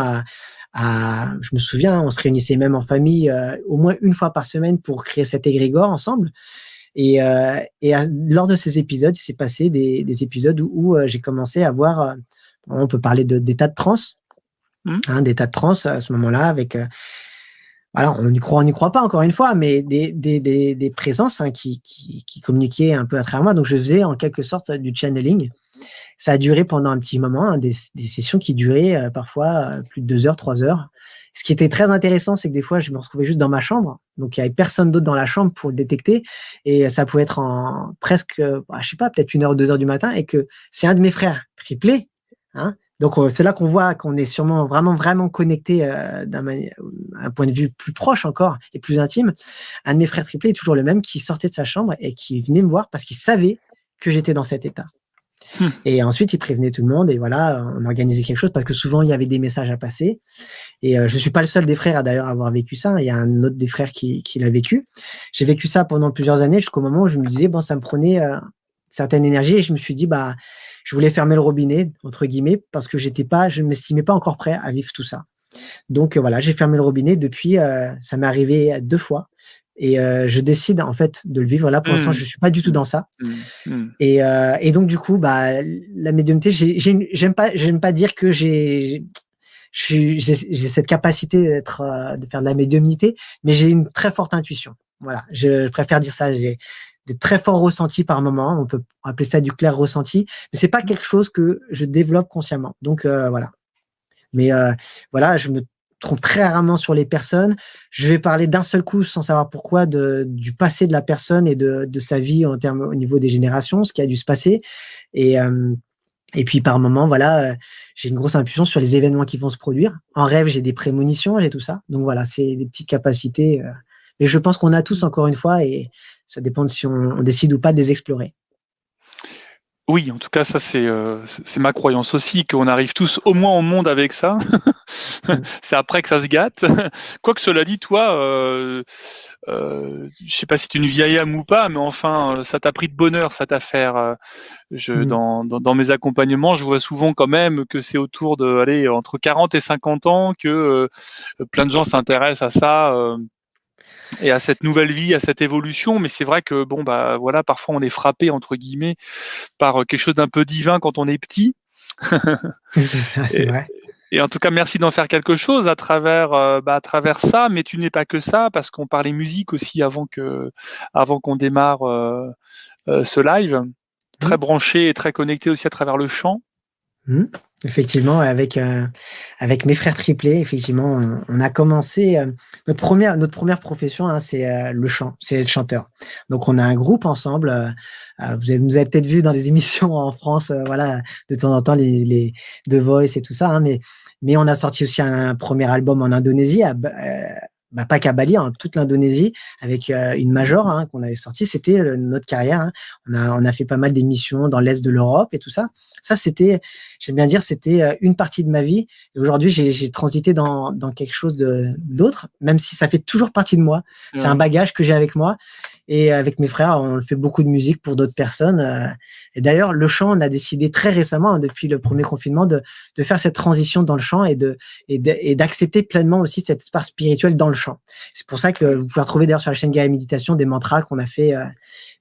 à, Je me souviens, on se réunissait même en famille euh, au moins une fois par semaine pour créer cet égrégore ensemble. Et, euh, lors de ces épisodes, il s'est passé des, épisodes où, euh, j'ai commencé à voir. on peut parler d'état de, transe. trans, mmh. hein, d'état de trans à ce moment-là, avec alors, on y croit, on n'y croit pas encore une fois, mais des, présences hein, qui, qui, communiquaient un peu à travers moi. Donc je faisais en quelque sorte du channeling. Ça a duré pendant un petit moment, hein, des, sessions qui duraient euh, parfois euh, plus de deux heures, trois heures. Ce qui était très intéressant, c'est que des fois, je me retrouvais juste dans ma chambre. Donc il n'y avait personne d'autre dans la chambre pour le détecter. Et ça pouvait être en presque, euh, bah, je sais pas, peut-être une heure ou deux heures du matin. Et que c'est un de mes frères triplé, hein, donc euh, c'est là qu'on voit qu'on est sûrement vraiment vraiment connecté euh, d'un point de vue plus proche encore et plus intime. Un de mes frères triplés est toujours le même qui sortait de sa chambre et qui venait me voir parce qu'il savait que j'étais dans cet état. Hmm. Et ensuite, il prévenait tout le monde et voilà, on organisait quelque chose parce que souvent il y avait des messages à passer. Et euh, je suis pas le seul des frères à d'ailleurs avoir vécu ça. Il y a un autre des frères qui, qui l'a vécu. J'ai vécu ça pendant plusieurs années jusqu'au moment où je me disais bon, ça me prenait euh, certaine énergie et je me suis dit bah je voulais fermer le robinet entre guillemets parce que j'étais pas je ne m'estimais pas encore prêt à vivre tout ça. Donc euh, voilà, j'ai fermé le robinet depuis euh, ça m'est arrivé euh, deux fois et je décide en fait de le vivre là pour l'instant mmh. je suis pas du tout dans ça mmh. Mmh. Et, donc du coup bah la médiumnité j'aime pas j'aime pas dire que j'ai j'ai cette capacité d'être de faire de la médiumnité mais j'ai une très forte intuition voilà, je préfère dire ça. J'ai des très forts ressentis par moment. On peut appeler ça du clair ressenti, mais c'est pas quelque chose que je développe consciemment. Donc euh, voilà. Mais euh, voilà, je me trompe très rarement sur les personnes. Je vais parler d'un seul coup, sans savoir pourquoi, du passé de la personne et de, sa vie en termes au niveau des générations, ce qui a dû se passer. Et euh, et puis par moment, voilà, j'ai une grosse impulsion sur les événements qui vont se produire. En rêve, j'ai des prémonitions, j'ai tout ça. Donc voilà, c'est des petites capacités euh, mais je pense qu'on a tous encore une fois, et ça dépend de si on, décide ou pas de les explorer. Oui, en tout cas, ça euh, c'est c'est ma croyance aussi, qu'on arrive tous au moins au monde avec ça. c'est après que ça se gâte. Quoi que cela dit, toi, euh, euh, je sais pas si tu es une vieille âme ou pas, mais enfin, euh, ça t'a pris de bonheur cette affaire. Euh, je, mm. dans, mes accompagnements, je vois souvent quand même que c'est autour de, allez, entre 40 et 50 ans que plein de gens s'intéressent à ça et à cette nouvelle vie, à cette évolution. Mais c'est vrai que bon bah voilà, parfois on est frappé entre guillemets par euh, quelque chose d'un peu divin quand on est petit. c'est vrai. Et en tout cas, merci d'en faire quelque chose à travers, euh, bah, à travers ça. Mais tu n'es pas que ça, parce qu'on parlait musique aussi avant que, avant qu'on démarre euh, ce live. Très mmh. branché et très connecté aussi à travers le chant. Mmh. Effectivement, avec, euh, avec mes frères triplés, effectivement, on, a commencé euh, notre première, notre première profession, hein, c'est euh, le chant, c'est le chanteur. Donc on a un groupe ensemble. vous avez, vous avez peut-être vu dans des émissions en France, voilà, de temps en temps les, les The Voice et tout ça. Hein, mais, mais on a sorti aussi un, un premier album en Indonésie à, bah, pas qu'à Bali, en toute l'Indonésie, avec euh, une major hein, qu'on avait sortie. C'était euh, notre carrière. Hein. On, a, on a fait pas mal d'émissions dans l'Est de l'Europe et tout ça. Ça, c'était, j'aime bien dire, c'était euh, une partie de ma vie. Et aujourd'hui, j'ai transité dans, dans quelque chose d'autre, même si ça fait toujours partie de moi. C'est un bagage que j'ai avec moi. Et avec mes frères, on fait beaucoup de musique pour d'autres personnes. Euh. Et d'ailleurs, le chant, on a décidé très récemment, hein, depuis le premier confinement, de, de, faire cette transition dans le chant et de et d'accepter pleinement aussi cet espace spirituel dans le chant. C'est pour ça que vous pouvez retrouver d'ailleurs sur la chaîne Gaia Méditation des mantras qu'on a fait euh,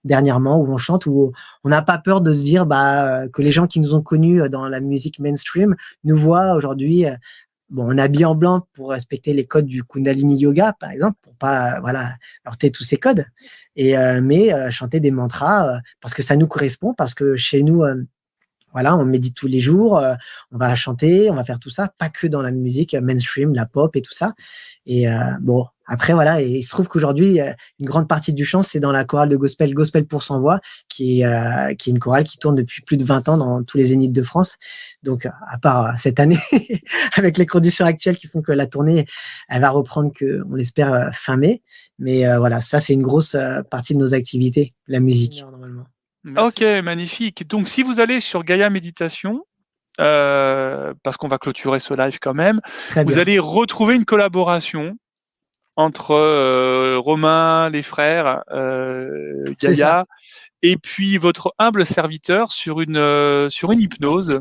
dernièrement où on chante, où on n'a pas peur de se dire bah, euh, que les gens qui nous ont connus dans la musique mainstream nous voient aujourd'hui bon, on habit en blanc pour respecter les codes du Kundalini Yoga, par exemple, pour pas euh, voilà heurter tous ces codes. Et euh, mais euh, chanter des mantras parce que ça nous correspond, parce que chez nous voilà, on médite tous les jours, euh, on va chanter, on va faire tout ça, pas que dans la musique euh, mainstream, la pop et tout ça. Et euh, bon, après, voilà, et il se trouve qu'aujourd'hui, une grande partie du chant, c'est dans la chorale de gospel, Gospel pour 100 voix, qui, euh, qui est une chorale qui tourne depuis plus de 20 ans dans tous les zéniths de France. Donc, à part cette année, avec les conditions actuelles qui font que la tournée, elle va reprendre, que, on l'espère, fin mai. Mais voilà, ça, c'est une grosse partie de nos activités, la musique. Normalement. Ok, magnifique. Donc, si vous allez sur Gaia Méditation, euh, parce qu'on va clôturer ce live quand même, vous allez retrouver une collaboration entre euh, Romain, les frères, euh, Gaïa, et puis votre humble serviteur sur une, euh, sur une hypnose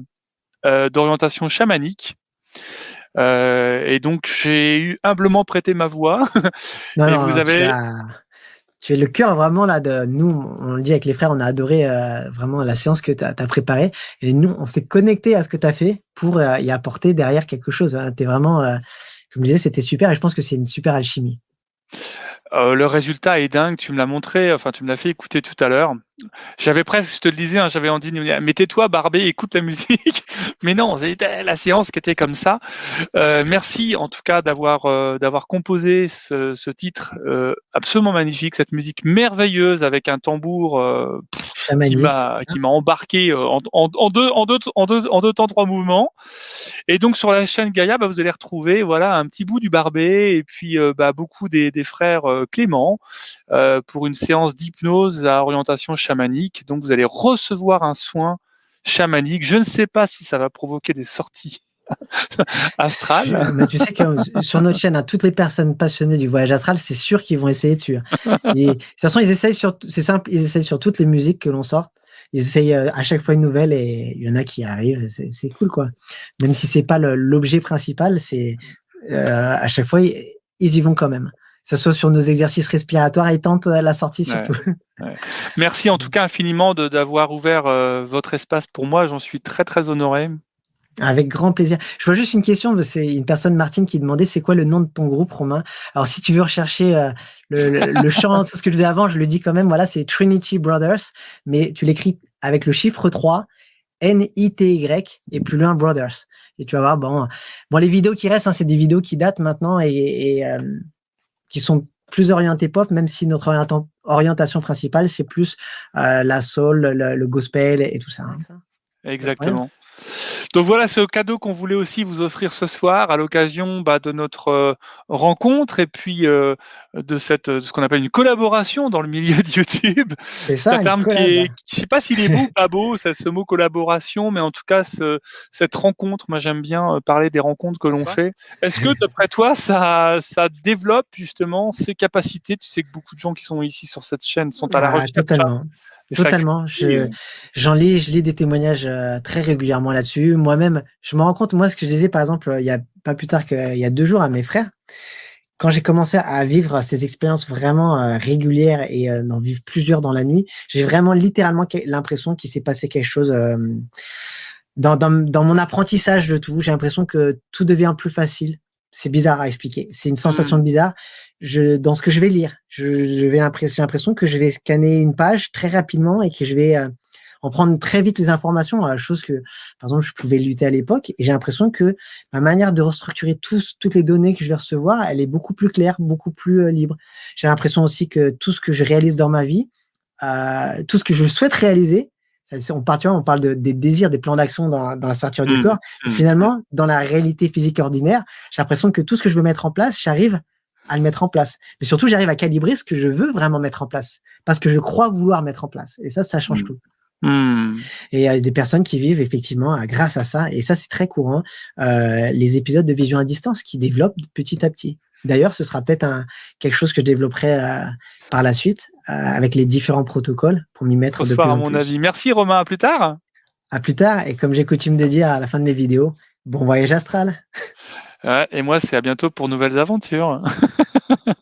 d'orientation chamanique. et donc, j'ai eu humblement prêté ma voix. vous non, avez tu le cœur vraiment là de nous. On le dit avec les frères, on a adoré euh, vraiment la séance que tu as, préparée. Et nous, on s'est connecté à ce que tu as fait pour euh, y apporter derrière quelque chose. Tu es vraiment, euh, comme je disais, c'était super et je pense que c'est une super alchimie. Euh, le résultat est dingue, tu me l'as montré, enfin tu me l'as fait écouter tout à l'heure. J'avais presque, je te le disais, hein, j'avais envie dit mais toi Barbé, écoute la musique. mais non, c'était la séance qui était comme ça. Euh, merci en tout cas d'avoir euh, d'avoir composé ce, titre absolument magnifique, cette musique merveilleuse avec un tambour hein. qui m'a embarqué en, deux en deux en deux en deux temps trois mouvements. Et donc sur la chaîne Gaïa, bah, vous allez retrouver voilà un petit bout du Barbé et puis bah, beaucoup des, des frères Clément euh, pour une séance d'hypnose à orientation chamanique. Donc, vous allez recevoir un soin chamanique. Je ne sais pas si ça va provoquer des sorties astrales Mais tu sais que sur notre chaîne, toutes les personnes passionnées du voyage astral, c'est sûr qu'ils vont essayer dessus. Hein. de toute façon, ils essayent sur, c'est simple, ils sur toutes les musiques que l'on sort. Ils essayent euh, à chaque fois une nouvelle et il y en a qui arrivent. C'est, cool, quoi. Même si c'est pas l'objet principal, c'est euh, à chaque fois ils y vont quand même ce soit sur nos exercices respiratoires et tente à euh, la sortie surtout. Merci en tout cas infiniment d'avoir ouvert euh, votre espace pour moi. J'en suis très très honoré. Avec grand plaisir. Je vois juste une question, c'est une personne, Martine, qui demandait c'est quoi le nom de ton groupe, Romain Alors, si tu veux rechercher euh, le, le, chant, tout ce que je disais avant, je le dis quand même, voilà, c'est Trinity Brothers, mais tu l'écris avec le chiffre 3, N-I-T-Y, et plus loin, Brothers. Et tu vas voir, bon, bon les vidéos qui restent, hein, c'est des vidéos qui datent maintenant, et, qui sont plus orientés pop, même si notre orientation principale, c'est plus euh, la soul, le, gospel et tout ça. Hein. Exactement. Donc voilà ce cadeau qu'on voulait aussi vous offrir ce soir à l'occasion bah, de notre euh, rencontre et puis euh, de cette ce qu'on appelle une collaboration dans le milieu de YouTube. C'est ça. Un terme qui est, je sais pas s'il est beau ou pas beau, ça, ce mot collaboration, mais en tout cas cette rencontre, moi j'aime bien euh, parler des rencontres que l'on fait. Est-ce que d'après toi ça ça développe justement ses capacités Tu sais que beaucoup de gens qui sont ici sur cette chaîne sont à la bah, recherche. Totalement. Totalement. Je, euh, j'en lis, je lis des témoignages euh, très régulièrement là-dessus. Moi-même, je me rends compte, moi, ce que je disais, par exemple, euh, il y a pas plus tard qu'il y a deux jours à mes frères, quand j'ai commencé à vivre ces expériences vraiment régulières et d'en vivre plusieurs dans la nuit, j'ai vraiment littéralement l'impression qu'il s'est passé quelque chose dans, mon apprentissage de tout. J'ai l'impression que tout devient plus facile. C'est bizarre à expliquer. C'est une sensation mmh. bizarre je, dans ce que je vais lire. Je, vais j'ai l'impression que je vais scanner une page très rapidement et que je vais euh, en prendre très vite les informations, hein, chose que, par exemple, je pouvais lutter à l'époque. Et j'ai l'impression que ma manière de restructurer tous, toutes les données que je vais recevoir, elle est beaucoup plus claire, beaucoup plus euh, libre. J'ai l'impression aussi que tout ce que je réalise dans ma vie, euh, tout ce que je souhaite réaliser, on parle, on parle des désirs, des plans d'action dans, la structure du mmh. corps. Mmh. Finalement, mmh. dans la réalité physique ordinaire, j'ai l'impression que tout ce que je veux mettre en place, j'arrive à le mettre en place. Mais surtout, j'arrive à calibrer ce que je veux vraiment mettre en place, parce que je crois vouloir mettre en place. Et ça, ça change mm. tout. Mm. Et il y a des personnes qui vivent effectivement grâce à ça, et ça c'est très courant, euh, les épisodes de vision à distance qui développent petit à petit. D'ailleurs, ce sera peut-être quelque chose que je développerai euh, par la suite euh, avec les différents protocoles pour m'y mettre. de à mon avis. Merci Romain, à plus tard. À plus tard, et comme j'ai coutume de dire à la fin de mes vidéos, bon voyage astral. Ah, et moi, c'est à bientôt pour nouvelles aventures.